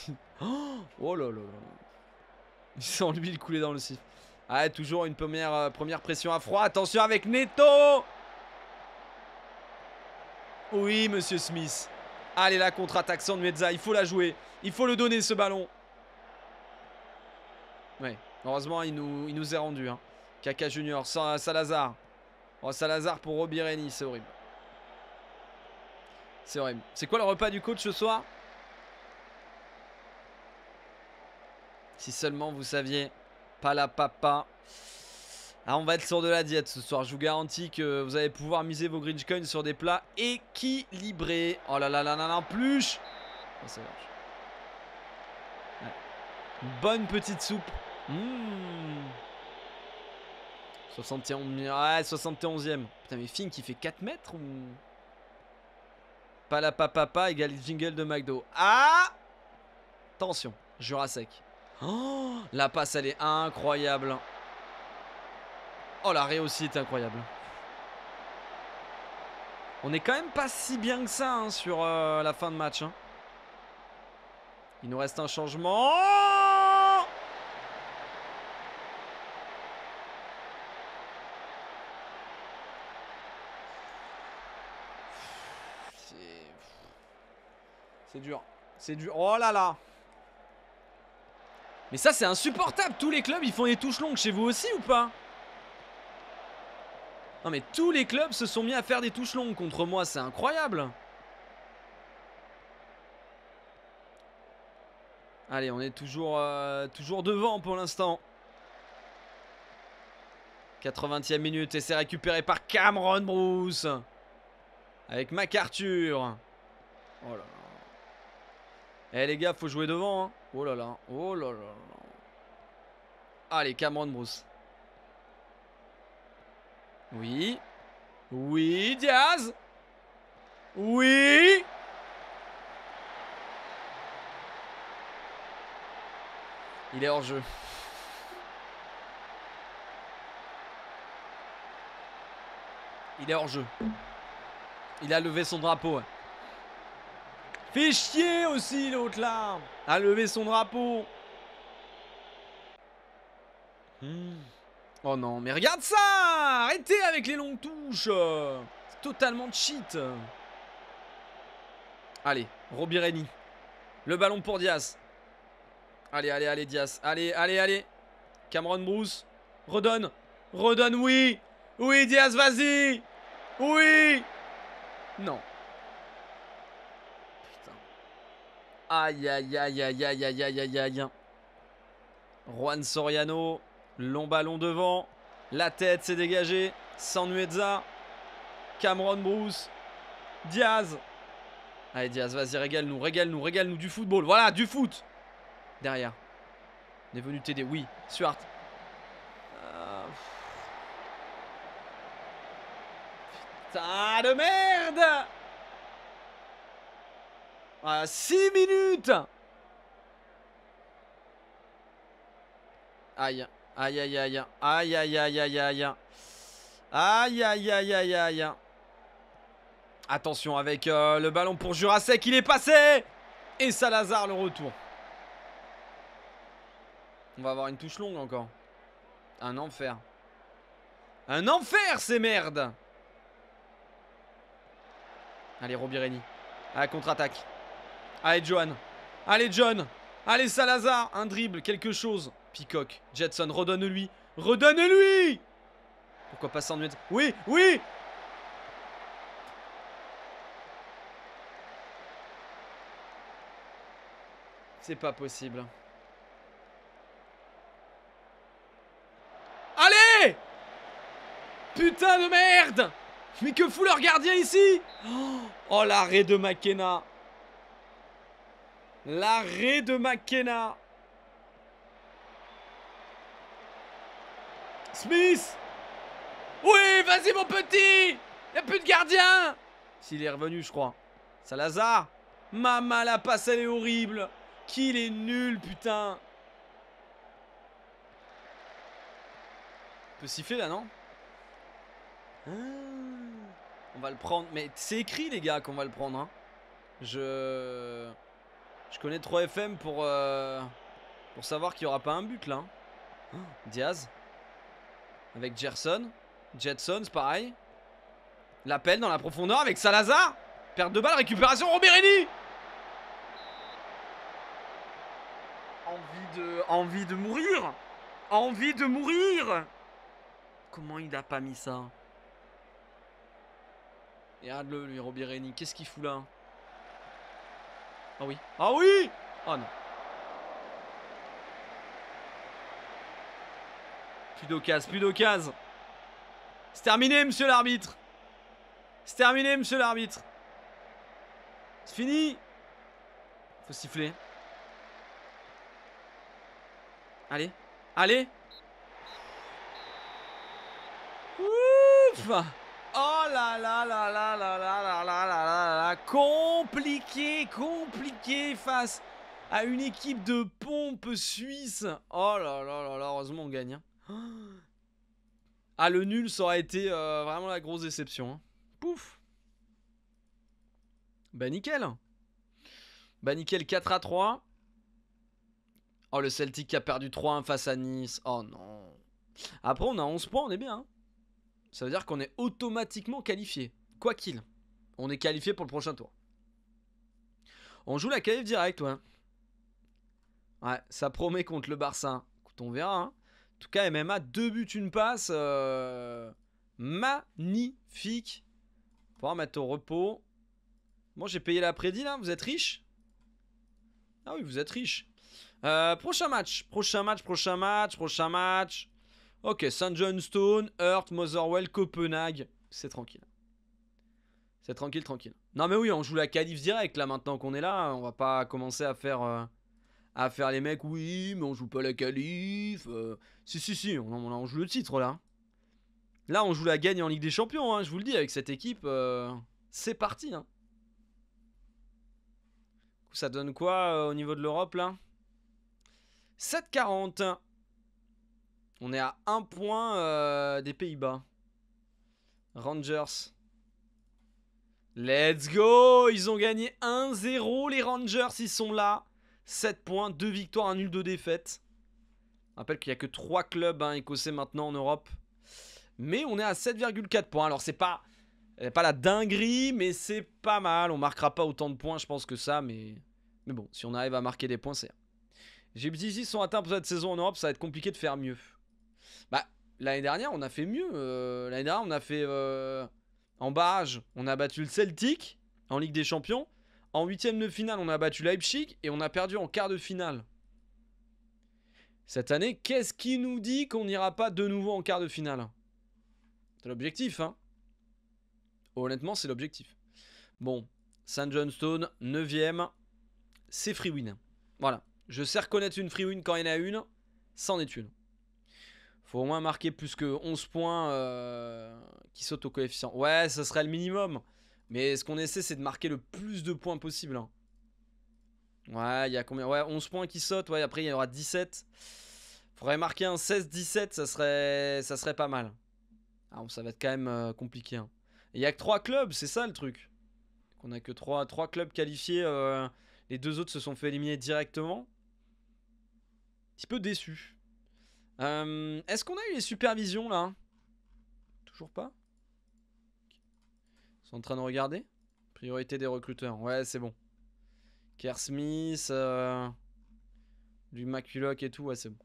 *laughs* oh, oh là là là. *laughs* Il sent l'huile couler dans le sif. Ah, toujours une première, euh, première pression à froid. Attention avec Neto oui, monsieur Smith. Allez, la contre-attaque sans Mezza. Il faut la jouer. Il faut le donner, ce ballon. Ouais, heureusement, il nous, il nous est rendu. Hein. Kaka Junior, Salazar. Oh, Salazar pour Robireni, c'est horrible. C'est horrible. C'est quoi le repas du coach ce soir Si seulement vous saviez. Pas la papa. Ah, on va être sur de la diète ce soir. Je vous garantis que vous allez pouvoir miser vos Grinch Coins sur des plats équilibrés. Oh là là là là là, plus ah, Bonne petite soupe. 71 mmh. 71ème. Putain, mais Fink, il fait 4 mètres ou. Palapapapa égale jingle de McDo. Ah Attention, Jura oh, la passe, elle est incroyable. Oh, l'arrêt aussi était incroyable. On est quand même pas si bien que ça hein, sur euh, la fin de match. Hein. Il nous reste un changement. C'est dur. C'est dur. Oh là là. Mais ça, c'est insupportable. Tous les clubs, ils font des touches longues chez vous aussi ou pas non mais tous les clubs se sont mis à faire des touches longues contre moi, c'est incroyable Allez, on est toujours, euh, toujours devant pour l'instant. 80e minute et c'est récupéré par Cameron Bruce. Avec MacArthur. Oh là là. Eh les gars, faut jouer devant. Hein. Oh là là. Oh là là. Allez, Cameron Bruce. Oui. Oui, Diaz. Oui. Il est hors jeu. Il est hors jeu. Il a levé son drapeau. Hein. Fait chier aussi l'autre là. A levé son drapeau. Hmm. Oh non, mais regarde ça Arrêtez avec les longues touches C'est totalement cheat Allez, Robireni. Le ballon pour Diaz. Allez, allez, allez, Diaz. Allez, allez, allez. Cameron Bruce. Redonne. Redonne, oui Oui, Diaz, vas-y Oui Non. Putain. Aïe, aïe, aïe, aïe, aïe, aïe, aïe, aïe, aïe. Juan Soriano. Long ballon devant. La tête s'est dégagée. Sanueza. Cameron Bruce. Diaz. Allez Diaz, vas-y, régale-nous, régale-nous, régale-nous du football. Voilà, du foot. Derrière. On est venu t'aider. Oui, Stuart. Euh, putain de merde 6 ah, minutes Aïe. Aïe aïe aïe. Aïe aïe aïe aïe aïe. Aïe aïe aïe aïe Attention avec euh, le ballon pour Jurassic, il est passé Et Salazar le retour. On va avoir une touche longue encore. Un enfer. Un enfer ces merdes Allez Robireni. À contre-attaque. Allez John Allez John. Allez Salazar. Un dribble, quelque chose. Peacock, Jetson, redonne-lui. Redonne-lui Pourquoi pas s'ennuyer Oui, oui C'est pas possible. Allez Putain de merde Mais que fout leur gardien ici Oh, oh l'arrêt de McKenna L'arrêt de McKenna Smith Oui, vas-y mon petit Y'a plus de gardien S'il est revenu, je crois. Salazar Maman, la passe, elle est horrible Qu'il est nul, putain On peut siffler, là, non ah. On va le prendre. Mais c'est écrit, les gars, qu'on va le prendre. Hein. Je... Je connais 3FM pour... Euh, pour savoir qu'il n'y aura pas un but, là. Hein. Diaz avec Gerson. Jetson, c'est pareil. L'appel dans la profondeur avec Salazar. Perte de balle, récupération, Robirini. Envie de, envie de mourir Envie de mourir Comment il n'a pas mis ça Regarde-le, lui, Robirini. Qu'est-ce qu'il fout là Ah oui. Ah oui Oh non. Plus d'occasion, plus d'occasion. C'est terminé, monsieur l'arbitre. C'est terminé, monsieur l'arbitre. C'est fini. Faut siffler. Allez, allez. Ouf Oh là là là là là là là là là là Compliqué, compliqué face à une équipe de pompe suisse. Oh là là là là, heureusement on gagne. Ah, le nul, ça aurait été euh, vraiment la grosse déception. Hein. Pouf Bah, nickel Bah, nickel, 4 à 3. Oh, le Celtic qui a perdu 3-1 face à Nice. Oh non Après, on a 11 points, on est bien. Hein. Ça veut dire qu'on est automatiquement qualifié. Quoi qu'il, on est qualifié pour le prochain tour. On joue la qualif direct, ouais. Ouais, ça promet contre le Barça. on verra, hein. En tout cas, MMA, deux buts, une passe. Euh, magnifique. Pour mettre au repos. Moi, j'ai payé la prédit là. Vous êtes riche Ah oui, vous êtes riche. Euh, prochain match. Prochain match, prochain match, prochain match. Ok, St. Johnstone, Earth, Motherwell, Copenhague. C'est tranquille. C'est tranquille, tranquille. Non mais oui, on joue la calif direct là maintenant qu'on est là. On va pas commencer à faire... Euh, à faire les mecs, oui, mais on joue pas la qualif. Euh, si, si, si, on, joue le titre là. Là, on joue la gagne en Ligue des Champions, hein, je vous le dis, avec cette équipe. Euh, c'est parti. Hein. Ça donne quoi euh, au niveau de l'Europe là 7-40. On est à 1 point des Pays-Bas. Rangers. Let's go Ils ont gagné 1-0, les Rangers, ils sont là. 7 points, 2 victoires, 1 nul, de défaite. Je rappelle qu'il n'y a que 3 clubs hein, écossais maintenant en Europe. Mais on est à 7,4 points. Alors c'est pas, euh, pas la dinguerie, mais c'est pas mal. On marquera pas autant de points, je pense, que ça. Mais, mais bon, si on arrive à marquer des points, c'est... Gibsizis sont atteints pour cette saison en Europe, ça va être compliqué de faire mieux. Bah, l'année dernière, on a fait mieux. Euh, l'année dernière, on a fait... Euh, en barrage, on a battu le Celtic en Ligue des Champions. En huitième de finale, on a battu Leipzig et on a perdu en quart de finale. Cette année, qu'est-ce qui nous dit qu'on n'ira pas de nouveau en quart de finale C'est l'objectif, hein Honnêtement, c'est l'objectif. Bon, Saint Johnstone, 9ème, c'est free win. Voilà. Je sais reconnaître une free win quand il y en a une, c'en est une. Faut au moins marquer plus que 11 points euh, qui sautent au coefficient. Ouais, ce serait le minimum. Mais ce qu'on essaie, c'est de marquer le plus de points possible. Hein. Ouais, il y a combien Ouais, 11 points qui sautent. Ouais, après, il y aura 17. Faudrait marquer un 16-17, ça serait... ça serait pas mal. Ah, ça va être quand même euh, compliqué. Hein. Il y a que 3 clubs, c'est ça le truc. Qu'on a que 3, clubs qualifiés. Euh, les deux autres se sont fait éliminer directement. Un petit peu déçu. Euh, est-ce qu'on a eu les supervisions là Toujours pas sont en train de regarder. Priorité des recruteurs. Ouais, c'est bon. Kersmith, Smith. Euh, du Maculoc et tout, ouais, c'est bon.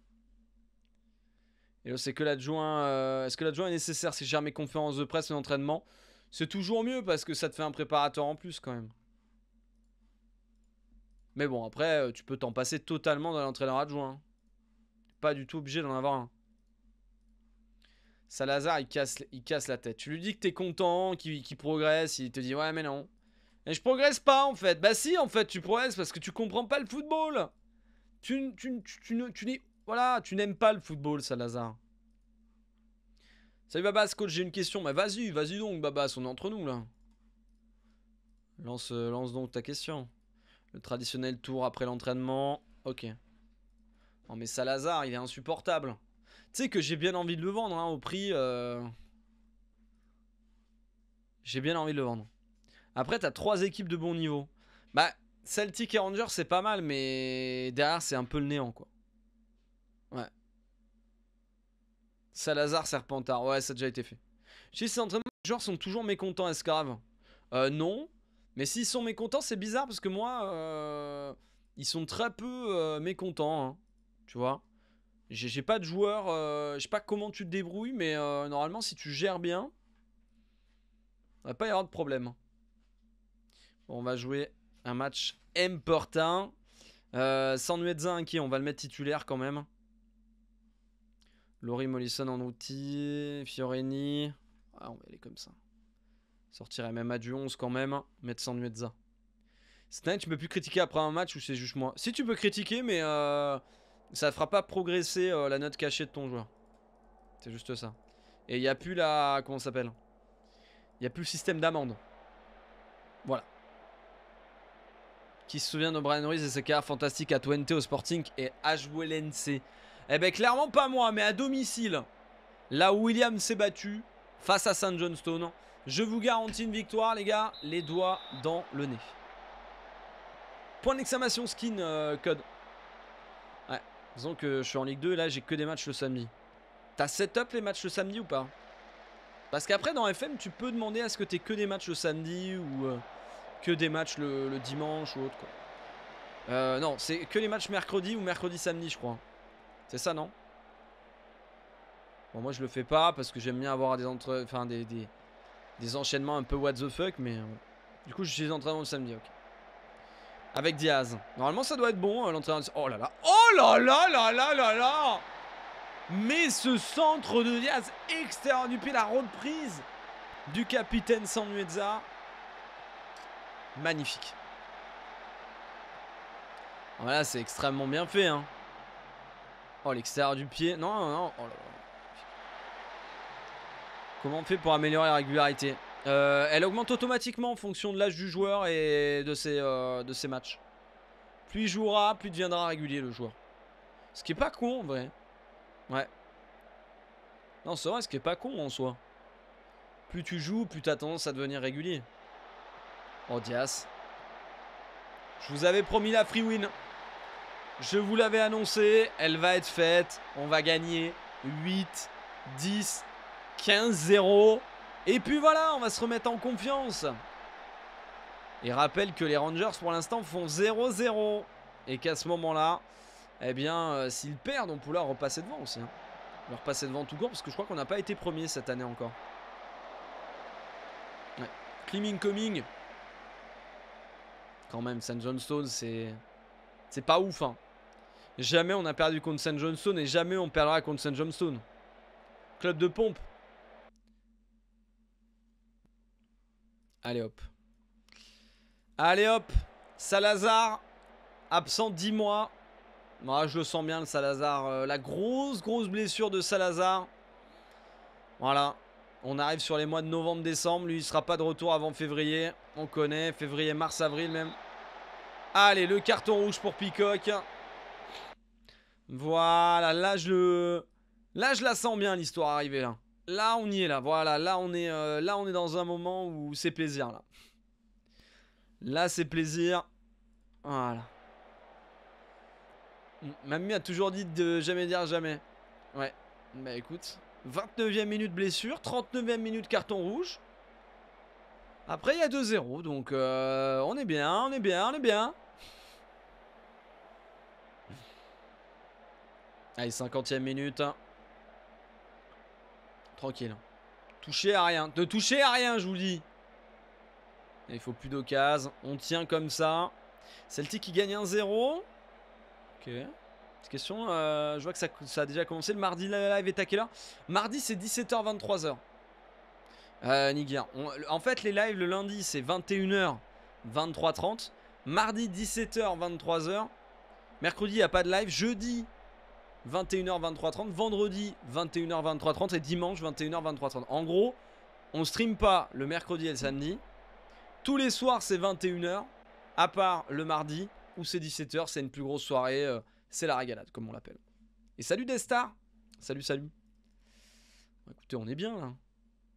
Et c'est que l'adjoint. Euh, est-ce que l'adjoint est nécessaire si jamais conférence de presse et entraînement C'est toujours mieux parce que ça te fait un préparateur en plus quand même. Mais bon, après, euh, tu peux t'en passer totalement dans l'entraîneur adjoint. Hein. Pas du tout obligé d'en avoir un. Salazar, il casse, il casse la tête. Tu lui dis que t'es content, qu'il progresse, il te dit ouais mais non. Et je progresse pas en fait. Bah si en fait tu progresses parce que tu comprends pas le football. Tu, tu, tu, voilà, tu n'aimes pas le football Salazar. Salut Babas, coach, j'ai une question. Mais bah, vas-y, vas-y donc Babas, on est entre nous là. Lance, euh, lance donc ta question. Le traditionnel tour après l'entraînement. Ok. Non mais Salazar, il est insupportable. Tu sais que j'ai bien envie de le vendre hein, au prix. Euh, j'ai bien envie de le vendre. Après, t'as trois équipes de bon niveau. Bah, Celtic et Rangers, c'est pas mal, mais derrière, c'est un peu le néant, quoi. Ouais. Salazar, Serpentard. Ouais, ça a déjà été fait. Chez ces entraînements, sont toujours mécontents, est-ce grave euh, Non. Mais s'ils sont mécontents, c'est bizarre parce que moi, euh, ils sont très peu euh, mécontents. Hein, tu vois j'ai pas de joueur, euh, je sais pas comment tu te débrouilles, mais euh, normalement si tu gères bien, on va pas y avoir de problème. on va jouer un match important. Euh, sans on va le mettre titulaire quand même. Laurie Mollison en outil, Fioreni. Ah, on va aller comme ça. Sortirait même à du 11 quand même, mettre sans C'est Snake, tu peux plus critiquer après un match ou c'est juste moi Si tu peux critiquer, mais... Euh... Ça ne fera pas progresser euh, la note cachée de ton joueur. C'est juste ça. Et il n'y a plus la... Comment ça s'appelle Il n'y a plus le système d'amende. Voilà. Qui se souvient de Brian Ruiz et ses cas fantastiques à Twente au Sporting et LNC? Eh ben clairement pas moi, mais à domicile. Là où William s'est battu face à St. Johnstone. Je vous garantis une victoire, les gars. Les doigts dans le nez. Point d'exclamation skin euh, code. Disons que je suis en Ligue 2 et là j'ai que des matchs le samedi. T'as setup les matchs le samedi ou pas Parce qu'après dans FM tu peux demander à ce que t'aies que des matchs le samedi ou euh, que des matchs le, dimanche ou autre quoi. Euh, non, c'est que les matchs mercredi ou mercredi-samedi je crois. C'est ça non Bon moi je le fais pas parce que j'aime bien avoir des, enfin, des, enchaînements un peu what the fuck mais... Euh, du coup je suis entraînement le samedi ok avec Diaz. Normalement, ça doit être bon. Euh, l'entraîneur Oh là là. Oh là là là là là là Mais ce centre de Diaz, extérieur du pied, la reprise du capitaine Sanueza Magnifique. Voilà, c'est extrêmement bien fait. Hein. Oh, l'extérieur du pied. Non, non, non. Oh Comment on fait pour améliorer la régularité euh, elle augmente automatiquement en fonction de l'âge du joueur et de ses, euh, de ses matchs. Plus il jouera, plus il deviendra régulier le joueur. Ce qui est pas con en vrai. Ouais. Non, c'est vrai, ce qui est pas con en soi. Plus tu joues, plus t'as tendance à devenir régulier. Oh, Dias. Je vous avais promis la free win. Je vous l'avais annoncé, elle va être faite. On va gagner 8, 10, 15, 0. Et puis voilà, on va se remettre en confiance. Et rappelle que les Rangers pour l'instant font 0-0. Et qu'à ce moment-là, eh bien, euh, s'ils perdent, on pourra repasser devant aussi. Hein. Leur passer devant tout court, parce que je crois qu'on n'a pas été premier cette année encore. Ouais. Climbing coming. Quand même, St. Johnstone, c'est. C'est pas ouf, hein. Jamais on a perdu contre St. Johnstone et jamais on perdra contre St. Johnstone. Club de pompe. Allez hop. Allez hop. Salazar, absent 10 mois. Moi, ah, je le sens bien, le Salazar. Euh, la grosse, grosse blessure de Salazar. Voilà. On arrive sur les mois de novembre-décembre. Lui, il sera pas de retour avant février. On connaît. Février, mars, avril même. Allez, le carton rouge pour Peacock. Voilà, là je... Là je la sens bien l'histoire arriver là. Là, on y est là. Voilà, là on est, euh, là, on est dans un moment où c'est plaisir là. Là, c'est plaisir. Voilà. Mamie a toujours dit de jamais dire jamais. Ouais. Bah écoute. 29e minute blessure, 39e minute carton rouge. Après, il y a 2-0, donc euh, on est bien, on est bien, on est bien. Allez, 50e minute. Hein. Tranquille. Toucher à rien. De toucher à rien, je vous dis. Il faut plus d'occasion. On tient comme ça. Celtic qui gagne 1-0. Ok. Petite question. Euh, je vois que ça, ça, a déjà commencé. Le mardi live est à quelle heure Mardi, c'est 17h-23h. Euh, en fait, les lives le lundi, c'est 21h, 23h30. Mardi, 17h, 23h. Mercredi, il n'y a pas de live. Jeudi, 21 h 2330 vendredi 21 h 23 et dimanche 21 h 23 En gros, on stream pas le mercredi et le samedi. Tous les soirs, c'est 21h, à part le mardi où c'est 17h, c'est une plus grosse soirée, euh, c'est la régalade, comme on l'appelle. Et salut Destar Salut, salut. Écoutez, on est bien là.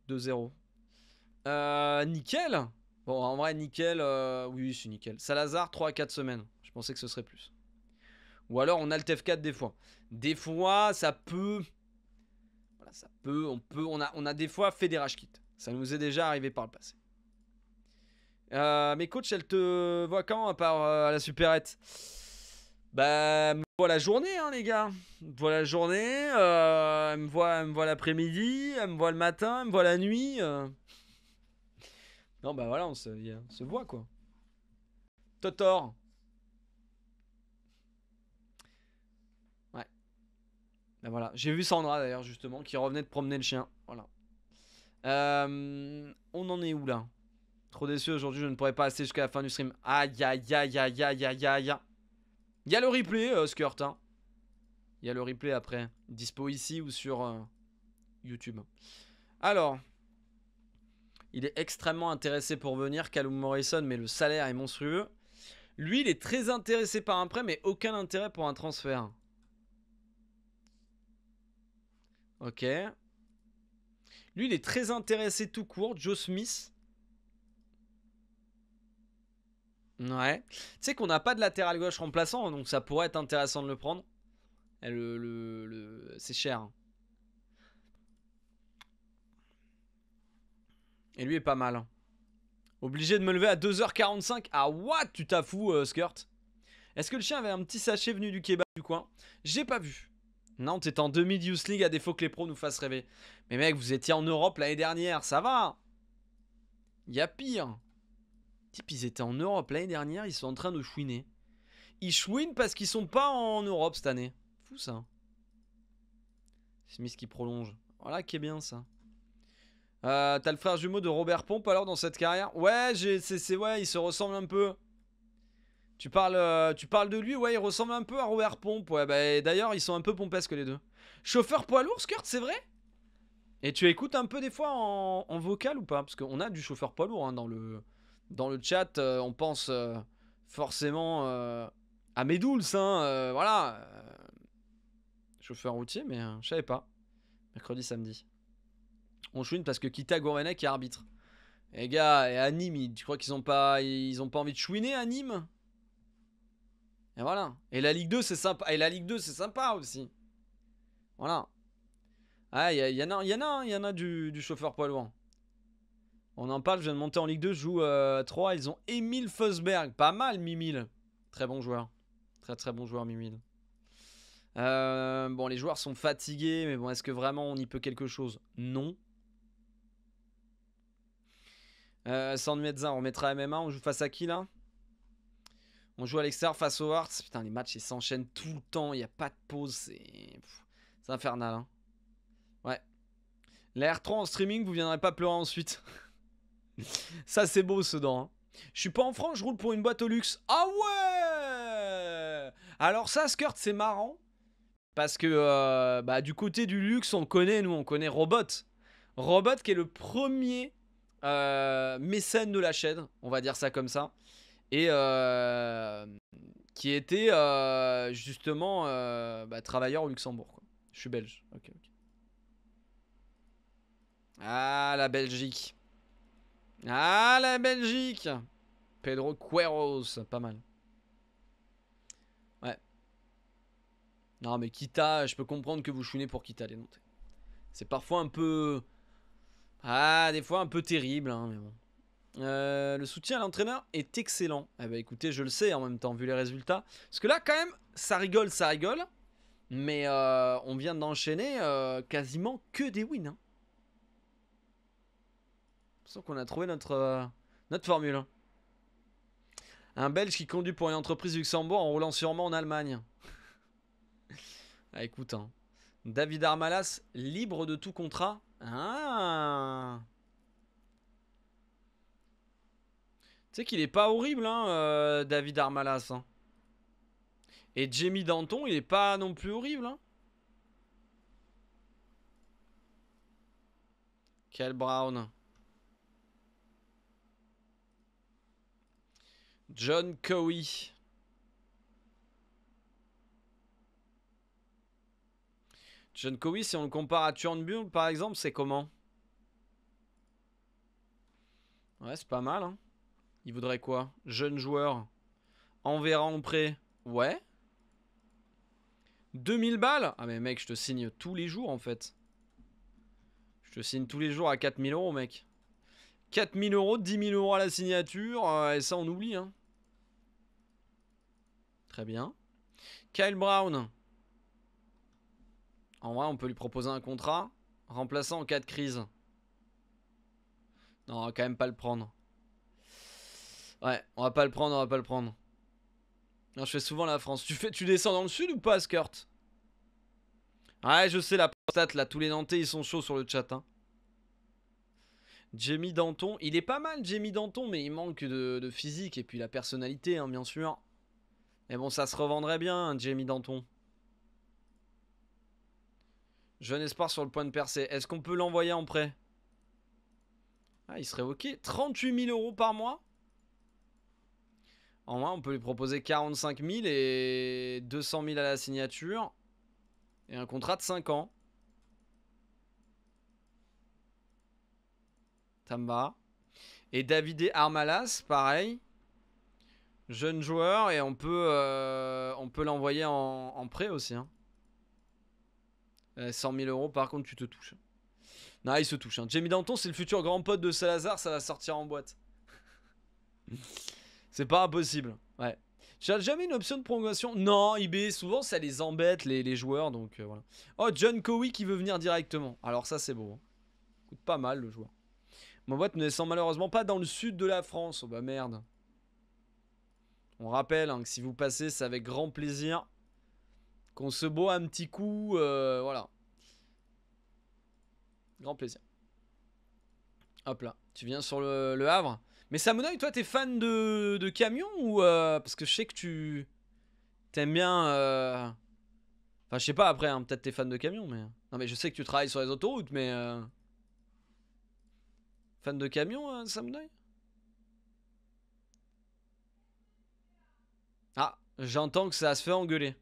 2-0. Euh, nickel Bon, en vrai, nickel. Euh, oui, c'est nickel. Salazar, 3 à 4 semaines. Je pensais que ce serait plus. Ou alors, on a le TF4 des fois. Des fois, ça peut... Voilà, ça peut, on peut... On a, on a des fois fait des rage kits. Ça nous est déjà arrivé par le passé. Mes euh, mais coach, elle te voit quand à part euh, à la supérette Bah, me voit la journée, hein, les gars. Elle me voit la journée, euh, elle me voit, l'après-midi, elle me voit le matin, elle me voit la nuit. Non, bah voilà, on se, on se voit, quoi. Totor, Ben j'ai vu Sandra d'ailleurs justement qui revenait de promener le chien. Voilà. Euh, on en est où là Trop déçu aujourd'hui, je ne pourrais pas rester jusqu'à la fin du stream. Aïe aïe aïe aïe aïe aïe aïe. Il y a le replay, euh, Skirt. Hein. Il y a le replay après. Dispo ici ou sur euh, YouTube. Alors, il est extrêmement intéressé pour venir, Callum Morrison, mais le salaire est monstrueux. Lui, il est très intéressé par un prêt, mais aucun intérêt pour un transfert. Ok. Lui, il est très intéressé tout court, Joe Smith. Ouais. Tu sais qu'on n'a pas de latéral gauche remplaçant, donc ça pourrait être intéressant de le prendre. Eh, le, le, C'est cher. Hein. Et lui est pas mal. Hein. Obligé de me lever à 2h45. Ah, what Tu t'as fou, euh, Skirt Est-ce que le chien avait un petit sachet venu du kebab du coin J'ai pas vu. Non, t'es en demi de League à défaut que les pros nous fassent rêver. Mais mec, vous étiez en Europe l'année dernière, ça va Il y a pire. Type, ils étaient en Europe l'année dernière, ils sont en train de chouiner. Ils chouinent parce qu'ils sont pas en Europe cette année. Fou ça. Smith qui prolonge. Voilà qui est bien ça. Euh, t'as le frère jumeau de Robert Pompe alors dans cette carrière Ouais, c'est ouais, ils se ressemblent un peu. Tu parles, euh, tu parles de lui, ouais, il ressemble un peu à Robert Pompe. Ouais, bah, d'ailleurs, ils sont un peu que les deux. Chauffeur poids lourd, Skirt, c'est vrai Et tu écoutes un peu des fois en, vocal ou pas Parce qu'on a du chauffeur poids lourd hein, dans, le, dans le chat. Euh, on pense euh, forcément à Medouls, hein, voilà. chauffeur routier, mais je savais pas. Mercredi, samedi. On chouine parce que Kita Gourvenek est arbitre. Les gars, et à tu crois qu'ils ont pas, ils ont pas envie de chouiner à et voilà. Et la Ligue 2, c'est sympa. Et la Ligue 2, c'est sympa aussi. Voilà. Ah, il y, en a, il y en a, il hein. y en a du, chauffeur poids loin. On en parle, je viens de monter en Ligue 2, je joue 3, euh, ils ont Emile Fosberg. Pas mal, Mimil. Très bon joueur. Très très bon joueur, Mimil. Euh, bon, les joueurs sont fatigués, mais bon, est-ce que vraiment on y peut quelque chose Non. Euh, sans médecin, on mettra MMA, on joue face à qui là on joue à l'extérieur face aux Hearts. Putain, les matchs, ils s'enchaînent tout le temps. Il n'y a pas de pause. C'est infernal. Hein. Ouais. La R3 en streaming, vous viendrez pas pleurer ensuite. *laughs* Ça, c'est beau, ce dent. Hein. Je suis pas en France, je roule pour une boîte au luxe. Ah ouais Alors ça, Skirt, c'est marrant. Parce que euh, bah, du côté du luxe, on connaît, nous, on connaît Robot. Robot qui est le premier euh, mécène de la chaîne, on va dire ça comme ça et euh, qui était euh, justement euh, bah, travailleur au Luxembourg. Je suis belge. Ah, la Belgique. Ah, la Belgique. Pedro Queros, pas mal. Ouais. Non, mais Kita, je peux comprendre que vous chouinez pour Kita les C'est parfois un peu... Ah, des fois un peu terrible, hein, mais bon. Euh, le soutien à l'entraîneur est excellent. Eh ben écoutez, je le sais en même temps, vu les résultats. Parce que là, quand même, ça rigole, ça rigole. Mais euh, on vient d'enchaîner euh, quasiment que des wins. Hein. Sauf qu'on a trouvé notre, formule. Hein. Un Belge qui conduit pour une entreprise Luxembourg en roulant sûrement en Allemagne. *laughs* ah, écoute, hein. David Armalas, libre de tout contrat. Ah Tu sais qu'il est pas horrible, hein, euh, David Armalas. Hein. Et Jamie Danton, il n'est pas non plus horrible. Hein. Quel Brown. John Cowie. John Cowie, si on le compare à Turnbull, par exemple, c'est comment Ouais, c'est pas mal, hein. Il voudrait quoi Jeune joueur. Enverra en prêt. Ouais. 2000 balles Ah mais mec, je te signe tous les jours en fait. Je te signe tous les jours à 4000 euros mec. 4000 euros, 10 000 euros à la signature, euh, et ça on oublie. Hein. Très bien. Kyle Brown. En vrai, on peut lui proposer un contrat remplaçant en cas de crise. Non, on va quand même pas le prendre. Ouais, on va pas le prendre, on va pas le prendre. Non, je fais souvent la France. Tu, fais, tu descends dans le sud ou pas, Skirt Ouais, je sais, la prostate, là, tous les Nantais, ils sont chauds sur le chat. Hein. Jamie Danton, il est pas mal, Jamie Danton, mais il manque de, physique et puis la personnalité, hein, bien sûr. Mais bon, ça se revendrait bien, hein, Jamie Danton. Jeune espoir sur le point de percer. Est-ce qu'on peut l'envoyer en prêt Ah, il serait ok. 38 000 euros par mois en moins, on peut lui proposer 45 000 et 200 000 à la signature. Et un contrat de 5 ans. Tamba. Et Davide Armalas, pareil. Jeune joueur et on peut, euh, peut l'envoyer en, prêt aussi. 100 hein. 000 euh, euros, par contre, tu te touches. Non, il se touche. Hein. Jamie Danton, c'est le futur grand pote de Salazar, ça va sortir en boîte. *laughs* C'est pas impossible. Ouais. J'ai jamais une option de prolongation. Non, IB, souvent ça les embête, les, joueurs. Donc euh, voilà. Oh, John Cowie qui veut venir directement. Alors ça, c'est beau. Hein. Coûte pas mal le joueur. Ma boîte ne descend malheureusement pas dans le sud de la France. Oh bah merde. On rappelle hein, que si vous passez, c'est avec grand plaisir qu'on se boit un petit coup. Euh, voilà. Grand plaisir. Hop là. Tu viens sur le Havre mais Samonoï, toi, t'es fan de, de camions ou. Euh, parce que je sais que tu. T'aimes bien. Euh, enfin, je sais pas après, hein, peut-être t'es fan de camions, mais. Non, mais je sais que tu travailles sur les autoroutes, mais. Euh, fan de camions, hein, Ah, j'entends que ça se fait engueuler.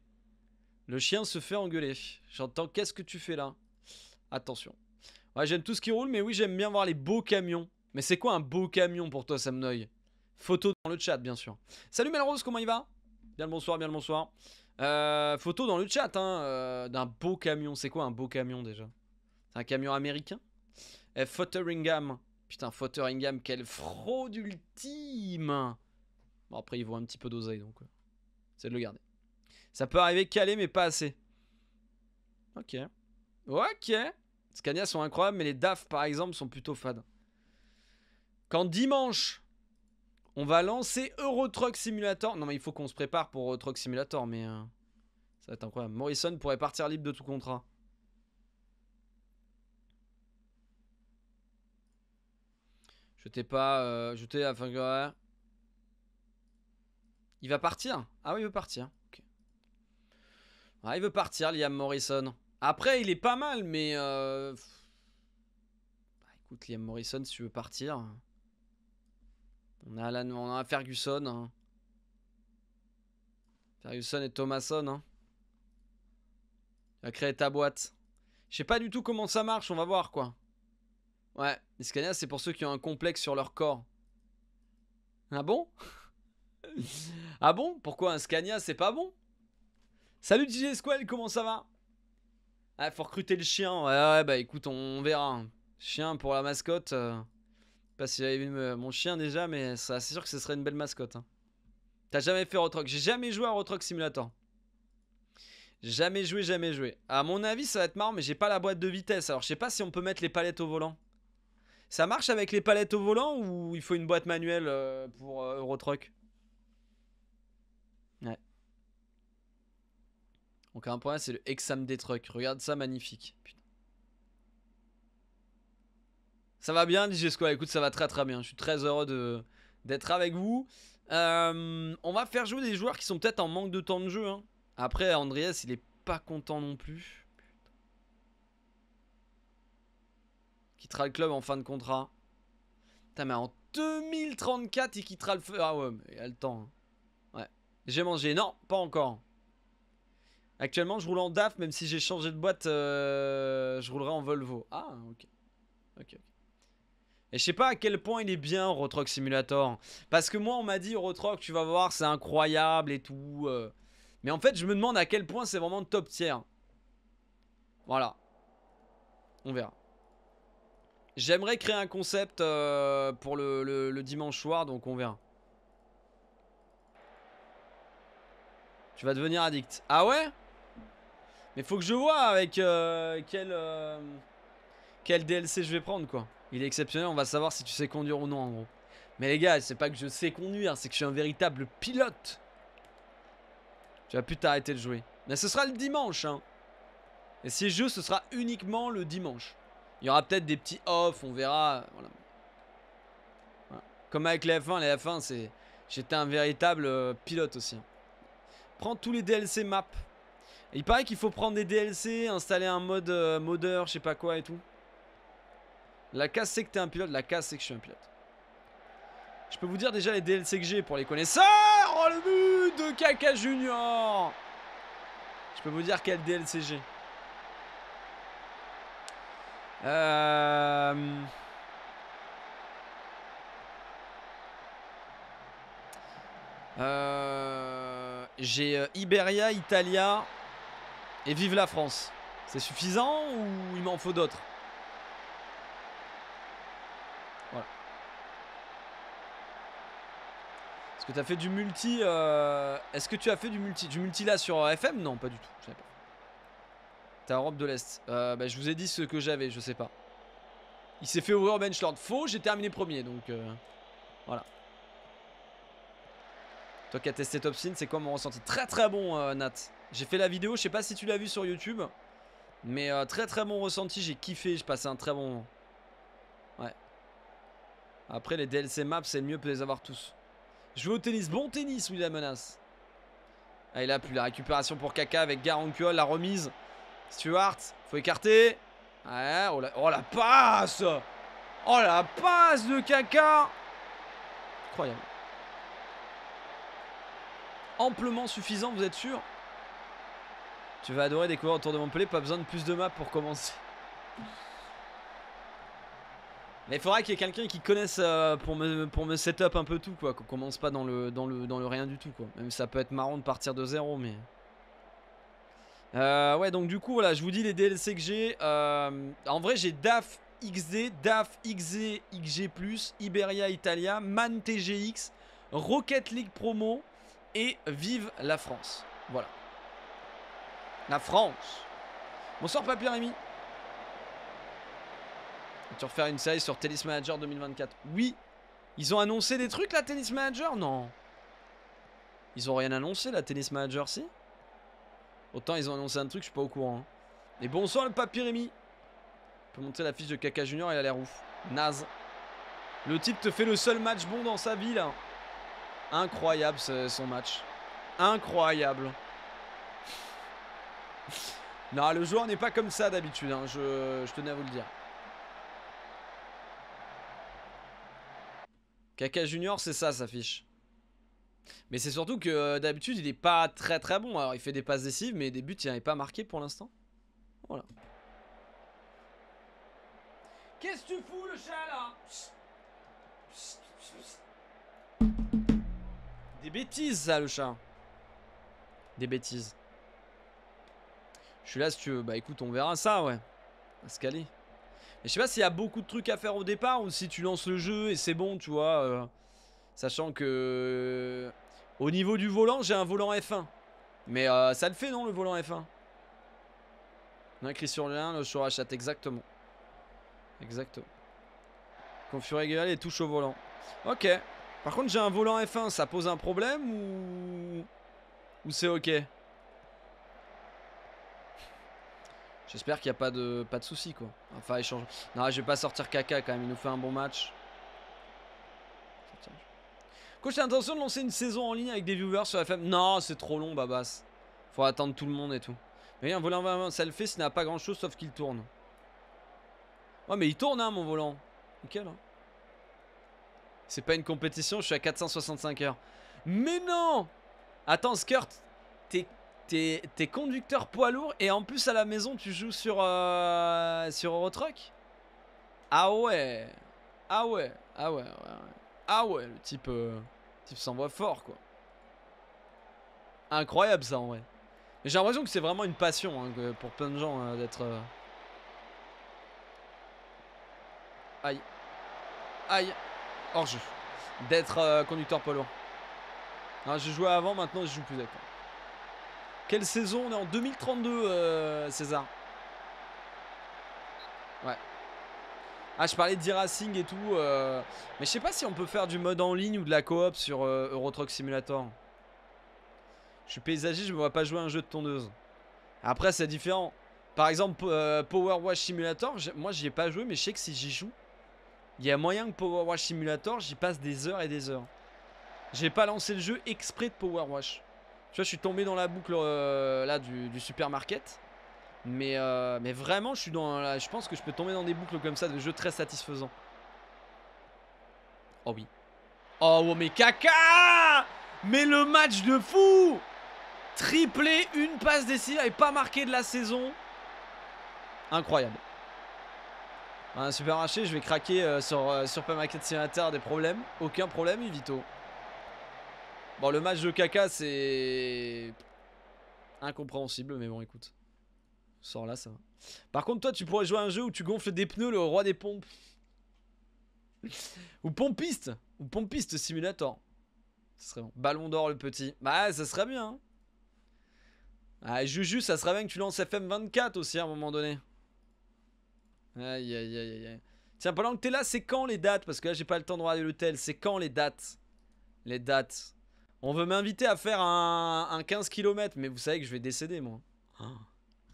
Le chien se fait engueuler. J'entends qu'est-ce que tu fais là Attention. Ouais, j'aime tout ce qui roule, mais oui, j'aime bien voir les beaux camions. Mais c'est quoi un beau camion pour toi, Samnoy Photo dans le chat, bien sûr. Salut Melrose, comment il va Bien le bonsoir, bien le bonsoir. Euh, photo dans le chat hein, euh, d'un beau camion. C'est quoi un beau camion déjà C'est un camion américain eh, Fotheringham. Putain, Fotheringham, quelle fraude ultime Bon, après, ils vont un petit peu d'oseille, donc euh, c'est de le garder. Ça peut arriver calé, mais pas assez. Ok. Ok. Scania sont incroyables, mais les DAF, par exemple, sont plutôt fades. Quand dimanche, on va lancer Euro Truck Simulator. Non, mais il faut qu'on se prépare pour Eurotruck Truck Simulator, mais euh, ça va être incroyable. Morrison pourrait partir libre de tout contrat. Je t'ai pas. Euh, je t'ai. Il va partir Ah oui, il veut partir. Ah, il veut partir, Liam Morrison. Après, il est pas mal, mais. Euh, bah, écoute, Liam Morrison, si tu veux partir. On a, Alan, on a Ferguson. Hein. Ferguson et Thomason. Tu vas créer ta boîte. Je sais pas du tout comment ça marche, on va voir quoi. Ouais, les Scania, c'est pour ceux qui ont un complexe sur leur corps. Ah bon *laughs* Ah bon Pourquoi un Scania, c'est pas bon Salut DJ Squall, comment ça va Ah, faut recruter le chien. Ouais, ouais, bah écoute, on, verra. Hein. Chien pour la mascotte. Euh. Pas si j'avais vu mon chien déjà, mais c'est sûr que ce serait une belle mascotte. Hein. T'as jamais fait Rotrock J'ai jamais joué à Rotrock Simulator. Jamais joué, jamais joué. À mon avis, ça va être marrant, mais j'ai pas la boîte de vitesse. Alors, je sais pas si on peut mettre les palettes au volant. Ça marche avec les palettes au volant ou il faut une boîte manuelle euh, pour Eurotruck Ouais. Donc, un point, c'est le Exam des trucks. Regarde ça, magnifique. Putain. Ça va bien, DJ Squad Écoute, ça va très très bien. Je suis très heureux d'être avec vous. Euh, on va faire jouer des joueurs qui sont peut-être en manque de temps de jeu. Hein. Après, Andreas, il est pas content non plus. Quittera le club en fin de contrat. Putain, mais en 2034, il quittera le feu. Ah ouais, mais il a le temps. Hein. Ouais. J'ai mangé. Non, pas encore. Actuellement, je roule en DAF, même si j'ai changé de boîte, euh, je roulerai en Volvo. Ah, ok. Ok, ok. Et je sais pas à quel point il est bien Rotrock Simulator. Parce que moi on m'a dit Rotrock tu vas voir c'est incroyable et tout. Euh. Mais en fait je me demande à quel point c'est vraiment top tier. Voilà. On verra. J'aimerais créer un concept euh, pour le, dimanche soir donc on verra. Tu vas devenir addict. Ah ouais Mais faut que je vois avec euh, quel, quel DLC je vais prendre quoi. Il est exceptionnel, on va savoir si tu sais conduire ou non en gros. Mais les gars, c'est pas que je sais conduire, c'est que je suis un véritable pilote. Tu vas plus t'arrêter de jouer. Mais ce sera le dimanche, hein. Et si je joue, ce sera uniquement le dimanche. Il y aura peut-être des petits off, on verra. Comme avec les F1, les F1, c'est... J'étais un véritable euh, pilote aussi. Hein. Prends tous les DLC maps. Il paraît qu'il faut prendre des DLC, installer un mode euh, modeur, je sais pas quoi et tout. La casse, c'est que t'es un pilote, la casse, c'est que je suis un pilote. Je peux vous dire déjà les DLC que j'ai pour les connaisseurs Oh le but de Kaka Junior Je peux vous dire quel DLC j'ai. Euh, euh, j'ai euh, Iberia, Italia et Vive la France. C'est suffisant ou il m'en faut d'autres Est-ce que tu as fait du multi. Euh, est-ce que tu as fait du multi Du multi là sur FM Non, pas du tout. Je sais robe Europe de l'Est. Euh, bah, je vous ai dit ce que j'avais, je sais pas. Il s'est fait ouvrir Faux, j'ai terminé premier donc. Euh, voilà. Toi qui as testé Top Sin, c'est quoi mon ressenti Très très bon, Nat. J'ai fait la vidéo, je sais pas si tu l'as vu sur YouTube. Mais très très bon ressenti, j'ai kiffé, j'ai passé un très bon Ouais. Après, les DLC maps, c'est mieux de les avoir tous. Jouer au tennis. Bon tennis, oui, la menace. Ah, et là, plus la récupération pour Kaka avec Garancuol. La remise. Stuart, faut écarter. Ouais, oh, la, oh la passe Oh la passe de Kaka Incroyable. Amplement suffisant, vous êtes sûr Tu vas adorer découvrir autour de Montpellier, pas besoin de plus de maps pour commencer. Mais il faudra qu'il y ait quelqu'un qui connaisse euh, pour me pour me setup un peu tout quoi, qu'on commence pas dans le dans le dans le rien du tout quoi. Même ça peut être marrant de partir de zéro mais. Euh, ouais donc du coup voilà je vous dis les DLC que j'ai euh, En vrai j'ai DAF XD, DAF XZ, XG+, Iberia Italia, MAN TGX Rocket League Promo et Vive la France Voilà La France Bonsoir papier Rémi tu refaire une série sur Tennis Manager 2024 Oui Ils ont annoncé des trucs, la Tennis Manager Non Ils ont rien annoncé, la Tennis Manager, si Autant ils ont annoncé un truc, je suis pas au courant. Hein. Mais Et bon le papy Rémi On peut monter la fiche de Kaka Junior, il a l'air ouf. Naz, Le type te fait le seul match bon dans sa vie, là. Incroyable, son match. Incroyable. *laughs* non, le joueur n'est pas comme ça d'habitude, hein. je tenais à vous le dire. Kaka Junior, c'est ça s'affiche. Mais c'est surtout que euh, d'habitude, il est pas très très bon. Alors, il fait des passes décisives, mais des buts, il avait pas marqué pour l'instant. Voilà. Qu'est-ce que tu fous, le chat, là Des bêtises, ça, le chat. Des bêtises. Je suis là si tu veux. Bah écoute, on verra ça, ouais. À et je sais pas s'il y a beaucoup de trucs à faire au départ ou si tu lances le jeu et c'est bon, tu vois. Euh, sachant que... Au niveau du volant, j'ai un volant F1. Mais euh, ça le fait, non, le volant F1 Écrit sur le lien le sur exactement. Exactement. Confus égale et touche au volant. Ok. Par contre, j'ai un volant F1, ça pose un problème ou... Ou c'est ok J'espère qu'il n'y a pas de, pas de soucis, quoi. Enfin, échange. Non, je vais pas sortir caca quand même. Il nous fait un bon match. Quoi j'ai l'intention de lancer une saison en ligne avec des viewers sur FM Non, c'est trop long, Babas. Faut attendre tout le monde et tout. Mais un volant ça le fait, ça n'a pas grand chose sauf qu'il tourne. Ouais, mais il tourne, hein, mon volant. Nickel, hein. C'est pas une compétition, je suis à 465 heures. Mais non Attends, Skirt, t'es T'es conducteur poids lourd et en plus à la maison tu joues sur, euh, sur Eurotruck Ah ouais Ah ouais Ah ouais, Ah ouais, le type, euh, type s'envoie fort quoi. Incroyable ça en vrai. j'ai l'impression que c'est vraiment une passion hein, pour plein de gens euh, d'être... Aïe. Aïe. Hors jeu. D'être conducteur poids lourd. Ah, je jouais avant, maintenant je joue plus d'accord. Quelle saison On est en 2032, euh, César. Ouais. Ah, je parlais de racing et tout. Euh, mais je sais pas si on peut faire du mode en ligne ou de la coop sur euh, Eurotruck Euro Truck Simulator. Je suis paysagiste, je me vois pas jouer à un jeu de tondeuse. Après, c'est différent. Par exemple, Power Wash Simulator, moi j'y ai pas joué, mais je sais que si j'y joue, il y a moyen que Power Wash Simulator, j'y passe des heures et des heures. J'ai pas lancé le jeu exprès de Power Wash. Tu vois, je suis tombé dans la boucle euh, là du, supermarket. Mais, euh, mais vraiment, je, suis dans, je pense que je peux tomber dans des boucles comme ça de jeux très satisfaisants. Oh oui. Oh, oh mais caca Mais le match de fou Triplé, une passe décisive et pas marqué de la saison. Incroyable. Un super je vais craquer euh, sur, euh, sur des problèmes. Aucun problème, Ivito. Bon, le match de caca c'est incompréhensible, mais bon, écoute. Sors là, ça va. Par contre, toi, tu pourrais jouer un jeu où tu gonfles des pneus, le roi des pompes. *laughs* ou pompiste. Ou pompiste simulator. Ce serait bon. Ballon d'or, le petit. Bah, ça serait bien. Hein. Ah, Juju, ça serait bien que tu lances FM24 aussi à un moment donné. Aïe, aïe, aïe, aïe. Tiens, pendant que t'es là, c'est quand les dates Parce que là, j'ai pas le temps de regarder l'hôtel. C'est quand les dates Les dates. On veut m'inviter à faire un, 15 km, mais vous savez que je vais décéder, moi. Ah.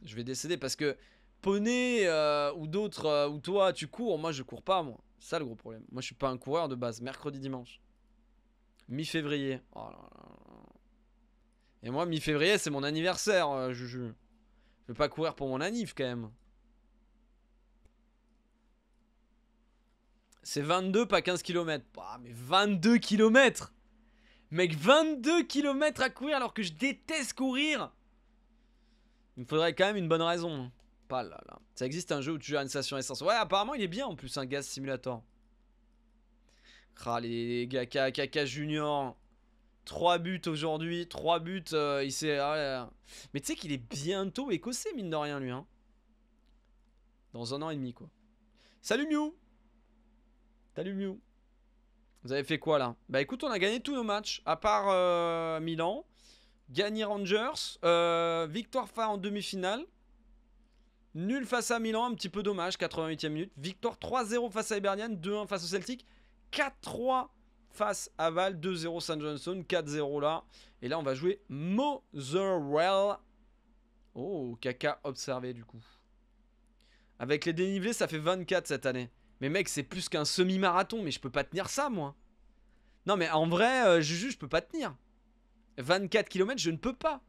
je vais décéder parce que Poney euh, ou d'autres, euh, ou toi, tu cours, moi je cours pas, moi. C'est ça le gros problème. Moi je suis pas un coureur de base, mercredi, dimanche. Mi-février. Oh Et moi, mi-février, c'est mon anniversaire, Je euh, Juju. Je vais pas courir pour mon anniv quand même. C'est 22, pas 15 km. Bah, mais 22 km Mec, 22 km à courir alors que je déteste courir Il me faudrait quand même une bonne raison. Hein. Pas là là. Ça existe un jeu où tu as une station essence. Ouais, apparemment il est bien en plus, un gaz simulator. Rah, les gars, Kaka Junior. 3 buts aujourd'hui, 3 buts, euh, il s'est... Ah Mais tu sais qu'il est bientôt écossais, mine de rien, lui. Hein. Dans un an et demi, quoi. Salut Mew Salut Mew vous avez fait quoi là Bah écoute, on a gagné tous nos matchs, à part euh, Milan. Gagné Rangers, euh, victoire fin en demi-finale. Nul face à Milan, un petit peu dommage, 88e minute. Victoire 3-0 face à Hibernian, 2-1 face au Celtic. 4-3 face à Val, 2-0 St. Johnson, 4-0 là. Et là, on va jouer Motherwell. Oh, caca observé du coup. Avec les dénivelés, ça fait 24 cette année. Mais mec, c'est plus qu'un semi-marathon, mais je peux pas tenir ça, moi. Non, mais en vrai, euh, Juju, je peux pas tenir. 24 km, je ne peux pas.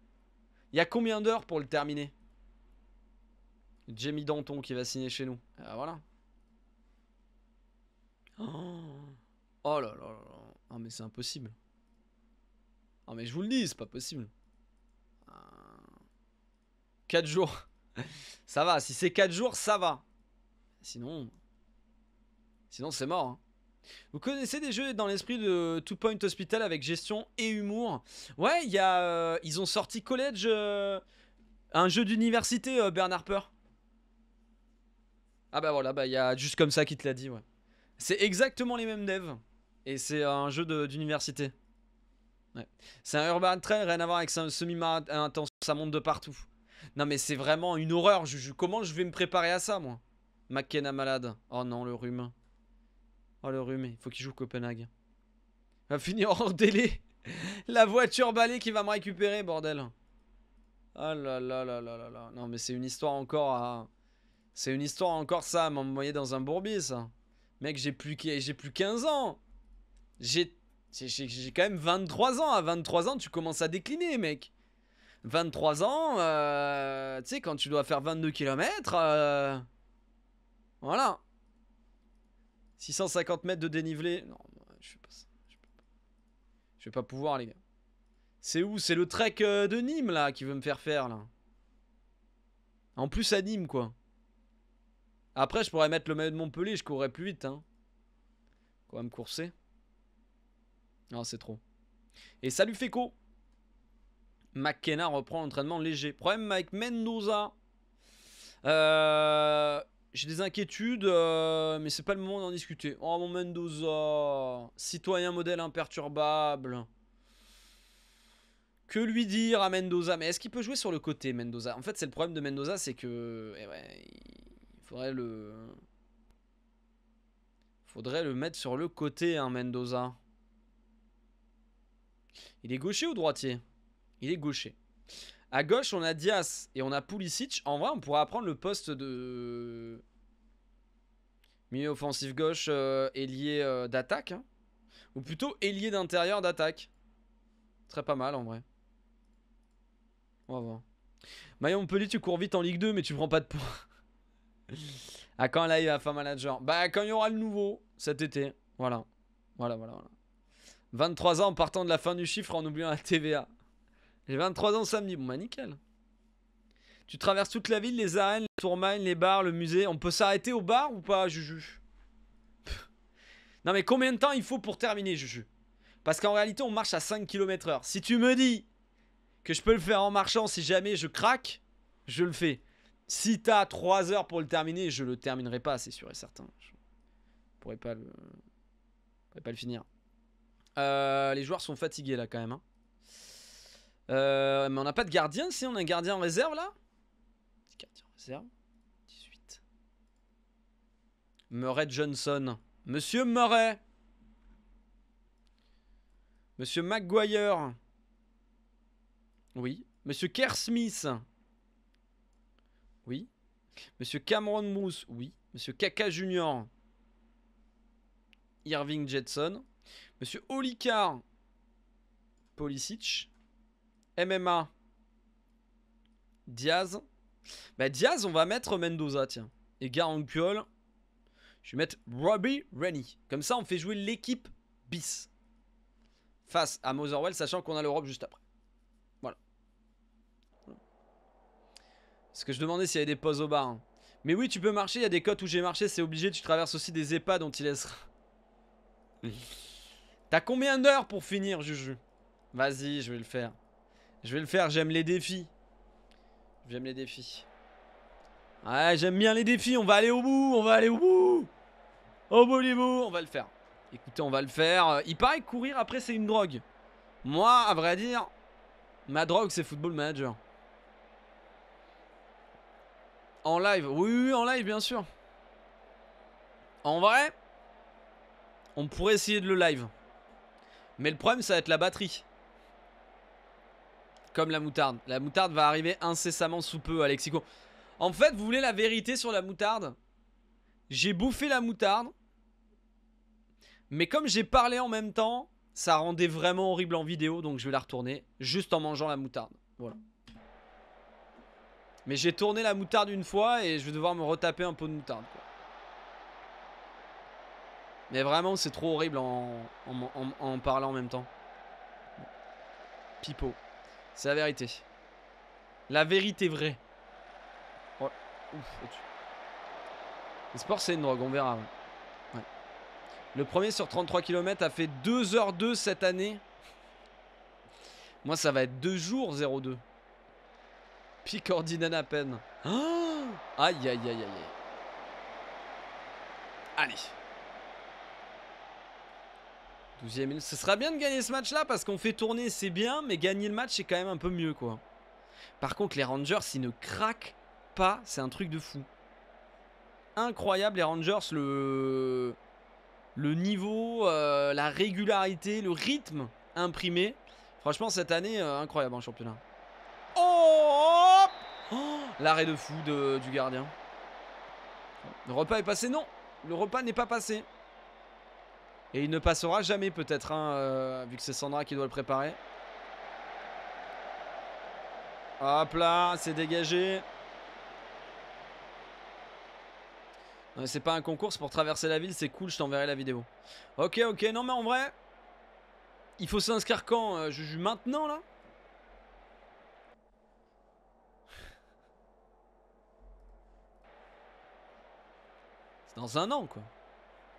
Il y a combien d'heures pour le terminer Jamie Danton qui va signer chez nous. Ah, voilà. Oh. oh, là là là là. Ah, mais c'est impossible. Ah, mais je vous le dis, c'est pas possible. 4 ah. jours. *laughs* ça va, si c'est 4 jours, ça va. Sinon, Sinon, c'est mort. Hein. Vous connaissez des jeux dans l'esprit de Two Point Hospital avec gestion et humour Ouais, il y euh, ils ont sorti College, euh, un jeu d'université, euh, Bernard Peur. Ah bah voilà, bah il y a juste comme ça qui te l'a dit, ouais. C'est exactement les mêmes devs. Et c'est un jeu d'université. C'est un urban trail, rien à voir avec un semi-marathon ça monte de partout. Non mais c'est vraiment une horreur, comment je vais me préparer à ça, moi McKenna malade. Oh non, le rhume. Oh le rhume, il faut qu'il joue Copenhague. va finir en *laughs* délai. La voiture balai qui va me récupérer, bordel. oh là là là là là là. Non mais c'est une histoire encore à... C'est une histoire encore ça, m'envoyer dans un bourbier ça. Mec, j'ai plus, j'ai plus 15 ans. J'ai quand même 23 ans. À 23 ans, tu commences à décliner, mec. 23 ans, euh, tu sais, quand tu dois faire 22 km, euh, voilà. 650 mètres de dénivelé. Non, je ne pas vais pas pouvoir, les gars. C'est où C'est le trek euh, de Nîmes, là, qui veut me faire faire, là. En plus, à Nîmes, quoi. Après, je pourrais mettre le maillot de Montpellier, je courrais plus vite, hein. Quand même courser. Non, c'est trop. Et salut quoi McKenna reprend l'entraînement léger. Problème avec Mendoza. Euh, j'ai des inquiétudes, euh, mais c'est pas le moment d'en discuter. Oh, mon Mendoza Citoyen modèle imperturbable que lui dire à Mendoza Mais est-ce qu'il peut jouer sur le côté, Mendoza En fait, c'est le problème de Mendoza, c'est que... Eh il faudrait le... Faudrait le mettre sur le côté, hein, Mendoza. Il est gaucher ou droitier Il est gaucher. À gauche, on a Diaz et on a Pulisic. En vrai, on pourrait apprendre le poste de milieu offensif gauche, euh, ailier euh, d'attaque. Hein. Ou plutôt ailier d'intérieur d'attaque. Très pas mal en vrai. On va voir. Maillon Pelé, tu cours vite en Ligue 2, mais tu prends pas de points. *laughs* à quand live à fin Manager Bah, quand il y aura le nouveau cet été. Voilà. Voilà, voilà, voilà. 23 ans en partant de la fin du chiffre en oubliant la TVA. J'ai 23 ans samedi. Bon, bah nickel. Tu traverses toute la ville, les arènes, les tourmains, les bars, le musée. On peut s'arrêter au bar ou pas, Juju Non, mais combien de temps il faut pour terminer, Juju Parce qu'en réalité, on marche à 5 km heure. Si tu me dis que je peux le faire en marchant si jamais je craque, je le fais. Si t'as 3 heures pour le terminer, je le terminerai pas, c'est sûr et certain. Je pourrais pas le, pourrais pas le finir. Euh, les joueurs sont fatigués là quand même. Hein. Euh, mais on n'a pas de gardien, si on a un gardien en réserve là Gardien en réserve. 18. Murray Johnson. Monsieur Murray. Monsieur McGuire. Oui. Monsieur Kerr Smith. Oui. Monsieur Cameron Moose Oui. Monsieur Kaka Junior. Irving Jetson. Monsieur Olicard Polisic. MMA. Diaz. Bah Diaz, on va mettre Mendoza, tiens. Et Garancuol. Je vais mettre Robbie Rennie. Comme ça, on fait jouer l'équipe bis. Face à Motherwell, sachant qu'on a l'Europe juste après. Voilà. Est-ce que je demandais s'il y avait des pauses au bar. Hein. Mais oui, tu peux marcher, il y a des cotes où j'ai marché, c'est obligé, tu traverses aussi des EHPAD dont il laissera. *laughs* T'as combien d'heures pour finir, Juju Vas-y, je vais le faire. Je vais le faire, j'aime les défis. J'aime les défis. Ouais, j'aime bien les défis, on va aller au bout, on va aller au bout. Au bout du bout, on va le faire. Écoutez, on va le faire. Euh, il paraît que courir après, c'est une drogue. Moi, à vrai dire, ma drogue, c'est Football Manager. En live, oui, oui, en live, bien sûr. En vrai, on pourrait essayer de le live. Mais le problème, ça va être la batterie. Comme la moutarde. La moutarde va arriver incessamment sous peu, Alexico. En fait, vous voulez la vérité sur la moutarde J'ai bouffé la moutarde. Mais comme j'ai parlé en même temps, ça rendait vraiment horrible en vidéo, donc je vais la retourner juste en mangeant la moutarde. Voilà. Mais j'ai tourné la moutarde une fois et je vais devoir me retaper un pot de moutarde. Mais vraiment, c'est trop horrible en, en parlant en même temps. Pipo. C'est la vérité. La vérité vraie. Ouais. Ouf, le sport, c'est une drogue, on verra. Le premier sur 33 km a fait 2h02 cette année. Moi, ça va être 2 jours 02. ordinaire à peine. Oh aïe aïe, aïe, aïe, aïe. Allez. Ce sera bien de gagner ce match-là parce qu'on fait tourner, c'est bien, mais gagner le match, c'est quand même un peu mieux, quoi. Par contre, les Rangers, ils ne craquent pas, c'est un truc de fou. Incroyable, les Rangers, le, le niveau, euh, la régularité, le rythme imprimé. Franchement, cette année, euh, incroyable en hein, championnat. Oh, oh, L'arrêt de fou du gardien. Le repas est passé, non. Le repas n'est pas passé. Et il ne passera jamais peut-être, hein, euh, vu que c'est Sandra qui doit le préparer. Hop là, c'est dégagé. C'est pas un concours, pour traverser la ville, c'est cool, je t'enverrai la vidéo. Ok, ok, non mais en vrai, il faut s'inscrire quand Je euh, Juju maintenant là C'est dans un an quoi.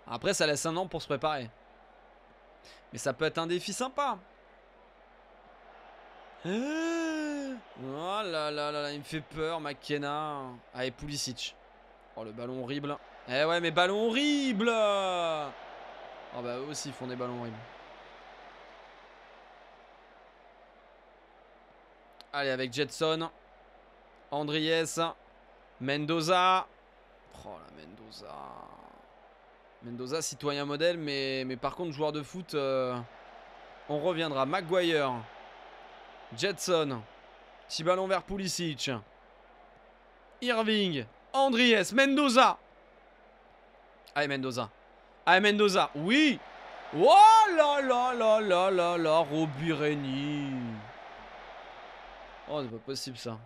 Après, ça laisse un an pour se préparer. Mais ça peut être un défi sympa. *gasps* Oh là là là il me fait peur, McKenna. Allez, Pulisic. Oh, le ballon horrible. Eh ouais, mais ballon horrible Oh bah, eux aussi, font des ballons horribles. Allez, avec Jetson. Andries. Mendoza. Oh, la Mendoza. Mendoza, citoyen modèle, mais, mais par contre, joueur de foot, euh, on reviendra. Maguire, Jetson, petit ballon vers Pulisic, Irving, Andries, Mendoza. Allez, Mendoza. Allez, Mendoza. Oui. Oh là là là là là là, Robireni. Oh, c'est pas possible ça.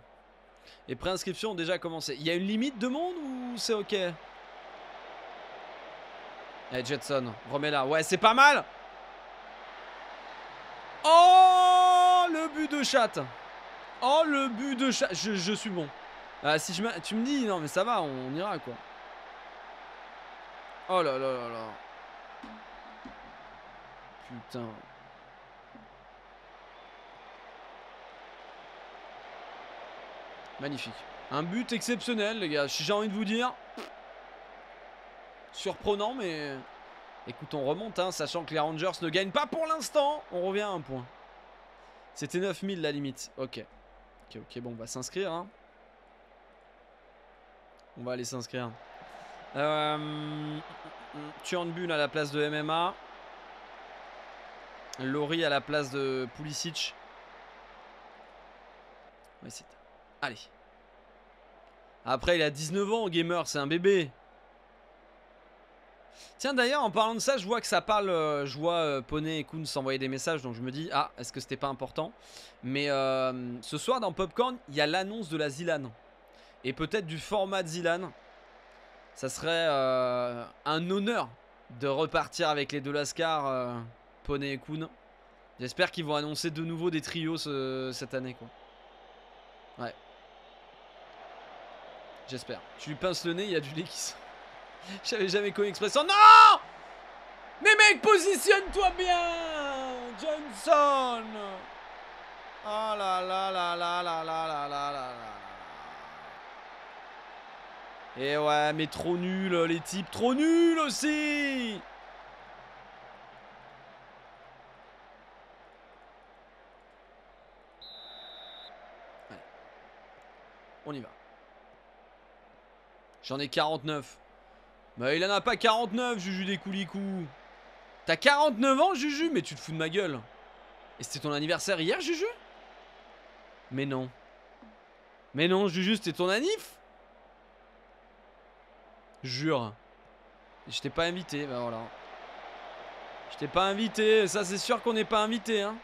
Les préinscriptions ont déjà commencé. Il y a une limite de monde ou c'est ok et eh, Jetson, remets-la. Ouais, c'est pas mal. Oh, le but de chat. Oh, le but de chat. Je, suis bon. Ah, si je tu me dis, non, mais ça va, on, ira, quoi. Oh là là là là. Putain. Magnifique. Un but exceptionnel, les gars. J'ai envie de vous dire, Surprenant, mais écoute, on remonte, hein, sachant que les Rangers ne gagnent pas pour l'instant. On revient à un point. C'était 9000 la limite. Ok. Ok, ok, bon, on va s'inscrire. Hein. On va aller s'inscrire. Euh, Turnbull à la place de MMA. Laurie à la place de Pulisic. Allez. Après, il a 19 ans, Gamer, c'est un bébé. Tiens d'ailleurs en parlant de ça je vois que ça parle, euh, je vois euh, Poney et Kun s'envoyer des messages donc je me dis ah est-ce que c'était pas important Mais euh, ce soir dans Popcorn il y a l'annonce de la Zilan et peut-être du format de Zilan. Ça serait un honneur de repartir avec les deux Lascar, Poney et Coon J'espère qu'ils vont annoncer de nouveau des trios cette année quoi. Ouais. J'espère. Tu lui pinces le nez, il y a du lait qui sort. J'avais jamais connu l'expression. Non Mais mec, positionne-toi bien Johnson Oh là là là là là là là là là Et ouais, mais trop nul les types, trop nul aussi On y va. J'en ai 49. Bah il en a pas 49 Juju des coulicous T'as 49 ans Juju Mais tu te fous de ma gueule Et c'était ton anniversaire hier Juju Mais non Mais non Juju c'était ton anif Jure Je t'ai pas invité Bah voilà Je t'ai pas invité Ça c'est sûr qu'on n'est pas invité hein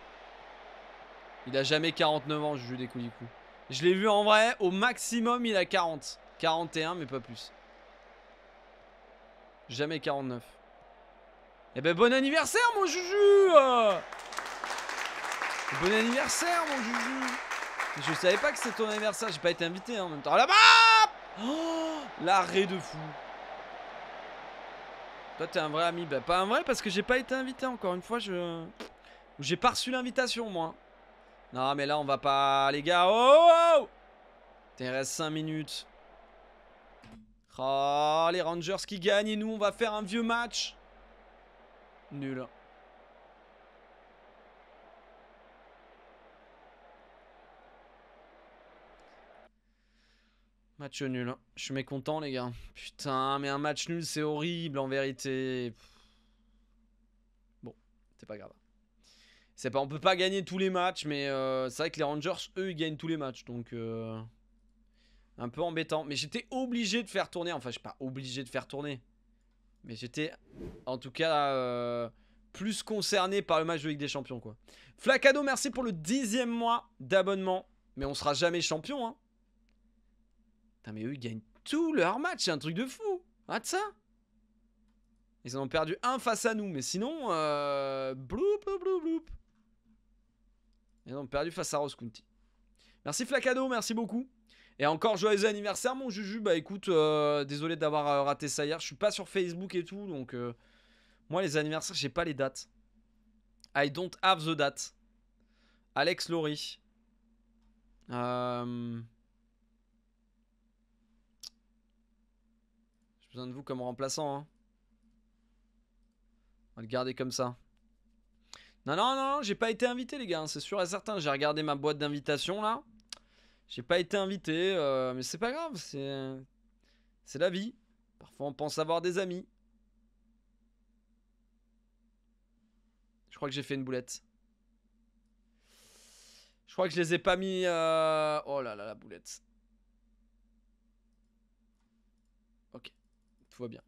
Il a jamais 49 ans Juju des coulis-cou Je l'ai vu en vrai Au maximum il a 40 41 mais pas plus Jamais 49. Eh ben bon anniversaire mon Juju euh. Bon anniversaire mon Juju Je savais pas que c'était ton anniversaire, j'ai pas été invité hein, en même temps. là-bas oh L'arrêt de fou Toi t'es un vrai ami, ben, pas un vrai parce que j'ai pas été invité encore une fois, je... J'ai pas reçu l'invitation moi. Non mais là on va pas... Les gars, oh, oh Il reste 5 minutes. Oh, les Rangers qui gagnent et nous, on va faire un vieux match. Nul. Match nul. Je suis mécontent, les gars. Putain, mais un match nul, c'est horrible, en vérité. Bon, c'est pas grave. C'est pas, on peut pas gagner tous les matchs, mais euh, c'est vrai que les Rangers, eux, ils gagnent tous les matchs, donc... Euh, un peu embêtant. Mais j'étais obligé de faire tourner. Enfin, je suis pas obligé de faire tourner. Mais j'étais, en tout cas, euh, plus concerné par le match de Ligue des Champions, quoi. Flacado, merci pour le dixième mois d'abonnement. Mais on sera jamais champion, hein. Putain, mais eux, ils gagnent tous leurs matchs C'est un truc de fou. de ça. Ils en ont perdu un face à nous. Mais sinon, euh, bloup, bloup, Ils ont perdu face à County. Merci Flacado, merci beaucoup. Et encore joyeux anniversaire mon Juju. Bah écoute, euh, désolé d'avoir euh, raté ça hier. Je suis pas sur Facebook et tout, donc euh, moi les anniversaires, j'ai pas les dates. I don't have the date. Alex Laurie. J'ai besoin de vous comme remplaçant. Hein. On va le garder comme ça. Non, non, non, j'ai pas été invité les gars, hein, c'est sûr et certain. J'ai regardé ma boîte d'invitation là. J'ai pas été invité, euh, mais c'est pas grave, c'est. C'est la vie. Parfois on pense avoir des amis. Je crois que j'ai fait une boulette. Je crois que je les ai pas mis. Euh, oh là là, la boulette. Ok, tout va bien.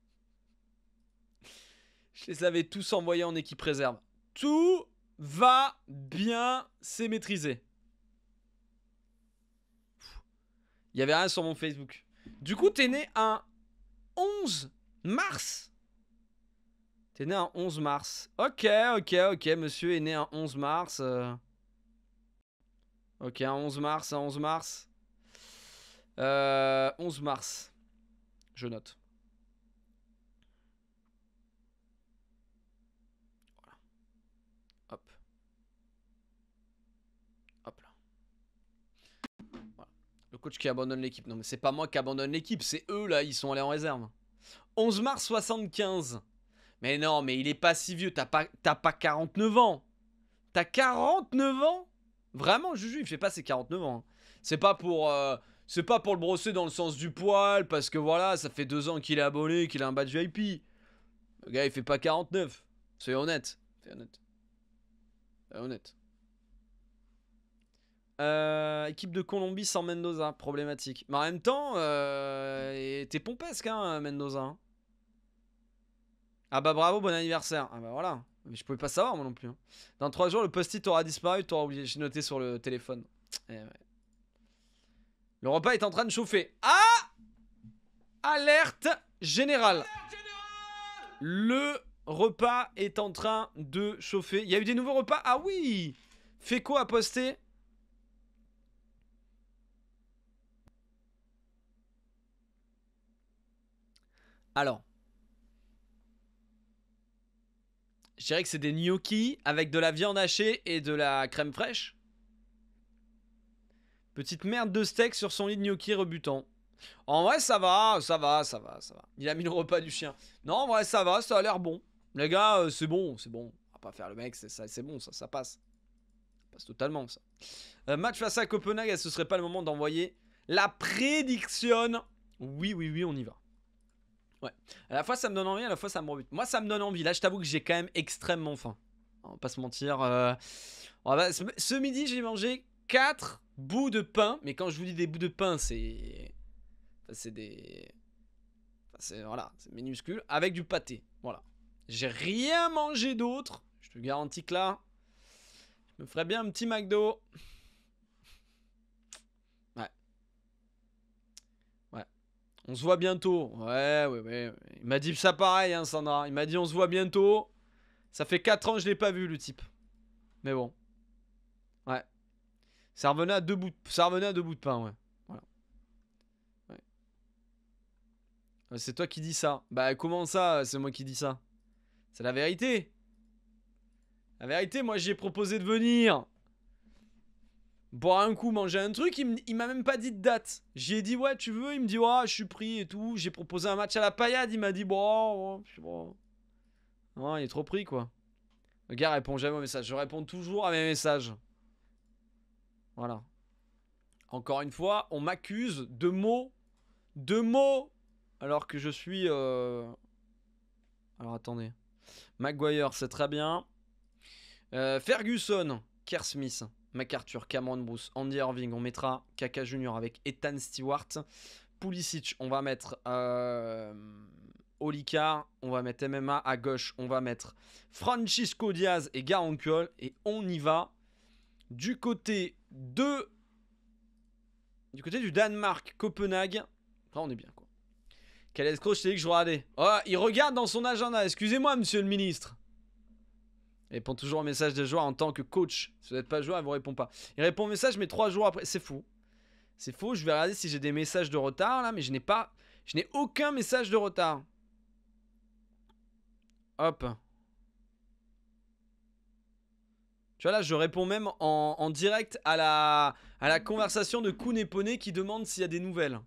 *laughs* je les avais tous envoyés en équipe réserve. Tout va bien, c'est maîtriser. Il y avait rien sur mon Facebook. Du coup, tu es né un 11 mars. es né un 11 mars. Ok, ok, ok. Monsieur est né un 11 mars. Euh. Ok, un 11 mars, un 11 mars. 11 euh, mars. Je note. coach qui abandonne l'équipe. Non, mais c'est pas moi qui abandonne l'équipe, c'est eux là, ils sont allés en réserve. 11 mars 75. Mais non, mais il est pas si vieux, t'as pas, pas 49 ans. T'as 49 ans Vraiment, Juju, il fait pas ses 49 ans. Hein. C'est pas pour. Euh, c'est pas pour le brosser dans le sens du poil, parce que voilà, ça fait deux ans qu'il est abonné, qu'il a un badge VIP. Le gars, il fait pas 49. c'est honnête. c'est honnête. C'est honnête. Euh, équipe de Colombie sans Mendoza, problématique. Mais en même temps, euh, t'es pompesque, hein, Mendoza. Hein. Ah bah bravo, bon anniversaire. Ah bah voilà. Mais je pouvais pas savoir, moi non plus. Hein. Dans trois jours, le post-it aura disparu, t'auras oublié. J'ai noté sur le téléphone. Eh le repas est en train de chauffer. Ah Alerte générale. Le repas est en train de chauffer. Il y a eu des nouveaux repas Ah oui Féco a posté Alors, je dirais que c'est des gnocchis avec de la viande hachée et de la crème fraîche. Petite merde de steak sur son lit de gnocchi rebutant. En vrai, ça va, ça va, ça va, ça va. Il a mis le repas du chien. Non, en vrai, ça va, ça a l'air bon. Les gars, euh, c'est bon, c'est bon. On va pas faire le mec, c'est bon, ça, passe. Ça passe totalement, ça. Euh, match face à Copenhague, ce serait pas le moment d'envoyer la prédiction Oui, oui, oui, on y va. Ouais. À la fois, ça me donne envie, à la fois, ça me rebute. Moi, ça me donne envie. Là, je t'avoue que j'ai quand même extrêmement faim. On va pas se mentir. Euh. Ce midi, j'ai mangé 4 bouts de pain. Mais quand je vous dis des bouts de pain, c'est. c'est des. c'est voilà, c'est minuscule. Avec du pâté. Voilà. J'ai rien mangé d'autre. Je te garantis que là, je me ferais bien un petit McDo. On se voit bientôt. Ouais, ouais, ouais. Il m'a dit ça pareil, hein, Sandra. Il m'a dit on se voit bientôt. Ça fait 4 ans que je l'ai pas vu, le type. Mais bon. Ouais. Ça revenait à deux bouts de, ça revenait à deux bouts de pain, ouais. Voilà. Ouais. C'est toi qui dis ça. Bah, comment ça, c'est moi qui dis ça C'est la vérité. La vérité, moi, j'ai proposé de venir boire un coup, manger un truc. Il m'a même pas dit de date. J'ai dit, ouais, tu veux Il me dit, ouais, je suis pris et tout. J'ai proposé un match à la paillade. Il m'a dit, bon, oh, bon, Non, il est trop pris, quoi. Le gars répond jamais aux messages. Je réponds toujours à mes messages. Voilà. Encore une fois, on m'accuse de mots. De mots Alors que je suis... Euh, alors attendez. McGuire, c'est très bien. Euh, Ferguson, Kersmith. MacArthur, Cameron Bruce, Andy Irving, on mettra Kaka Junior avec Ethan Stewart. Pulisic, on va mettre euh, on va mettre MMA à gauche, on va mettre Francisco Diaz et Garankol. et on y va du côté de du côté du Danemark, Copenhague. Là, on est bien quoi. Quel je que je regardais. Oh, il regarde dans son agenda. Excusez-moi, monsieur le ministre. Il répond toujours au message des joueurs en tant que coach. Si vous n'êtes pas joueur, il ne vous répond pas. Il répond au message, mais trois jours après. C'est fou. C'est fou. Je vais regarder si j'ai des messages de retard là, mais je n'ai pas. Je n'ai aucun message de retard. Hop. Tu vois là, je réponds même en, direct à la, à la conversation de Poney qui demande s'il y a des nouvelles.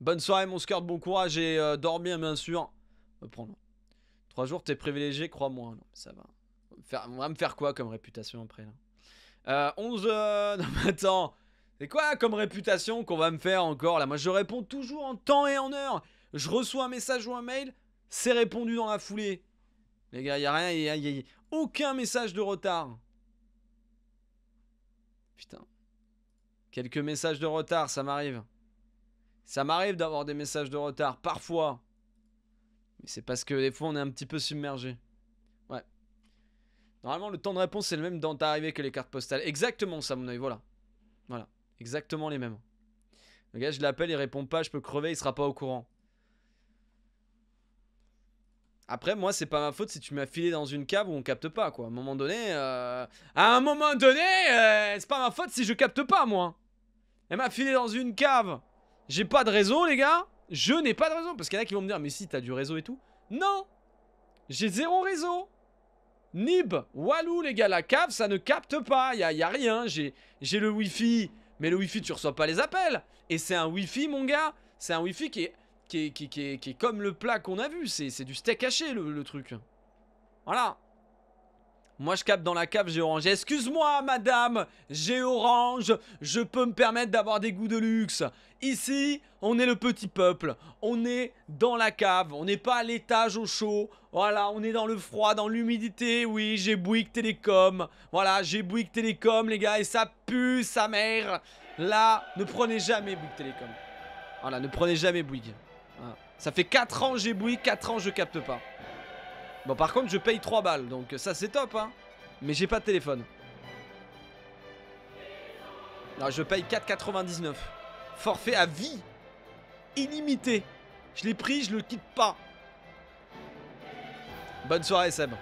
Bonne soirée mon skirt, bon courage et dors euh, dormir bien sûr. Euh, prendre. Trois jours, t'es privilégié, crois-moi. ça va on va me faire quoi comme réputation après là 11... Euh, euh, *laughs* non mais attends C'est quoi comme réputation qu'on va me faire encore là Moi je réponds toujours en temps et en heure Je reçois un message ou un mail, c'est répondu dans la foulée Les gars, y a rien, a aucun message de retard Putain Quelques messages de retard, ça m'arrive Ça m'arrive d'avoir des messages de retard, parfois Mais c'est parce que des fois on est un petit peu submergé Normalement, le temps de réponse, c'est le même dans ta arrivée que les cartes postales. Exactement ça, mon œil. voilà. Voilà, exactement les mêmes. Le gars, je l'appelle, il répond pas, je peux crever, il sera pas au courant. Après, moi, c'est pas ma faute si tu m'as filé dans une cave où on capte pas, quoi. À un moment donné, euh, à un moment donné, euh, c'est pas ma faute si je capte pas, moi. Elle m'a filé dans une cave. J'ai pas de réseau, les gars. Je n'ai pas de réseau. Parce qu'il y en a qui vont me dire, mais si, t'as du réseau et tout. Non, j'ai zéro réseau. Nib, Walou les gars, la cave ça ne capte pas, il y a rien, j'ai le wifi, mais le wifi tu reçois pas les appels, et c'est un wifi mon gars, c'est un wifi qui est, qui est, qui qui comme le plat qu'on a vu, c'est du steak haché le truc. Voilà. Moi, je capte dans la cave, j'ai orange. Excuse-moi, madame, j'ai orange. Je peux me permettre d'avoir des goûts de luxe. Ici, on est le petit peuple. On est dans la cave. On n'est pas à l'étage au chaud. Voilà, on est dans le froid, dans l'humidité. Oui, j'ai Bouygues Télécom. Voilà, j'ai Bouygues Télécom, les gars. Et ça pue, sa mère. Là, ne prenez jamais Bouygues Télécom. Voilà, ne prenez jamais Bouygues. Ça fait 4 ans j'ai Bouygues, 4 ans je capte pas. Bon, par contre, je paye 3 balles, donc ça, c'est top, hein. Mais j'ai pas de téléphone. Non, je paye 4,99. Forfait à vie. Illimité. Je l'ai pris, je le quitte pas. Bonne soirée, Seb.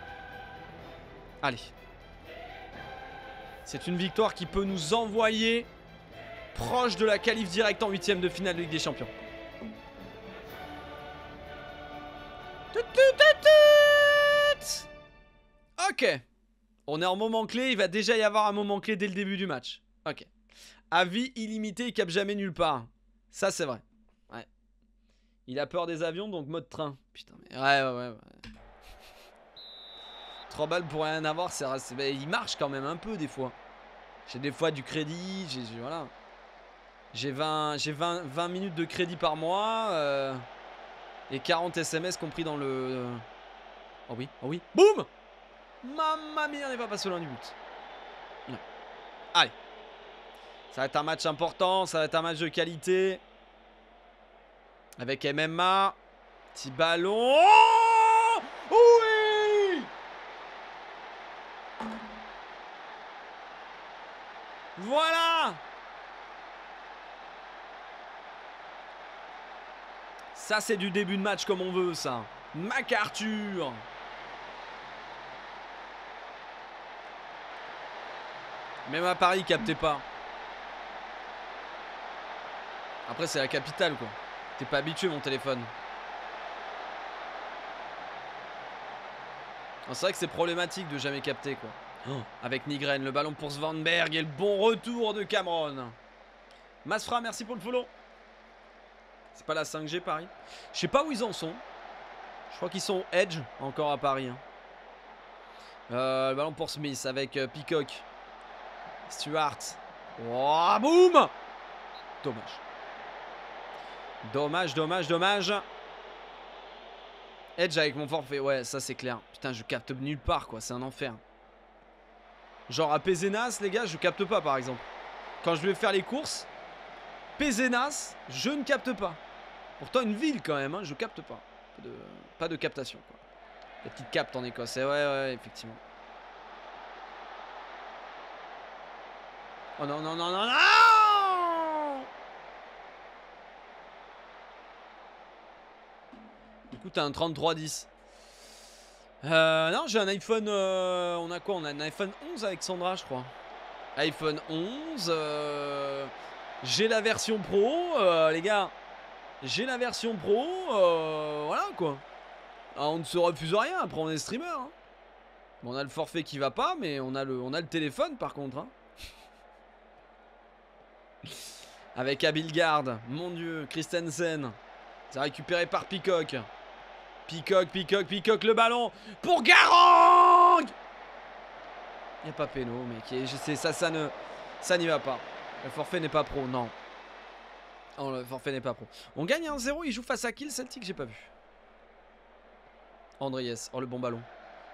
Allez. C'est une victoire qui peut nous envoyer proche de la qualif directe en huitième de finale de Ligue des Champions. Ok. On est en moment clé. Il va déjà y avoir un moment clé dès le début du match. Ok. Avis illimité, il cap jamais nulle part. Ça, c'est vrai. Ouais. Il a peur des avions, donc mode train. Putain, mais ouais, ouais, ouais. ouais. 3 balles pour rien avoir, c'est il marche quand même un peu des fois. J'ai des fois du crédit, j'ai voilà. J'ai 20, minutes de crédit par mois euh, et 40 SMS compris dans le. Euh, oh oui, oh oui. Boum Mamma mia, on n'est pas passé loin du but. Allez. Ça va être un match important, ça va être un match de qualité. Avec MMA. Petit ballon. Oh oui Voilà Ça, c'est du début de match comme on veut, ça. MacArthur Même à Paris, il captait pas. Après, c'est la capitale, quoi. T'es pas habitué, mon téléphone. C'est vrai que c'est problématique de jamais capter, quoi. Oh. Avec Nigren, le ballon pour Svanberg et le bon retour de Cameron. Masfra, merci pour le follow. C'est pas la 5G, Paris. Je sais pas où ils en sont. Je crois qu'ils sont Edge, encore à Paris. Hein. Euh, le ballon pour Smith avec euh, Peacock. Stuart. Oh, boum Dommage. Dommage, dommage, dommage. Edge avec mon forfait. Ouais, ça c'est clair. Putain, je capte nulle part, quoi. C'est un enfer. Genre à Pézenas, les gars, je capte pas, par exemple. Quand je vais faire les courses, Pézenas, je ne capte pas. Pourtant, une ville, quand même, hein, je capte pas. Pas de, pas de captation, quoi. La petite capte en Écosse. Eh ouais, ouais, effectivement. Oh non, non, non, non, non Du coup, t'as un 3310. Euh, non, j'ai un iPhone... Euh, on a quoi On a un iPhone 11 avec Sandra, je crois. iPhone 11. Euh, j'ai la version Pro, euh, les gars. J'ai la version Pro. voilà, quoi. Ah, on ne se refuse rien. Après, on est streamer. Hein. On a le forfait qui va pas, mais on a le, on a le téléphone, par contre. Hein. Avec Abilgard. Mon dieu, Christensen. C'est récupéré par Peacock. Peacock, Peacock, Peacock, le ballon pour Garang Il n'y a pas Peno mais je ça, ça ne, ça n'y va pas. Le forfait n'est pas pro, non. le forfait n'est pas pro. On gagne 1-0, il joue face à qui le Celtic J'ai pas vu. Andriès, oh le bon ballon.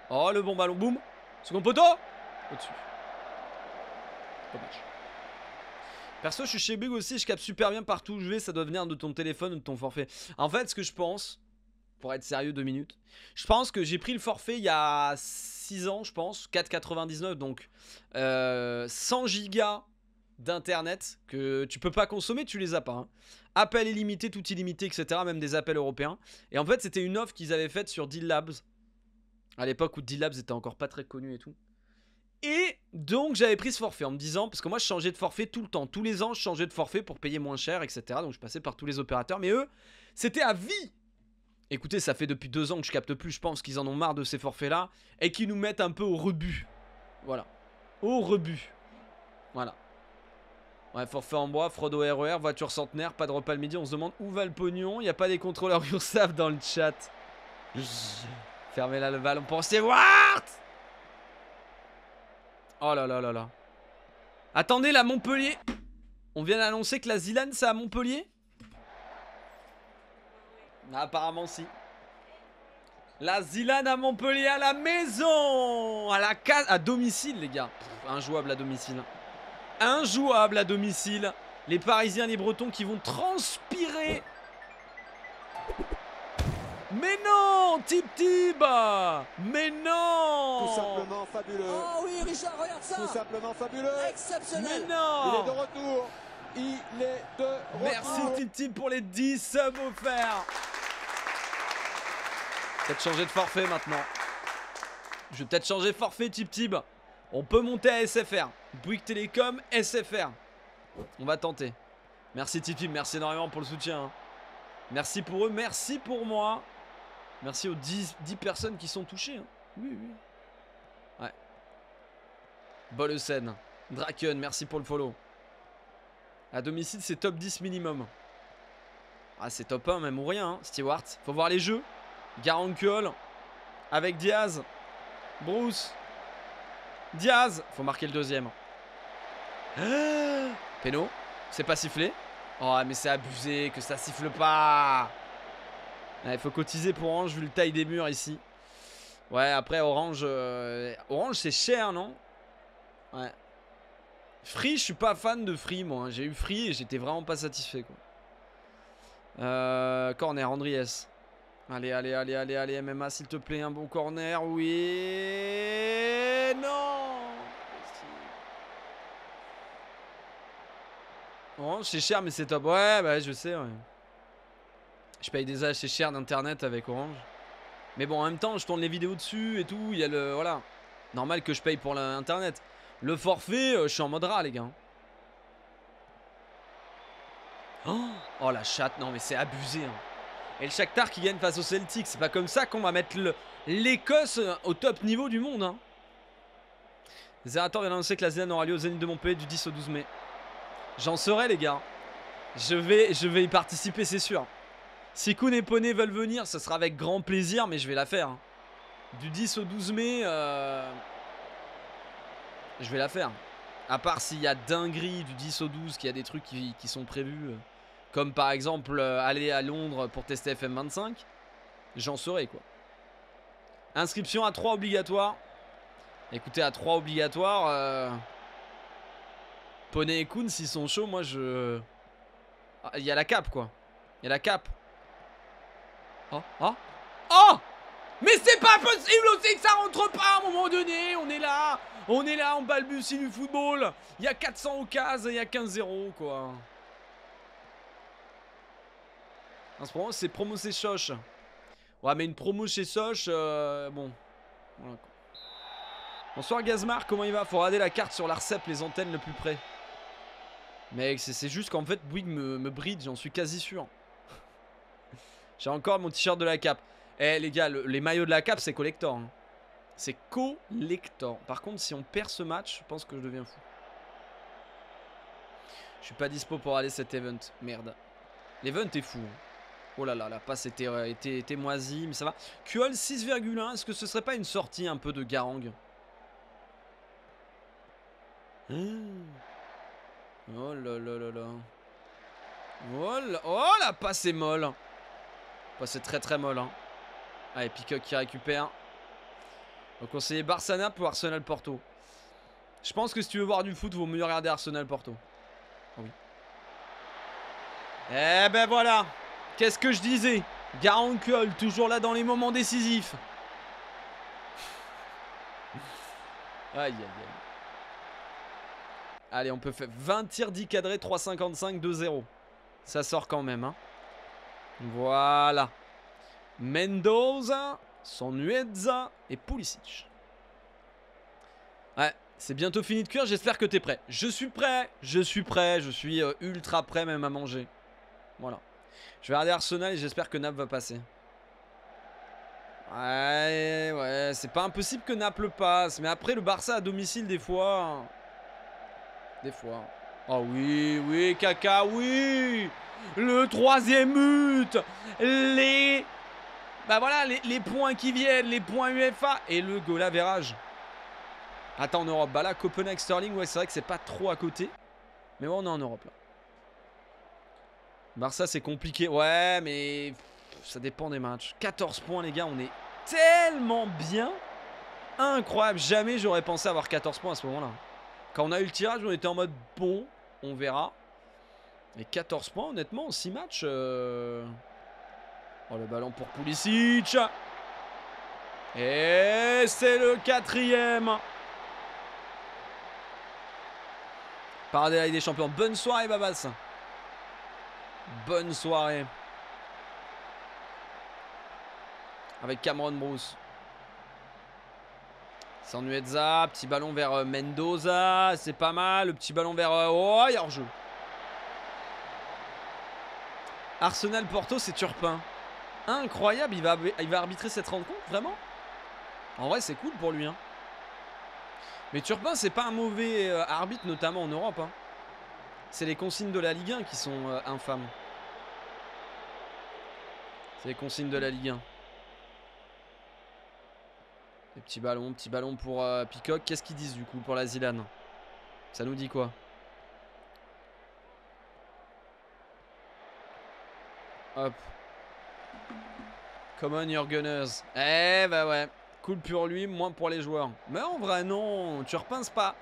Oh le bon ballon, boum Second poteau Au-dessus. Perso, je suis chez Bug aussi, je capte super bien partout où je vais, ça doit venir de ton téléphone ou de ton forfait. En fait, ce que je pense, pour être sérieux deux minutes, je pense que j'ai pris le forfait il y a 6 ans, je pense, 4,99, donc 100 euh, gigas d'internet que tu peux pas consommer, tu les as pas. Hein. Appel illimité, tout illimité, etc. Même des appels européens. Et en fait, c'était une offre qu'ils avaient faite sur Deal Labs. À l'époque où Deal Labs était encore pas très connu et tout. Et donc j'avais pris ce forfait en me disant, parce que moi je changeais de forfait tout le temps, tous les ans je changeais de forfait pour payer moins cher, etc. Donc je passais par tous les opérateurs, mais eux, c'était à vie. Écoutez, ça fait depuis deux ans que je capte plus, je pense qu'ils en ont marre de ces forfaits-là, et qu'ils nous mettent un peu au rebut. Voilà. Au rebut. Voilà. Ouais, forfait en bois, Frodo RER, voiture centenaire, pas de repas le midi, on se demande où va le pognon, il n'y a pas des contrôleurs URSAF *laughs* dans le chat. Fermez là le ballon pour what? Oh là là là là. Attendez, la Montpellier. On vient d'annoncer que la Zilane, c'est à Montpellier ah, Apparemment, si. La Zilane à Montpellier à la maison À la case, à domicile, les gars. injouable à domicile. Injouable à domicile. Les Parisiens, les Bretons qui vont transpirer. Mais non, Tip Tib Mais non Tout simplement fabuleux. Oh oui, Richard, regarde ça. Tout simplement fabuleux. Exceptionnel. Mais non Il est de retour. Il est de retour. Merci Tip Tib pour les 10 subs offerts. Peut-être changer de forfait maintenant. Je vais peut-être changer de forfait Tip Tib. On peut monter à SFR. Bouygues Télécom, SFR. On va tenter. Merci tip Tip-Tip, merci énormément pour le soutien. Hein. Merci pour eux, merci pour moi. Merci aux 10, personnes qui sont touchées. Hein. Oui, oui. Ouais. Bolesen. Draken, merci pour le follow. À domicile, c'est top 10 minimum. Ah, c'est top 1 même ou rien, hein, Stewart. Faut voir les jeux. Garankul. Avec Diaz. Bruce. Diaz. Faut marquer le deuxième. *gasps* Péno. C'est pas sifflé. Oh, mais c'est abusé que ça siffle pas. Il faut cotiser pour Orange vu le taille des murs ici. Ouais, après Orange, euh, Orange c'est cher, non Ouais. Free, je suis pas fan de Free, moi. Hein. J'ai eu Free et j'étais vraiment pas satisfait, quoi. Euh, corner, Andries. Allez, allez, allez, allez, allez, MMA, s'il te plaît, un bon corner. Oui. Non Orange, c'est cher, mais c'est top. Ouais, bah, je sais, ouais. Je paye des assez cher d'internet avec Orange. Mais bon, en même temps, je tourne les vidéos dessus et tout. Il y a le. Voilà. Normal que je paye pour l'internet. Le forfait, euh, je suis en mode rat, les gars. Oh, oh la chatte, non mais c'est abusé. Hein. Et le Shakhtar qui gagne face au Celtic, c'est pas comme ça qu'on va mettre l'Écosse euh, au top niveau du monde. Hein. Zerator vient d'annoncer que la ZN aura lieu aux Zénith de Montpellier du 10 au 12 mai. J'en serai les gars. Je vais, je vais y participer, c'est sûr. Si Kun et Poney veulent venir, ce sera avec grand plaisir, mais je vais la faire. Du 10 au 12 mai, euh, je vais la faire. À part s'il y a dinguerie du 10 au 12, qu'il y a des trucs qui, sont prévus, euh, comme par exemple euh, aller à Londres pour tester FM25, j'en saurai quoi. Inscription à 3 obligatoires Écoutez, à 3 obligatoires Poney et Kun, s'ils sont chauds, moi je... Ah, il y a la cape quoi. Il y a la cape. Oh, oh, oh Mais c'est pas possible aussi que ça rentre pas à un moment donné On est là On est là, on balbutie du football Il y a 400 occasions, il y a 15-0, quoi. En ce moment, c'est promo chez Soch. Ouais, mais une promo chez Soch, euh, bon. Bonsoir Gazmar, comment il va Faut regarder la carte sur l'Arcep, les antennes le plus près. Mec, c'est juste qu'en fait, Bouygues me bride, j'en suis quasi sûr. J'ai encore mon t-shirt de la cape. Eh les gars, les maillots de la cape, c'est collector. Hein. C'est collector. Par contre, si on perd ce match, je pense que je deviens fou. Je suis pas dispo pour aller cet event. Merde. L'event est fou. Hein. Oh là là, la passe était, euh, moisie, mais ça va. QL 6,1, est-ce que ce serait pas une sortie un peu de Garang hein Oh là là là là. Oh là, oh la passe est molle. Bah, c'est très très molle. Hein. Allez, Peacock qui récupère. On conseiller Barsana pour Arsenal Porto. Je pense que si tu veux voir du foot, vaut mieux regarder Arsenal Porto. Ah eh ben voilà. Qu'est-ce que je disais Garancol toujours là dans les moments décisifs. *laughs* Aïe, aïe, aïe. Allez, on peut faire 20 tirs, 10 cadrés, 3,55, 2-0. Ça sort quand même, hein. Voilà. Mendoza, Sonuezza et Pulisic. Ouais, c'est bientôt fini de cuire, j'espère que t'es prêt. Je suis prêt, je suis prêt, je suis euh, ultra prêt même à manger. Voilà. Je vais regarder Arsenal et j'espère que Nap va passer. Ouais, ouais, c'est pas impossible que le passe. Mais après, le Barça à domicile, des fois... Hein. Des fois... Oh oui, oui, caca, oui le troisième but, les... Bah voilà, les, points qui viennent, les points UFA et le goal à Attends, en Europe, bah là, Copenhague, Sterling, ouais, c'est vrai que c'est pas trop à côté. Mais bon, on est en Europe, là. Barça, c'est compliqué. Ouais, mais ça dépend des matchs. 14 points, les gars, on est tellement bien. Incroyable, jamais j'aurais pensé avoir 14 points à ce moment-là. Quand on a eu le tirage, on était en mode bon, on verra. Mais 14 points, honnêtement, en 6 matchs. Euh. Oh, le ballon pour Pulisic. Et c'est le quatrième. Parade des Champions. Bonne soirée, Babas. Bonne soirée. Avec Cameron Bruce. Sanuetza, petit ballon vers euh, Mendoza, c'est pas mal. Le petit ballon vers... Oh, il y jeu Arsenal-Porto, c'est Turpin. Incroyable, il va, il va arbitrer cette rencontre, vraiment En vrai, c'est cool pour lui. Hein. Mais Turpin, c'est pas un mauvais euh, arbitre, notamment en Europe. Hein. C'est les consignes de la Ligue 1 qui sont euh, infâmes. C'est les consignes de la Ligue 1. Petit ballon petit ballon pour euh, Peacock. Qu'est-ce qu'ils disent du coup pour la Zilane Ça nous dit quoi Hop. Come on, your gunners. Eh bah ouais. Cool pour lui, moins pour les joueurs. Mais en vrai, non, tu repenses pas.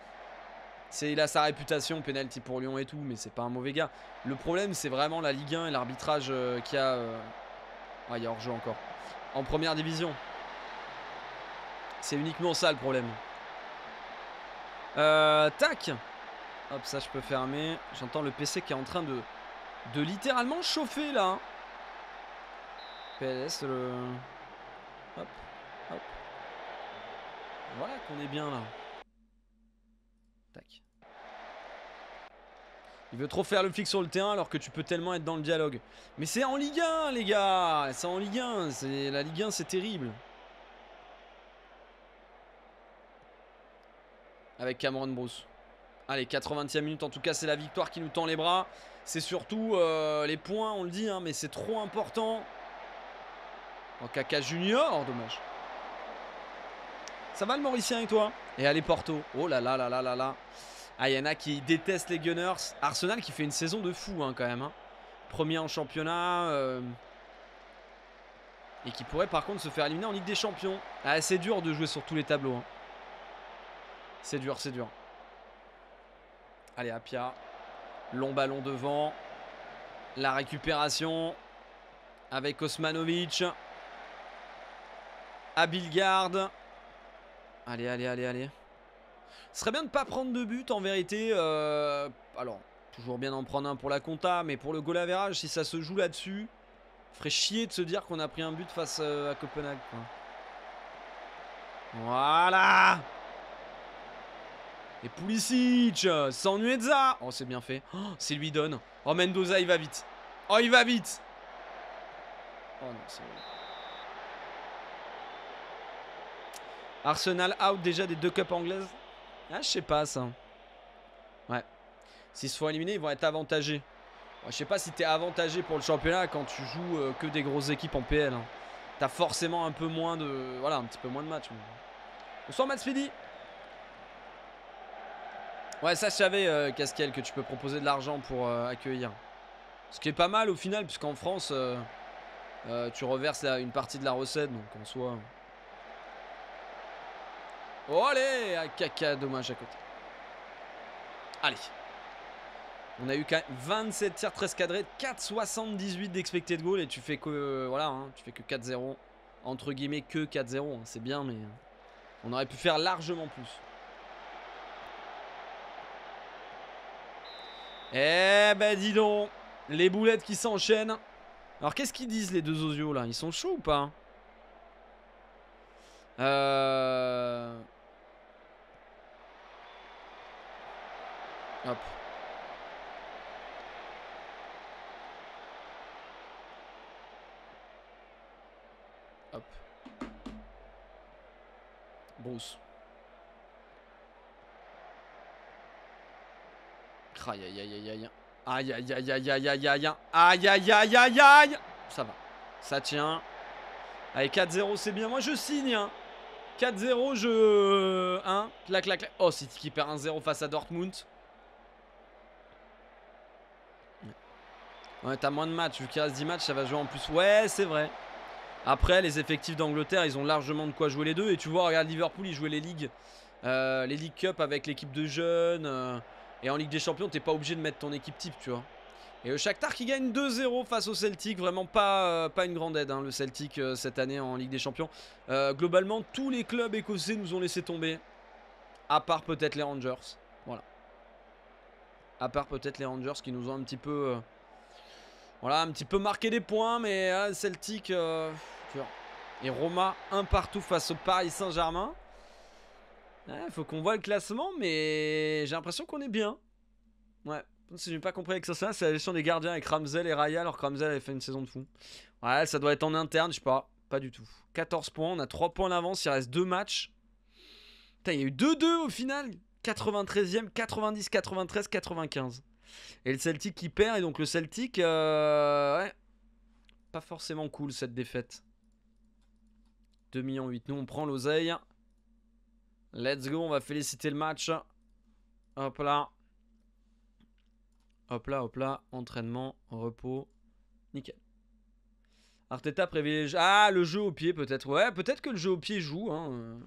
il a sa réputation, penalty pour Lyon et tout, mais c'est pas un mauvais gars. Le problème, c'est vraiment la Ligue 1 et l'arbitrage euh, Qu'il qui a. Euh, ah, il y a hors-jeu encore. En première division. C'est uniquement ça le problème. Euh, tac Hop, ça je peux fermer. J'entends le PC qui est en train de, de littéralement chauffer là. Hein. PLS, le... Hop, hop. Voilà qu'on est bien là. Tac. Il veut trop faire le flic sur le terrain alors que tu peux tellement être dans le dialogue. Mais c'est en Ligue 1 les gars C'est en Ligue 1, la Ligue 1 c'est terrible. Avec Cameron Bruce. Allez, 80e minute, en tout cas c'est la victoire qui nous tend les bras. C'est surtout euh, les points, on le dit, hein, mais c'est trop important. En caca Junior, oh, dommage. Ça va le Mauricien et toi Et allez Porto. Oh là là là là là là. Ayana ah, qui déteste les Gunners. Arsenal qui fait une saison de fou hein, quand même. Hein. Premier en championnat. Euh, et qui pourrait par contre se faire éliminer en Ligue des Champions. Ah, c'est dur de jouer sur tous les tableaux. Hein. C'est dur, c'est dur. Allez, Apia. Long ballon devant. La récupération. Avec Osmanovic à Allez, allez, allez, allez. Ce serait bien de ne pas prendre de but en vérité. Euh, alors, toujours bien en prendre un pour la compta, mais pour le goal average, si ça se joue là-dessus, ferait chier de se dire qu'on a pris un but face euh, à Copenhague. Voilà Et Pulisic Sans Nuezza Oh, c'est bien fait. Oh, c'est lui donne. Oh, Mendoza, il va vite. Oh, il va vite Oh non, c'est... Arsenal out déjà des deux cups anglaises. Ah, je sais pas ça. Ouais. S'ils se font éliminer, ils vont être avantagés. je sais pas si t'es avantagé pour le championnat quand tu joues euh, que des grosses équipes en PL. Hein. T'as forcément un peu moins de. Voilà, un petit peu moins de matchs. Bonsoir, Matt Speedy. Ouais, ça, je savais, euh, que tu peux proposer de l'argent pour euh, accueillir. Ce qui est pas mal au final, puisqu'en France, euh, tu reverses une partie de la recette. Donc en soi. Oh, allez caca, dommage à côté. Allez. On a eu quand 27 tirs 13 cadrés, 4,78 de goal et tu fais que euh, voilà, hein, tu fais que 4-0 entre guillemets que 4-0, hein, c'est bien mais euh, on aurait pu faire largement plus. Eh ben dis donc, les boulettes qui s'enchaînent. Alors qu'est-ce qu'ils disent les deux Ozio là Ils sont chauds ou pas Euh Hop. Hop. Bruce. Aïe aïe aïe aïe aïe. Aïe aïe aïe aïe aïe aïe aïe aïe aïe aïe aïe Ça va. Ça tient. Allez 4-0 c'est bien. Moi je signe. 4-0 je... 1, clac clac clac. Oh City qui perd 1-0 face à Dortmund. Ouais, t'as moins de matchs. Vu qu'il reste 10 matchs, ça va jouer en plus. Ouais, c'est vrai. Après, les effectifs d'Angleterre, ils ont largement de quoi jouer les deux. Et tu vois, regarde Liverpool, ils jouaient les ligues. Euh, les League Cup avec l'équipe de jeunes. Euh, et en Ligue des Champions, t'es pas obligé de mettre ton équipe type, tu vois. Et le euh, Shakhtar qui gagne 2-0 face au Celtic, vraiment pas, pas une grande aide hein, le Celtic cette année en Ligue des Champions. globalement, tous les clubs écossais nous ont laissé tomber, à part peut-être les Rangers. Voilà. À part peut-être les Rangers qui nous ont un petit peu voilà, un petit peu marqué des points, mais euh, Celtic... Euh, et Roma, un partout face au Paris Saint-Germain. Il faut qu'on voit le classement, mais j'ai l'impression qu'on est bien. Ouais, si j'ai pas compris avec ça, c'est la gestion des gardiens avec Ramsel et Raya, alors Ramsel avait fait une saison de fou. Ouais, ça doit être en interne, je sais pas. Pas du tout. 14 points, on a 3 points d'avance, il reste 2 matchs. Putain, il y a eu 2-2 au final. 93 ème 90, 93, 95. Et le Celtic qui perd, et donc le Celtic, euh, ouais, pas forcément cool cette défaite. 2 millions 8, nous on prend l'oseille. Let's go, on va féliciter le match. Hop là. Hop là, hop là, entraînement, repos, nickel. Arteta privilégie... Ah, le jeu au pied peut-être. Ouais, peut-être que le jeu au pied joue. Hein.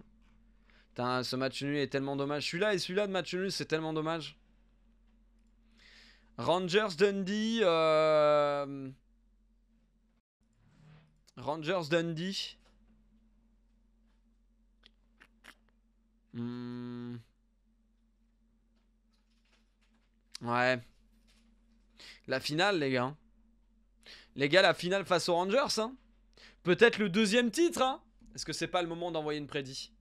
ce match nul est tellement dommage. Celui-là et celui-là de match nul, c'est tellement dommage. Rangers Dundee. Euh, Rangers Dundee. Hmm. Ouais. La finale, les gars. Les gars, la finale face aux Rangers. Hein. Peut-être le deuxième titre. Hein. Est-ce que c'est pas le moment d'envoyer une prédit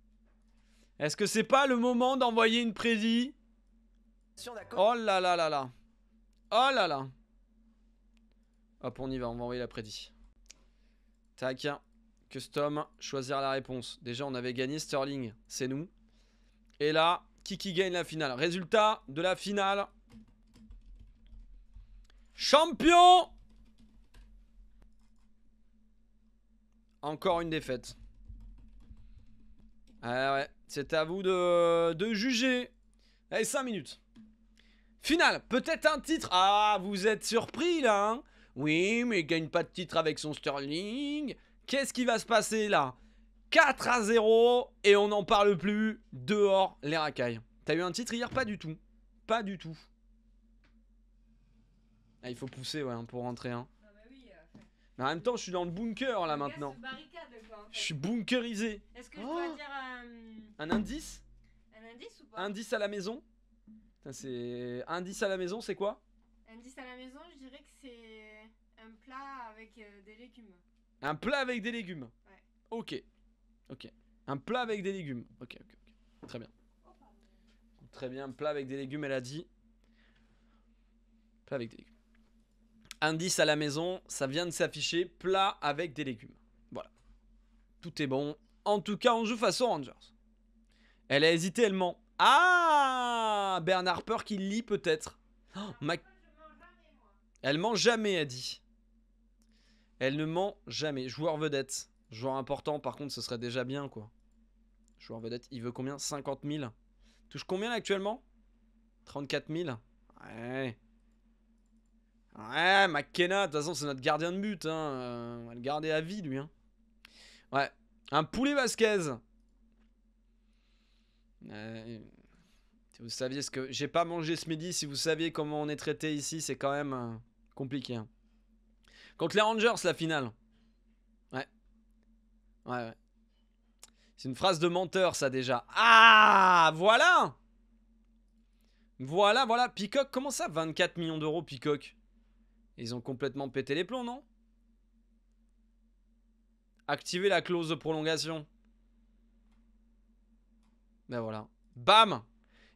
Est-ce que c'est pas le moment d'envoyer une prédit Oh là là là là. Oh là là Hop, on y va, on va envoyer la prédit. Tac, custom, choisir la réponse. Déjà, on avait gagné Sterling, c'est nous. Et là, qui qui gagne la finale Résultat de la finale. Champion Encore une défaite. Ah ouais, c'est à vous de, de juger. Allez, 5 minutes. Final, peut-être un titre. Ah, vous êtes surpris là. Hein. oui, mais il gagne pas de titre avec son Sterling. Qu'est-ce qui va se passer là 4 à 0 et on n'en parle plus. Dehors les racailles. T'as eu un titre hier Pas du tout. Pas du tout. Ah, il faut pousser ouais, hein, pour rentrer. Hein. Euh, mais en même temps, je suis dans le bunker là maintenant. Je suis bunkerisé. Est-ce que je oh dire euh, un indice Un indice ou pas Indice à la maison ah, c'est indice à la maison, c'est quoi Indice à la maison, je dirais que c'est un plat avec euh, des légumes. Un plat avec des légumes. Ouais. Ok. Ok. Un plat avec des légumes. Ok, ok, ok. Très bien. Très bien, plat avec des légumes, elle a dit. Plat avec des légumes. Indice à la maison, ça vient de s'afficher, plat avec des légumes. Voilà. Tout est bon. En tout cas, on joue face aux Rangers. Elle a hésité, elle ment. Ah Bernard Peur qui lit peut-être. Oh, elle ment jamais, a dit. Elle ne ment jamais. Joueur vedette. Joueur important, par contre, ce serait déjà bien, quoi. Joueur vedette, il veut combien 50 000. Touche combien, actuellement 34 000. Ouais. Ouais, McKenna, de toute façon, c'est notre gardien de but. Hein. on va le garder à vie, lui. Hein. Ouais. Un poulet Vasquez si euh, vous saviez ce que j'ai pas mangé ce midi, si vous saviez comment on est traité ici, c'est quand même euh, compliqué. Hein. Contre les Rangers, la finale. Ouais. Ouais, ouais. C'est une phrase de menteur, ça déjà. Ah, voilà Voilà, voilà. Peacock, comment ça 24 millions d'euros, Peacock Ils ont complètement pété les plombs, non Activez la clause de prolongation. Ben voilà. Bam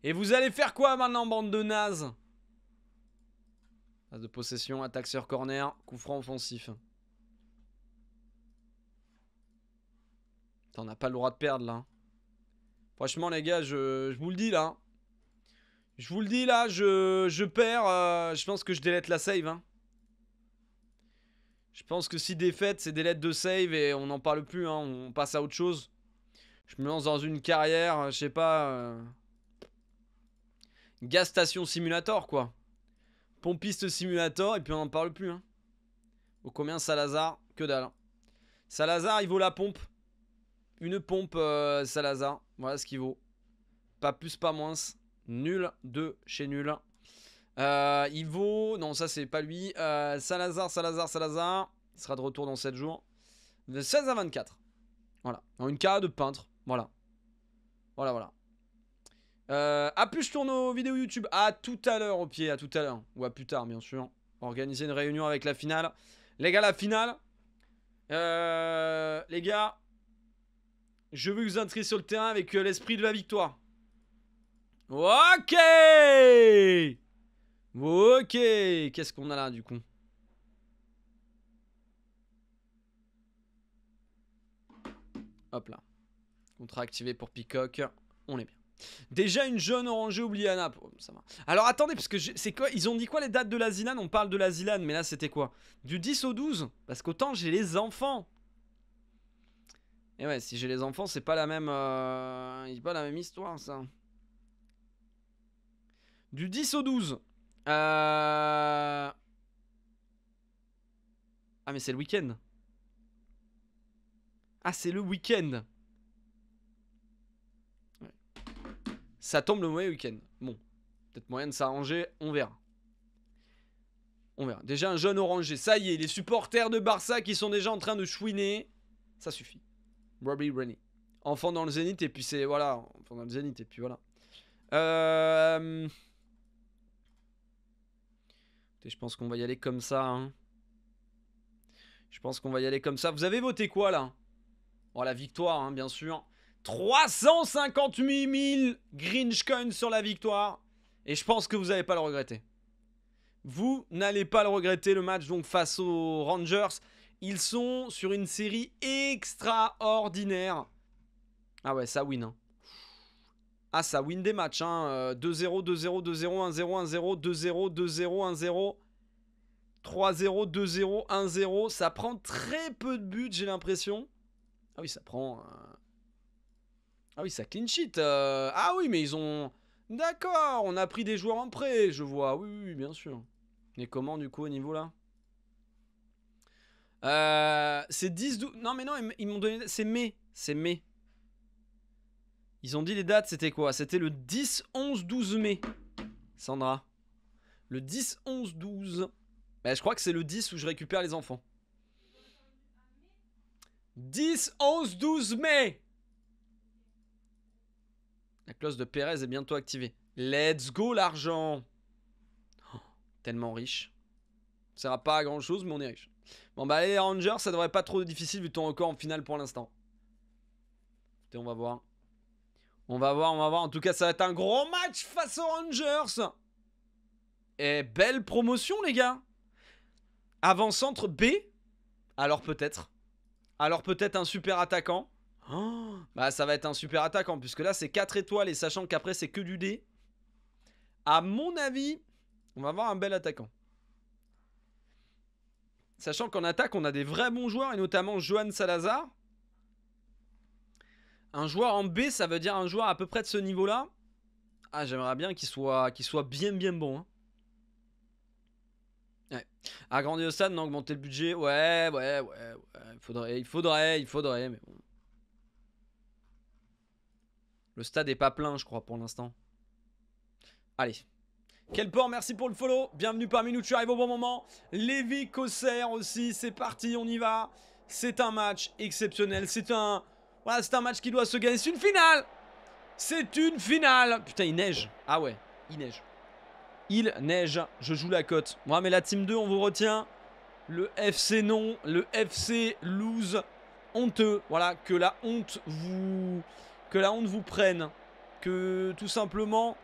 Et vous allez faire quoi maintenant, bande de nazes pas de possession, attaque sur corner, coup franc offensif. T'en on pas le droit de perdre là. Franchement, les gars, je, vous le dis là. Je vous le dis là, je, je perds. Euh, je pense que je délète la save. Hein. Je pense que si défaite, c'est délète de save et on n'en parle plus. Hein. on passe à autre chose. Je me lance dans une carrière, euh, je sais pas... Euh, Gastation Simulator, quoi. Pompiste Simulator, et puis on en parle plus. Hein. Au combien Salazar Que dalle. Hein. Salazar, il vaut la pompe. Une pompe euh, Salazar. Voilà ce qu'il vaut. Pas plus, pas moins. Nul de chez nul. il vaut... Non, ça, c'est pas lui. Salazar, Salazar, Salazar. Il sera de retour dans 7 jours. De 16 à 24. Voilà. Une carrière de peintre. Voilà. Voilà, voilà. Euh, à plus, je tourne vidéos YouTube. À tout à l'heure, au pied, à tout à l'heure. Ou à plus tard, bien sûr. Organiser une réunion avec la finale. Les gars, la finale. Euh, les gars, je veux que vous entriez sur le terrain avec euh, l'esprit de la victoire. Ok Ok Qu'est-ce qu'on a là, du coup Hop là. Contrat activé pour Peacock. On est bien. Déjà une jeune orangée oubliée à Naples. Alors attendez, parce que c'est quoi Ils ont dit quoi les dates de la Zilane On parle de la Zilane, mais là c'était quoi Du 10 au 12 Parce qu'autant j'ai les enfants. Et ouais, si j'ai les enfants, c'est pas la même. C'est euh, pas la même histoire ça. Du 10 au 12. Euh, ah mais c'est le week-end. Ah c'est le week-end. Ça tombe le mauvais week-end. Bon, peut-être moyen de s'arranger, on verra. On verra. Déjà un jeune orangé. Ça y est, les supporters de Barça qui sont déjà en train de chouiner. Ça suffit. Robbie Rennie. Enfant dans le zénith, et puis c'est. Voilà. Enfant dans le zénith, et puis voilà. Euh, je pense qu'on va y aller comme ça. Hein. Je pense qu'on va y aller comme ça. Vous avez voté quoi là Oh, la victoire, hein, bien sûr. 358 000 Coins sur la victoire. Et je pense que vous n'allez pas le regretter. Vous n'allez pas le regretter le match donc face aux Rangers. Ils sont sur une série extraordinaire. Ah ouais, ça win. Hein. Ah, ça win des matchs. 2-0, 2-0, 2-0, 1-0, 1-0, 2-0, 2-0, 1-0. 3-0, 2-0, 1-0. Ça prend très peu de buts, j'ai l'impression. Ah oui, ça prend. Euh, ah oui, ça clean sheet. Euh. Ah oui, mais ils ont... D'accord, on a pris des joueurs en prêt, je vois. Oui, oui, bien sûr. Mais comment, du coup, au niveau là euh, C'est 10, 12... Non, mais non, ils m'ont donné... C'est mai. C'est mai. Ils ont dit les dates, c'était quoi C'était le 10, 11, 12 mai. Sandra. Le 10, 11, 12. je crois que c'est le 10 où je récupère les enfants. 10, 11, 12 mai la clause de Perez est bientôt activée. Let's go l'argent oh, Tellement riche. Ça sert pas à grand chose, mais on est riche. Bon bah les Rangers, ça devrait pas trop difficile vu ton record en finale pour l'instant. on va voir. On va voir, on va voir. En tout cas, ça va être un gros match face aux Rangers. Et belle promotion, les gars. Avant-centre B. Alors peut-être. Alors peut-être un super attaquant. Oh bah ça va être un super attaquant, hein, puisque là c'est 4 étoiles, et sachant qu'après c'est que du dé. À mon avis, on va avoir un bel attaquant. Sachant qu'en attaque, on a des vrais bons joueurs, et notamment Johan Salazar. Un joueur en B, ça veut dire un joueur à peu près de ce niveau-là. Ah, j'aimerais bien qu'il soit, soit bien bien bon. Hein. Ouais. Agrandir le stade, augmenter le budget. Ouais, ouais, ouais, ouais. Il faudrait, il faudrait, il faudrait, mais bon. Le stade est pas plein, je crois, pour l'instant. Allez. Quel port merci pour le follow. Bienvenue parmi nous, tu arrives au bon moment. Lévi Cosser aussi, c'est parti, on y va. C'est un match exceptionnel. C'est un... Voilà, c'est un match qui doit se gagner. C'est une finale C'est une finale Putain, il neige. Ah ouais, il neige. Il neige. Je joue la cote. Moi, ouais, mais la Team 2, on vous retient. Le FC non. Le FC lose. Honteux. Voilà, que la honte vous que la honte vous prenne, que tout simplement,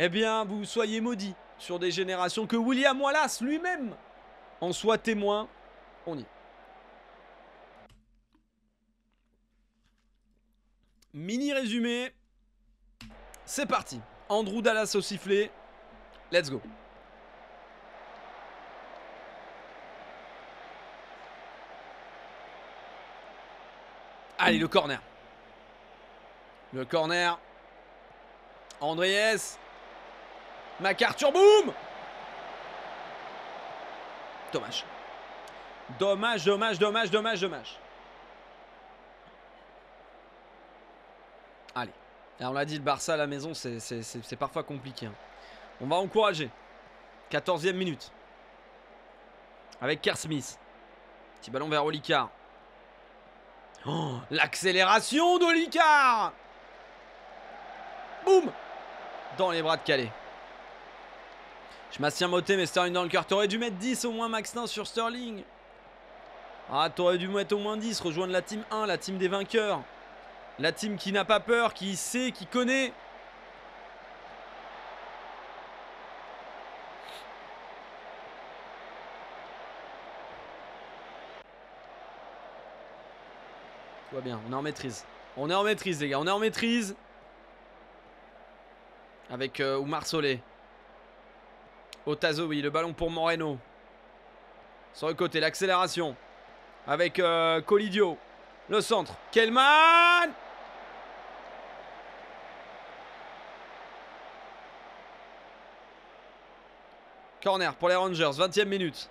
eh bien, vous soyez maudits sur des générations, que William Wallace lui-même en soit témoin. On y est. Mini résumé. C'est parti. Andrew Dallas au sifflet. Let's go. Allez, le corner. Le corner. Andriès. MacArthur, boum Dommage. Dommage, dommage, dommage, dommage, dommage. Allez. on l'a dit, le Barça à la maison, c'est parfois compliqué. Hein. On va encourager. 14e minute. Avec Kerr Smith. Petit ballon vers Olicard. Oh, l'accélération d'Olicard Boum Dans les bras de Calais. Je m'assieds Moté, mais Sterling dans le cœur. T'aurais dû mettre 10 au moins max sur Sterling. Ah, t'aurais dû mettre au moins 10, rejoindre la team 1, la team des vainqueurs. La team qui n'a pas peur, qui sait, qui connaît. Tout va bien, on est en maîtrise. On est en maîtrise, les gars, on est en maîtrise avec euh, Oumar Solé. oui le ballon pour Moreno. Sur le côté, l'accélération avec euh, Colidio. Le centre, Kelman Corner pour les Rangers, 20ème minute.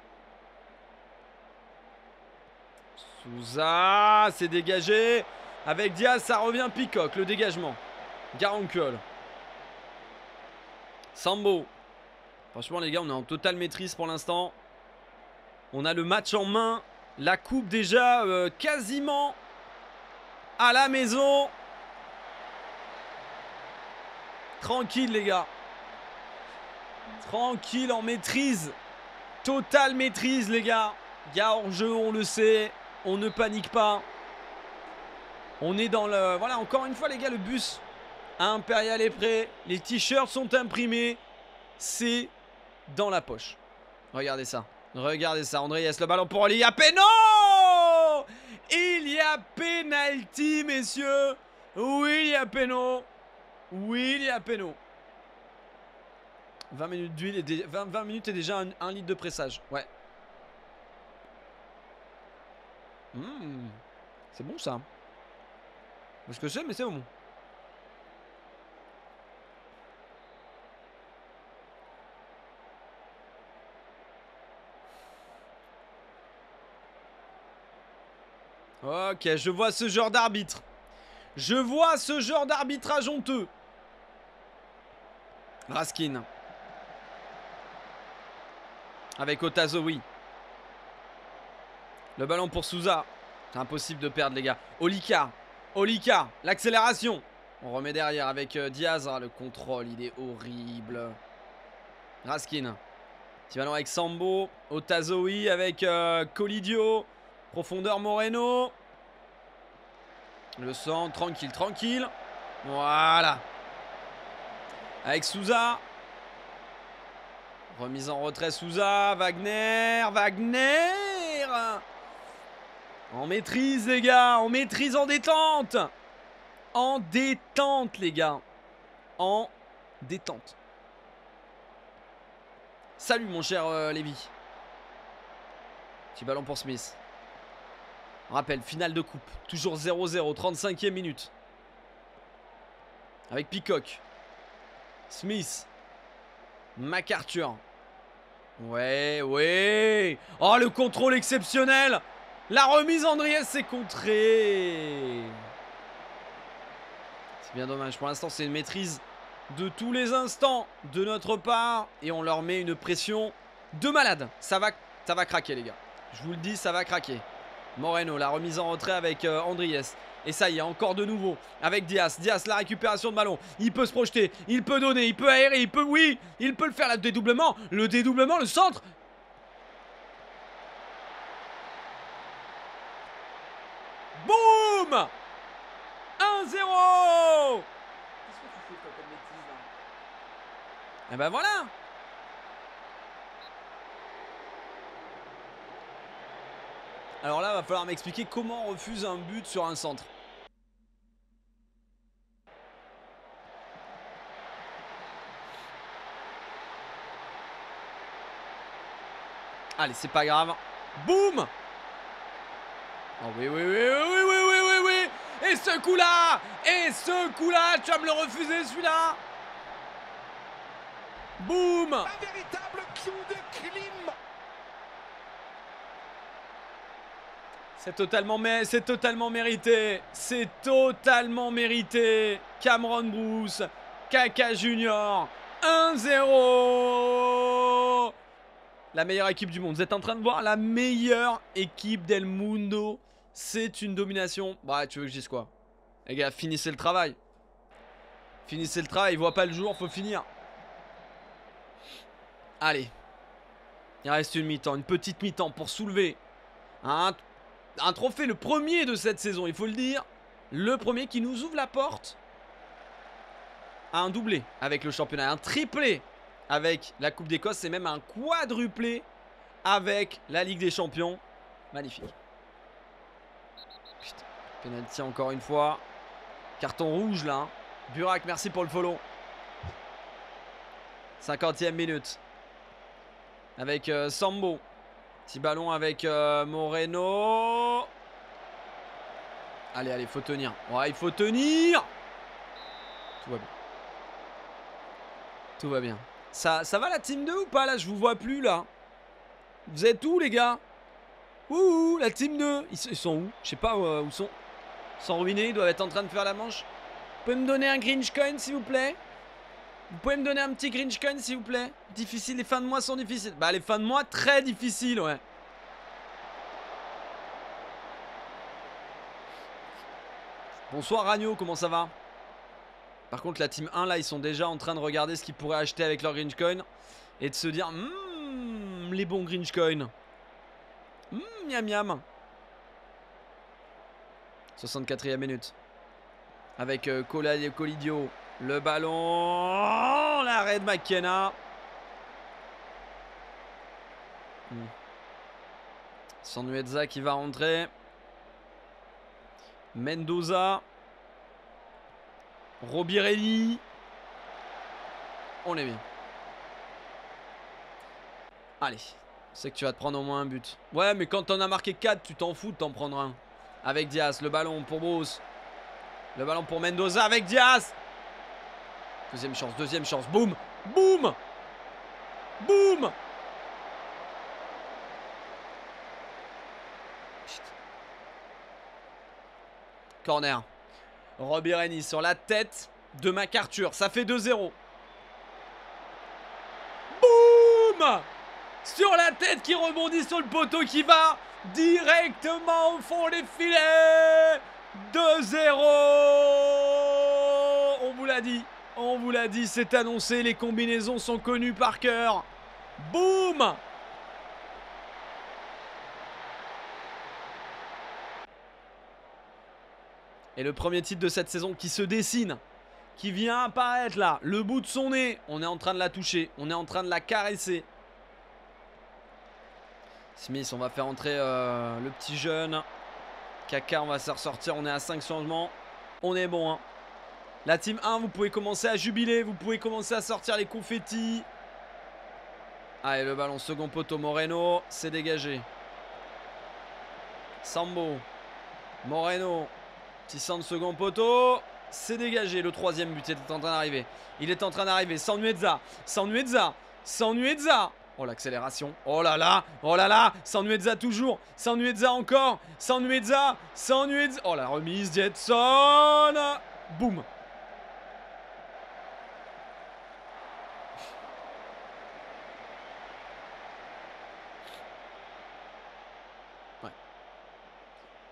Souza, c'est dégagé. Avec Diaz, ça revient Peacock, le dégagement. Garoncole. Sambo. Franchement, les gars, on est en totale maîtrise pour l'instant. On a le match en main. La coupe déjà euh, quasiment à la maison. Tranquille, les gars. Tranquille, en maîtrise. Totale maîtrise, les gars. Il y hors-jeu, on le sait. On ne panique pas. On est dans le... Voilà, encore une fois, les gars, le bus Impérial est prêt. Les t-shirts sont imprimés. C'est dans la poche. Regardez ça. Regardez ça. André Andreas, le ballon pour a Peno Il y a penalty, messieurs. Oui, il y a Peno. Oui, il y a Peno. 20 minutes d'huile et 20, minutes et déjà un, litre de pressage. Ouais. Hmm. C'est bon ça. Parce que c'est, mais c'est bon. Ok, je vois ce genre d'arbitre. Je vois ce genre d'arbitrage honteux. Raskin. Avec Otazowi. Le ballon pour Souza. C'est impossible de perdre, les gars. Olika. Olika. L'accélération. On remet derrière avec euh, Diaz. Ah, le contrôle, il est horrible. Raskin. Petit ballon avec Sambo. Otazowi avec euh, Colidio. Profondeur Moreno. Le sang tranquille, tranquille. Voilà. Avec Souza. Remise en retrait Souza, Wagner, Wagner En maîtrise les gars, en maîtrise en détente En détente les gars En détente Salut mon cher euh, Levi. Petit ballon pour Smith Rappel, finale de coupe. Toujours 0-0, 35e minute. Avec Peacock. Smith. MacArthur. Ouais, ouais. Oh, le contrôle exceptionnel. La remise, Andriès s'est contrée. C'est bien dommage. Pour l'instant, c'est une maîtrise de tous les instants de notre part. Et on leur met une pression de malade. Ça va, ça va craquer, les gars. Je vous le dis, ça va craquer. Moreno, la remise en retrait avec euh, Andriès. Et ça y est, encore de nouveau avec Diaz. Diaz, la récupération de ballon. Il peut se projeter, il peut donner, il peut aérer, il peut, oui, il peut le faire. Le dédoublement, le dédoublement, le centre. Boum 1-0 Et eh ben voilà Alors là, va falloir m'expliquer comment on refuse un but sur un centre. Allez, c'est pas grave. Boum Oh oui, oui, oui, oui, oui, oui, oui, oui Et ce coup-là Et ce coup-là Tu vas me le refuser, celui-là Boum Un véritable coup de clim C'est totalement, totalement mérité. C'est totalement mérité. Cameron Bruce, Kaka Junior, 1-0. La meilleure équipe du monde. Vous êtes en train de voir la meilleure équipe del mundo. C'est une domination. Bah, tu veux que je dise quoi Les gars, finissez le travail. Finissez le travail, il voit pas le jour, faut finir. Allez. Il reste une mi-temps, une petite mi-temps pour soulever. Hein, un trophée, le premier de cette saison, il faut le dire. Le premier qui nous ouvre la porte à un doublé avec le championnat, un triplé avec la Coupe d'Écosse et même un quadruplé avec la Ligue des Champions. Magnifique. Putain, penalty encore une fois. Carton rouge là. Hein. Burak, merci pour le follow. 50e minute. Avec euh, Sambo. Petit ballon avec euh, Moreno. Allez, allez, faut tenir. Ouais, il faut tenir. Tout va bien. Tout va bien. Ça, ça va la team 2 ou pas là Je vous vois plus là. Vous êtes où les gars Ouh, la team 2 Ils, sont où Je sais pas euh, où, sont. Ils sont ruinés, ils doivent être en train de faire la manche. Peut me donner un Grinch coin s'il vous plaît vous pouvez me donner un petit Grinch coin s'il vous plaît Difficile, les fins de mois sont difficiles. Bah les fins de mois très difficiles ouais. Bonsoir Ragno, comment ça va Par contre la team 1 là ils sont déjà en train de regarder ce qu'ils pourraient acheter avec leur Grinch coin et de se dire mmm, les bons Grinch coin. Hmm, miam miam. 64e minute. Avec euh, Colidio. Le ballon, l'arrêt de McKenna. qui hmm. va rentrer. Mendoza. Robirelli. On est bien. Allez, c'est que tu vas te prendre au moins un but. Ouais, mais quand t'en as marqué 4, tu t'en fous de t'en prendre un. Avec Diaz, le ballon pour Bruce. Le ballon pour Mendoza avec Diaz. Deuxième chance, deuxième chance. Boum Boum Boum Corner. Robbie Rennie sur la tête de MacArthur. Ça fait 2-0. Boum Sur la tête qui rebondit sur le poteau qui va directement au fond les filets. 2-0 On vous l'a dit. On vous l'a dit, c'est annoncé, les combinaisons sont connues par cœur. Boum Et le premier titre de cette saison qui se dessine, qui vient apparaître là, le bout de son nez. On est en train de la toucher, on est en train de la caresser. Smith, on va faire entrer euh, le petit jeune. Kaka, on va se ressortir, on est à 5 changements. On est bon, hein. La team 1, vous pouvez commencer à jubiler. Vous pouvez commencer à sortir les confettis. Allez, le ballon second poteau Moreno. C'est dégagé. Sambo. Moreno. Petit centre second poteau. C'est dégagé. Le troisième but est en train d'arriver. Il est en train d'arriver. Sans Nuezza. Sans Oh l'accélération. Oh là là. Oh là là. Sans toujours. Sans encore. Sans Nuezza. Oh la remise. Jetson. Boum.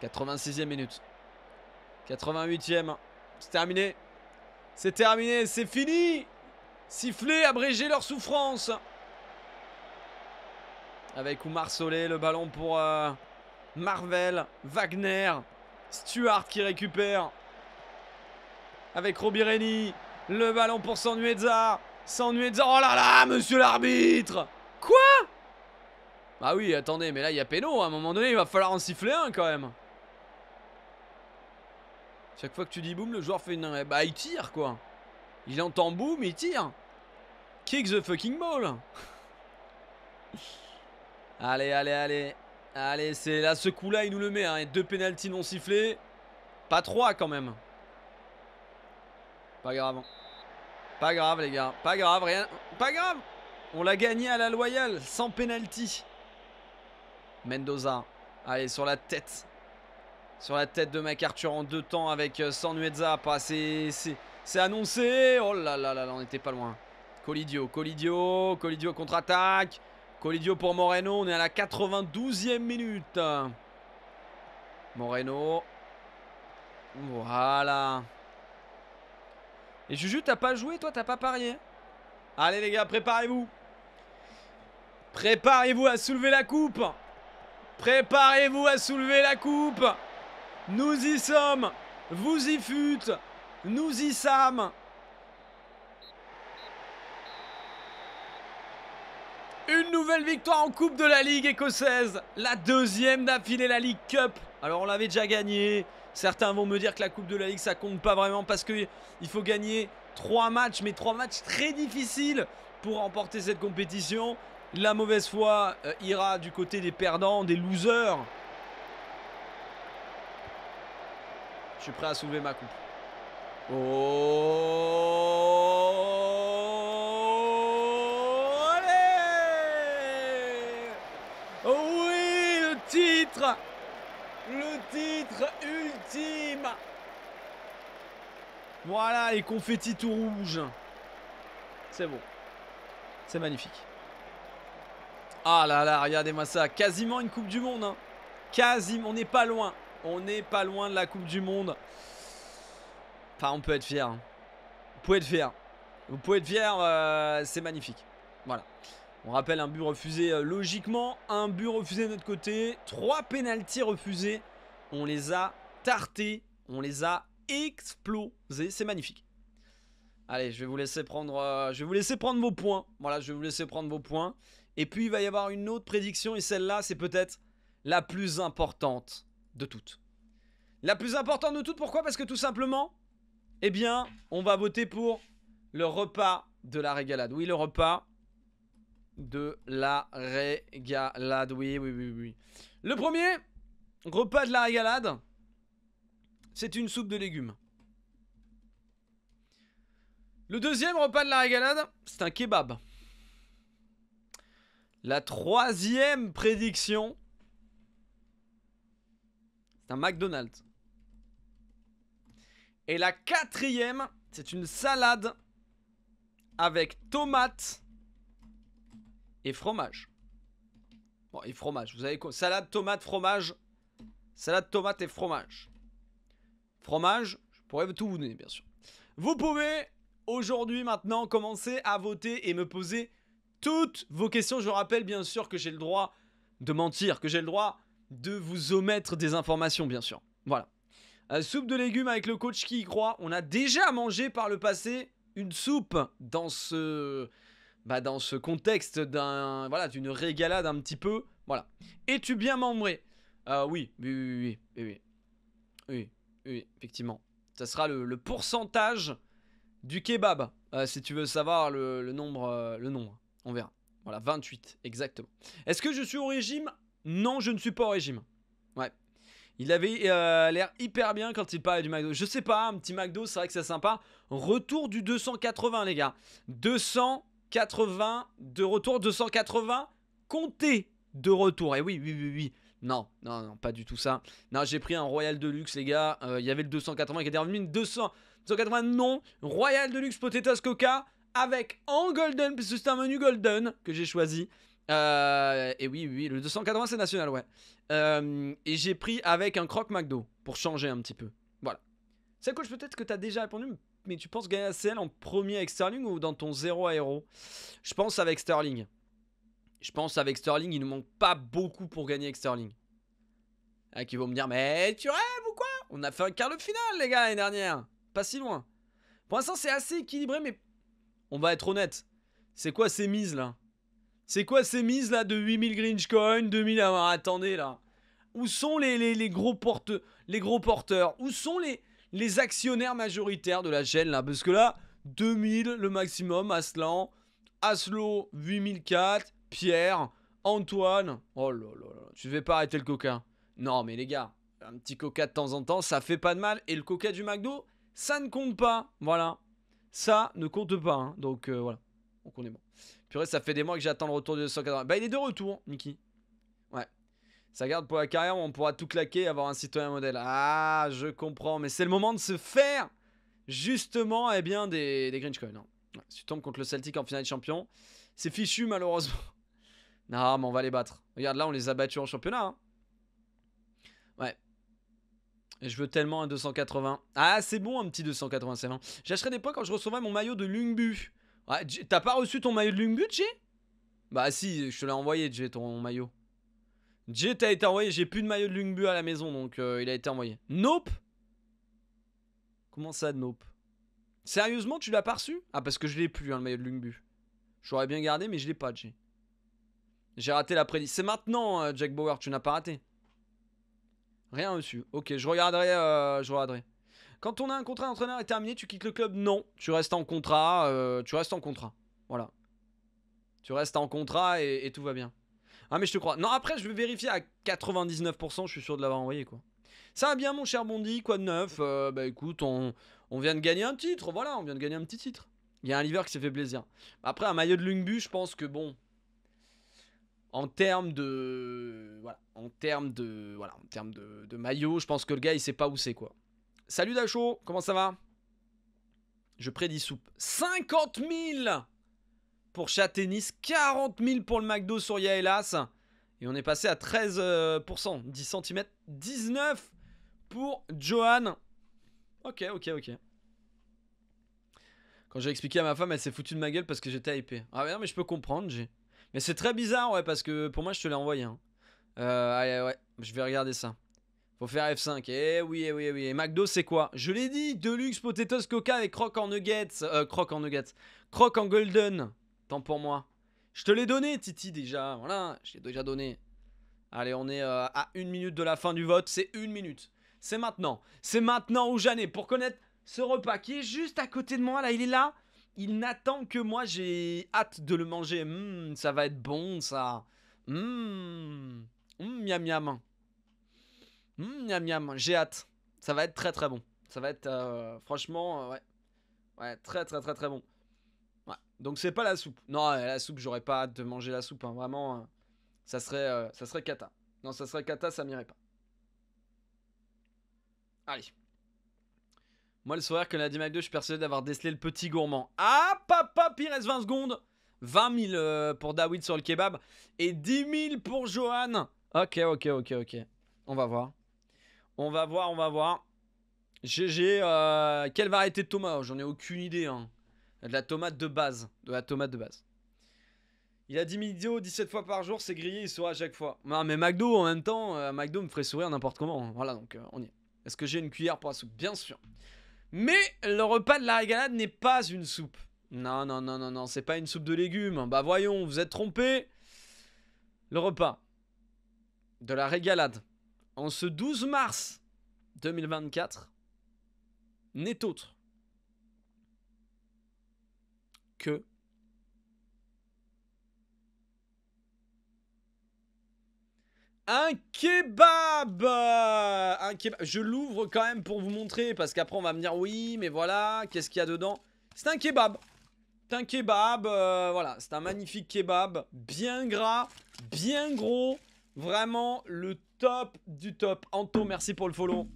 86e minute. 88e. C'est terminé. C'est terminé. C'est fini. Siffler, abréger leur souffrance. Avec Oumar Solé, le ballon pour euh, Marvel, Wagner, Stuart qui récupère. Avec Rennie le ballon pour Sanueza Sanueza oh là là, monsieur l'arbitre Quoi Bah oui, attendez, mais là il y a péno, à un moment donné il va falloir en siffler un quand même. Chaque fois que tu dis boum, le joueur fait une... Eh bah, il tire, quoi. Il entend boum, il tire. Kick the fucking ball. *laughs* allez, allez, allez. Allez, c'est là, ce coup-là, il nous le met. Hein. Deux pénalties non sifflés. Pas trois, quand même. Pas grave. Pas grave, les gars. Pas grave, rien. Pas grave. On l'a gagné à la loyale, sans pénalty. Mendoza. Allez, sur la tête sur la tête de MacArthur en deux temps avec euh, Sanuezza. C'est annoncé. Oh là là là là, on n'était pas loin. Colidio, Colidio, Colidio contre-attaque. Colidio pour Moreno. On est à la 92e minute. Moreno. Voilà. Et Juju, t'as pas joué, toi, t'as pas parié. Allez les gars, préparez-vous. Préparez-vous à soulever la coupe. Préparez-vous à soulever la coupe. Nous y sommes Vous y fûtes Nous y sommes Une nouvelle victoire en Coupe de la Ligue écossaise La deuxième d'affilée la Ligue Cup Alors on l'avait déjà gagné, Certains vont me dire que la Coupe de la Ligue ça compte pas vraiment parce qu'il faut gagner trois matchs, mais trois matchs très difficiles pour remporter cette compétition. La mauvaise foi euh, ira du côté des perdants, des losers. Je suis prêt à soulever ma coupe. Oh Allez Oui, le titre Le titre ultime Voilà, les confettis tout rouges. C'est bon. C'est magnifique. Ah là là, regardez-moi ça. Quasiment une Coupe du Monde. Hein. Quasiment, on n'est pas loin. On n'est pas loin de la Coupe du Monde. Enfin, on peut être fier. Hein. Vous pouvez être fier. Vous pouvez être fier, euh, c'est magnifique. Voilà. On rappelle un but refusé euh, logiquement, un but refusé de notre côté, trois pénalties refusés. On les a tartés, on les a explosés, c'est magnifique. Allez, je vais vous laisser prendre, euh, je vais vous laisser prendre vos points. Voilà, je vais vous laisser prendre vos points. Et puis il va y avoir une autre prédiction et celle-là, c'est peut-être la plus importante de toutes. La plus importante de toutes, pourquoi Parce que tout simplement, eh bien, on va voter pour le repas de la régalade. Oui, le repas de la régalade. Oui, oui, oui, oui. Le premier repas de la régalade, c'est une soupe de légumes. Le deuxième repas de la régalade, c'est un kebab. La troisième prédiction, un McDonald's. Et la quatrième, c'est une salade avec tomate et fromage. Bon, et fromage, vous avez quoi Salade, tomate, fromage. Salade, tomate et fromage. Fromage, je pourrais tout vous donner, bien sûr. Vous pouvez aujourd'hui maintenant commencer à voter et me poser toutes vos questions. Je rappelle bien sûr que j'ai le droit de mentir, que j'ai le droit de vous omettre des informations, bien sûr. Voilà. Euh, soupe de légumes avec le coach qui y croit. On a déjà mangé par le passé une soupe dans ce, bah, dans ce contexte d'un, voilà, d'une régalade un petit peu. Voilà. Es-tu bien membré euh, oui, oui, oui, oui, oui, oui, effectivement. Ça sera le, pourcentage du kebab. Euh, si tu veux savoir le, nombre, le nombre, on verra. Voilà, 28, exactement. Est-ce que je suis au régime non, je ne suis pas au régime. Ouais. Il avait euh, l'air hyper bien quand il parlait du McDo. Je sais pas, un petit McDo, c'est vrai que c'est sympa. Retour du 280, les gars. 280 de retour, 280 compté de retour. Et eh oui, oui, oui, oui. Non, non, non, pas du tout ça. Non, j'ai pris un Royal Deluxe, les gars. Euh, il y avait le 280 qui était revenu. 200, 280, non. Royal Deluxe Potatoes Coca avec en Golden, parce que c'est un menu Golden que j'ai choisi. Euh, et oui, oui, le 280 c'est national, ouais. Euh, et j'ai pris avec un croque McDo pour changer un petit peu. Voilà. C'est quoi peut-être que tu as déjà répondu, mais tu penses gagner la CL en premier avec Sterling ou dans ton zéro à Je pense avec Sterling. Je pense avec Sterling, il ne manque pas beaucoup pour gagner avec Sterling. Ah, qui vont me dire, mais tu rêves ou quoi On a fait un quart de finale, les gars, l'année dernière. Pas si loin. Pour l'instant, c'est assez équilibré, mais on va être honnête. C'est quoi ces mises là c'est quoi ces mises là de 8000 Grinch Coin, 2000... Ah, attendez là. Où sont les, les, gros, porte... les gros porteurs Où sont les, les actionnaires majoritaires de la chaîne là Parce que là, 2000 le maximum, Aslan, Aslo 8004, Pierre, Antoine. Oh là là là, tu vais pas arrêter le coca. Non mais les gars, un petit coca de temps en temps, ça fait pas de mal. Et le coca du McDo, ça ne compte pas. Voilà. Ça ne compte pas. Hein. Donc euh, voilà. Donc on est bon. Purée, ça fait des mois que j'attends le retour du 280. Bah, il est de retour, Niki. Ouais. Ça garde pour la carrière où on pourra tout claquer et avoir un citoyen modèle. Ah, je comprends. Mais c'est le moment de se faire, justement, eh bien, des, des Grinch hein. si tu tombes contre le Celtic en finale de champion, c'est fichu, malheureusement. *laughs* non, mais on va les battre. Regarde, là, on les a battus en championnat. Hein. Ouais. Et je veux tellement un 280. Ah, c'est bon, un petit 280, c'est bon. J'achèterai des points quand je recevrai mon maillot de Lungbu. Ah, t'as pas reçu ton maillot de Lungbut, Jay Bah si, je te l'ai envoyé, Jay, ton maillot. Jay, t'as été envoyé, j'ai plus de maillot de Lungbu à la maison, donc euh, il a été envoyé. Nope Comment ça, nope Sérieusement, tu l'as pas reçu Ah, parce que je l'ai plus, hein, le maillot de Lungbu. J'aurais bien gardé, mais je l'ai pas, Jay. J'ai raté la prédit. C'est maintenant, euh, Jack Bauer, tu n'as pas raté. Rien reçu. Ok, je regarderai, euh, je regarderai. Quand on a un contrat d'entraîneur est terminé, tu quittes le club Non, tu restes en contrat, euh, tu restes en contrat. Voilà. Tu restes en contrat et, tout va bien. Ah mais je te crois. Non, après je vais vérifier à 99%, je suis sûr de l'avoir envoyé quoi. Ça va bien mon cher Bondy, quoi de neuf euh, Bah écoute, on, vient de gagner un titre, voilà, on vient de gagner un petit titre. Il y a un liver qui s'est fait plaisir. Après, un maillot de Lungbu, je pense que bon. En termes de. Voilà. En termes de. Voilà. En termes de, de maillot, je pense que le gars, il sait pas où c'est, quoi. Salut Dacho, comment ça va Je prédis soupe. 50 000 pour chat tennis, 40 000 pour le McDo sur Yaelas. Et on est passé à 13%, 10 cm, 19 pour Johan. Ok, ok, ok. Quand j'ai expliqué à ma femme, elle s'est foutue de ma gueule parce que j'étais hypé. Ah mais non, mais je peux comprendre, j'ai. Mais c'est très bizarre, ouais, parce que pour moi, je te l'ai envoyé. Hein. Euh, allez, ah, ouais, je vais regarder ça. Faut faire F5. Eh oui, eh oui, eh oui. Et McDo, c'est quoi Je l'ai dit, Deluxe, Potatoes, Coca avec Croc en Nuggets. Euh, croc en Nuggets. Croc en Golden. Tant pour moi. Je te l'ai donné, Titi, déjà. Voilà, je l'ai déjà donné. Allez, on est euh, à une minute de la fin du vote. C'est une minute. C'est maintenant. C'est maintenant où j'en ai. pour connaître ce repas qui est juste à côté de moi. Là, il est là. Il n'attend que moi. J'ai hâte de le manger. Mmh, ça va être bon, ça. Mmh. mmh miam miam. Mmh, miam miam, j'ai hâte. Ça va être très très bon. Ça va être euh, franchement, euh, ouais. Ouais, très très très très bon. Ouais, donc c'est pas la soupe. Non, euh, la soupe, j'aurais pas hâte de manger la soupe. Hein. Vraiment, ça serait, ça serait cata. Non, ça serait kata ça m'irait pas. Allez. Moi, le sourire que l'a dit McDo 2, je suis persuadé d'avoir décelé le petit gourmand. Ah, papa, il reste 20 secondes. 20 000 pour Dawid sur le kebab et 10 000 pour Johan. Ok, ok, ok, ok. On va voir. On va voir, on va voir. GG, euh, quelle variété de tomate oh, J'en ai aucune idée. Hein. De la tomate de base. De la tomate de base. Il a 10 millions 17 fois par jour, c'est grillé, il sourit à chaque fois. Non, ah, mais McDo en même temps, euh, McDo me ferait sourire n'importe comment. Voilà, donc euh, on y est. Est-ce que j'ai une cuillère pour la soupe Bien sûr. Mais le repas de la régalade n'est pas une soupe. Non, non, non, non, non, c'est pas une soupe de légumes. Bah voyons, vous êtes trompé. Le repas de la régalade en ce 12 mars 2024 n'est autre que un kebab Je l'ouvre quand même pour vous montrer parce qu'après on va me dire oui, mais voilà, qu'est-ce qu'il y a dedans C'est un kebab. C'est un kebab, euh, voilà, c'est un magnifique kebab, bien gras, bien gros. Vraiment le top du top. Anto, merci pour le follow.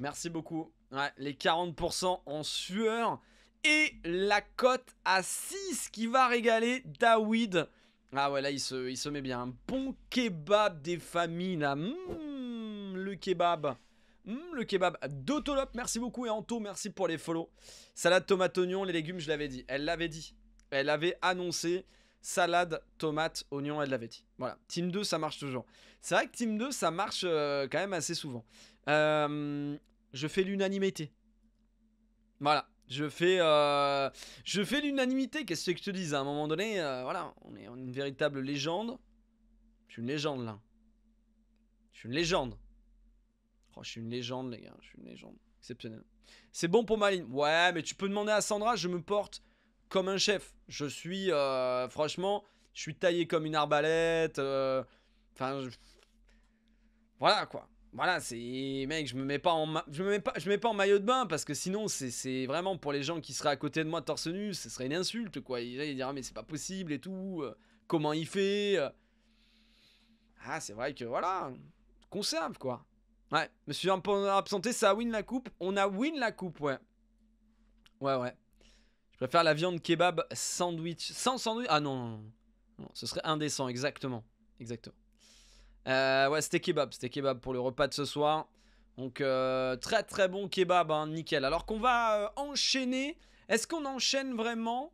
Merci beaucoup. les 40% en sueur. Et la cote à 6 qui va régaler Dawid. Ah ouais, là, il se, met bien. bon kebab des familles, ah, mm, le kebab. Mm, le kebab. Dotolop, merci beaucoup. Et Anto, merci pour les follow. Salade tomate oignon, les légumes, je l'avais dit. Elle l'avait dit. Elle l'avait annoncé salade, tomate, oignon et de la véti. Voilà, team 2 ça marche toujours. C'est vrai que team 2 ça marche euh, quand même assez souvent. Euh, je fais l'unanimité. Voilà, je fais, euh, je fais l'unanimité. Qu'est-ce que je te dis À un moment donné, voilà, on est une véritable légende. Je suis une légende là. Je suis une légende. Oh, je suis une légende les gars, je suis une légende. Exceptionnel. C'est bon pour Maline. Ouais, mais tu peux demander à Sandra, je me porte comme un chef. Je suis, euh, franchement, je suis taillé comme une arbalète. Euh, enfin, voilà quoi. Voilà, c'est mec, je me mets pas en je me mets pas je mets pas en maillot de bain parce que sinon c'est vraiment pour les gens qui seraient à côté de moi torse nu, ce serait une insulte quoi. Ils, ils mais c'est pas possible et tout. Euh, comment il fait Ah, c'est vrai que voilà, conserve quoi. Ouais, me suis absenté, ça win la coupe. On a win la coupe, ouais. Ouais, ouais. Je préfère la viande kebab sandwich. Sans sandwich Ah non, non, ce serait indécent, exactement. Exactement. Euh, ouais, c'était kebab, c'était kebab pour le repas de ce soir. Donc euh, très très bon kebab, hein, nickel. Alors qu'on va euh, enchaîner. Est-ce qu'on enchaîne vraiment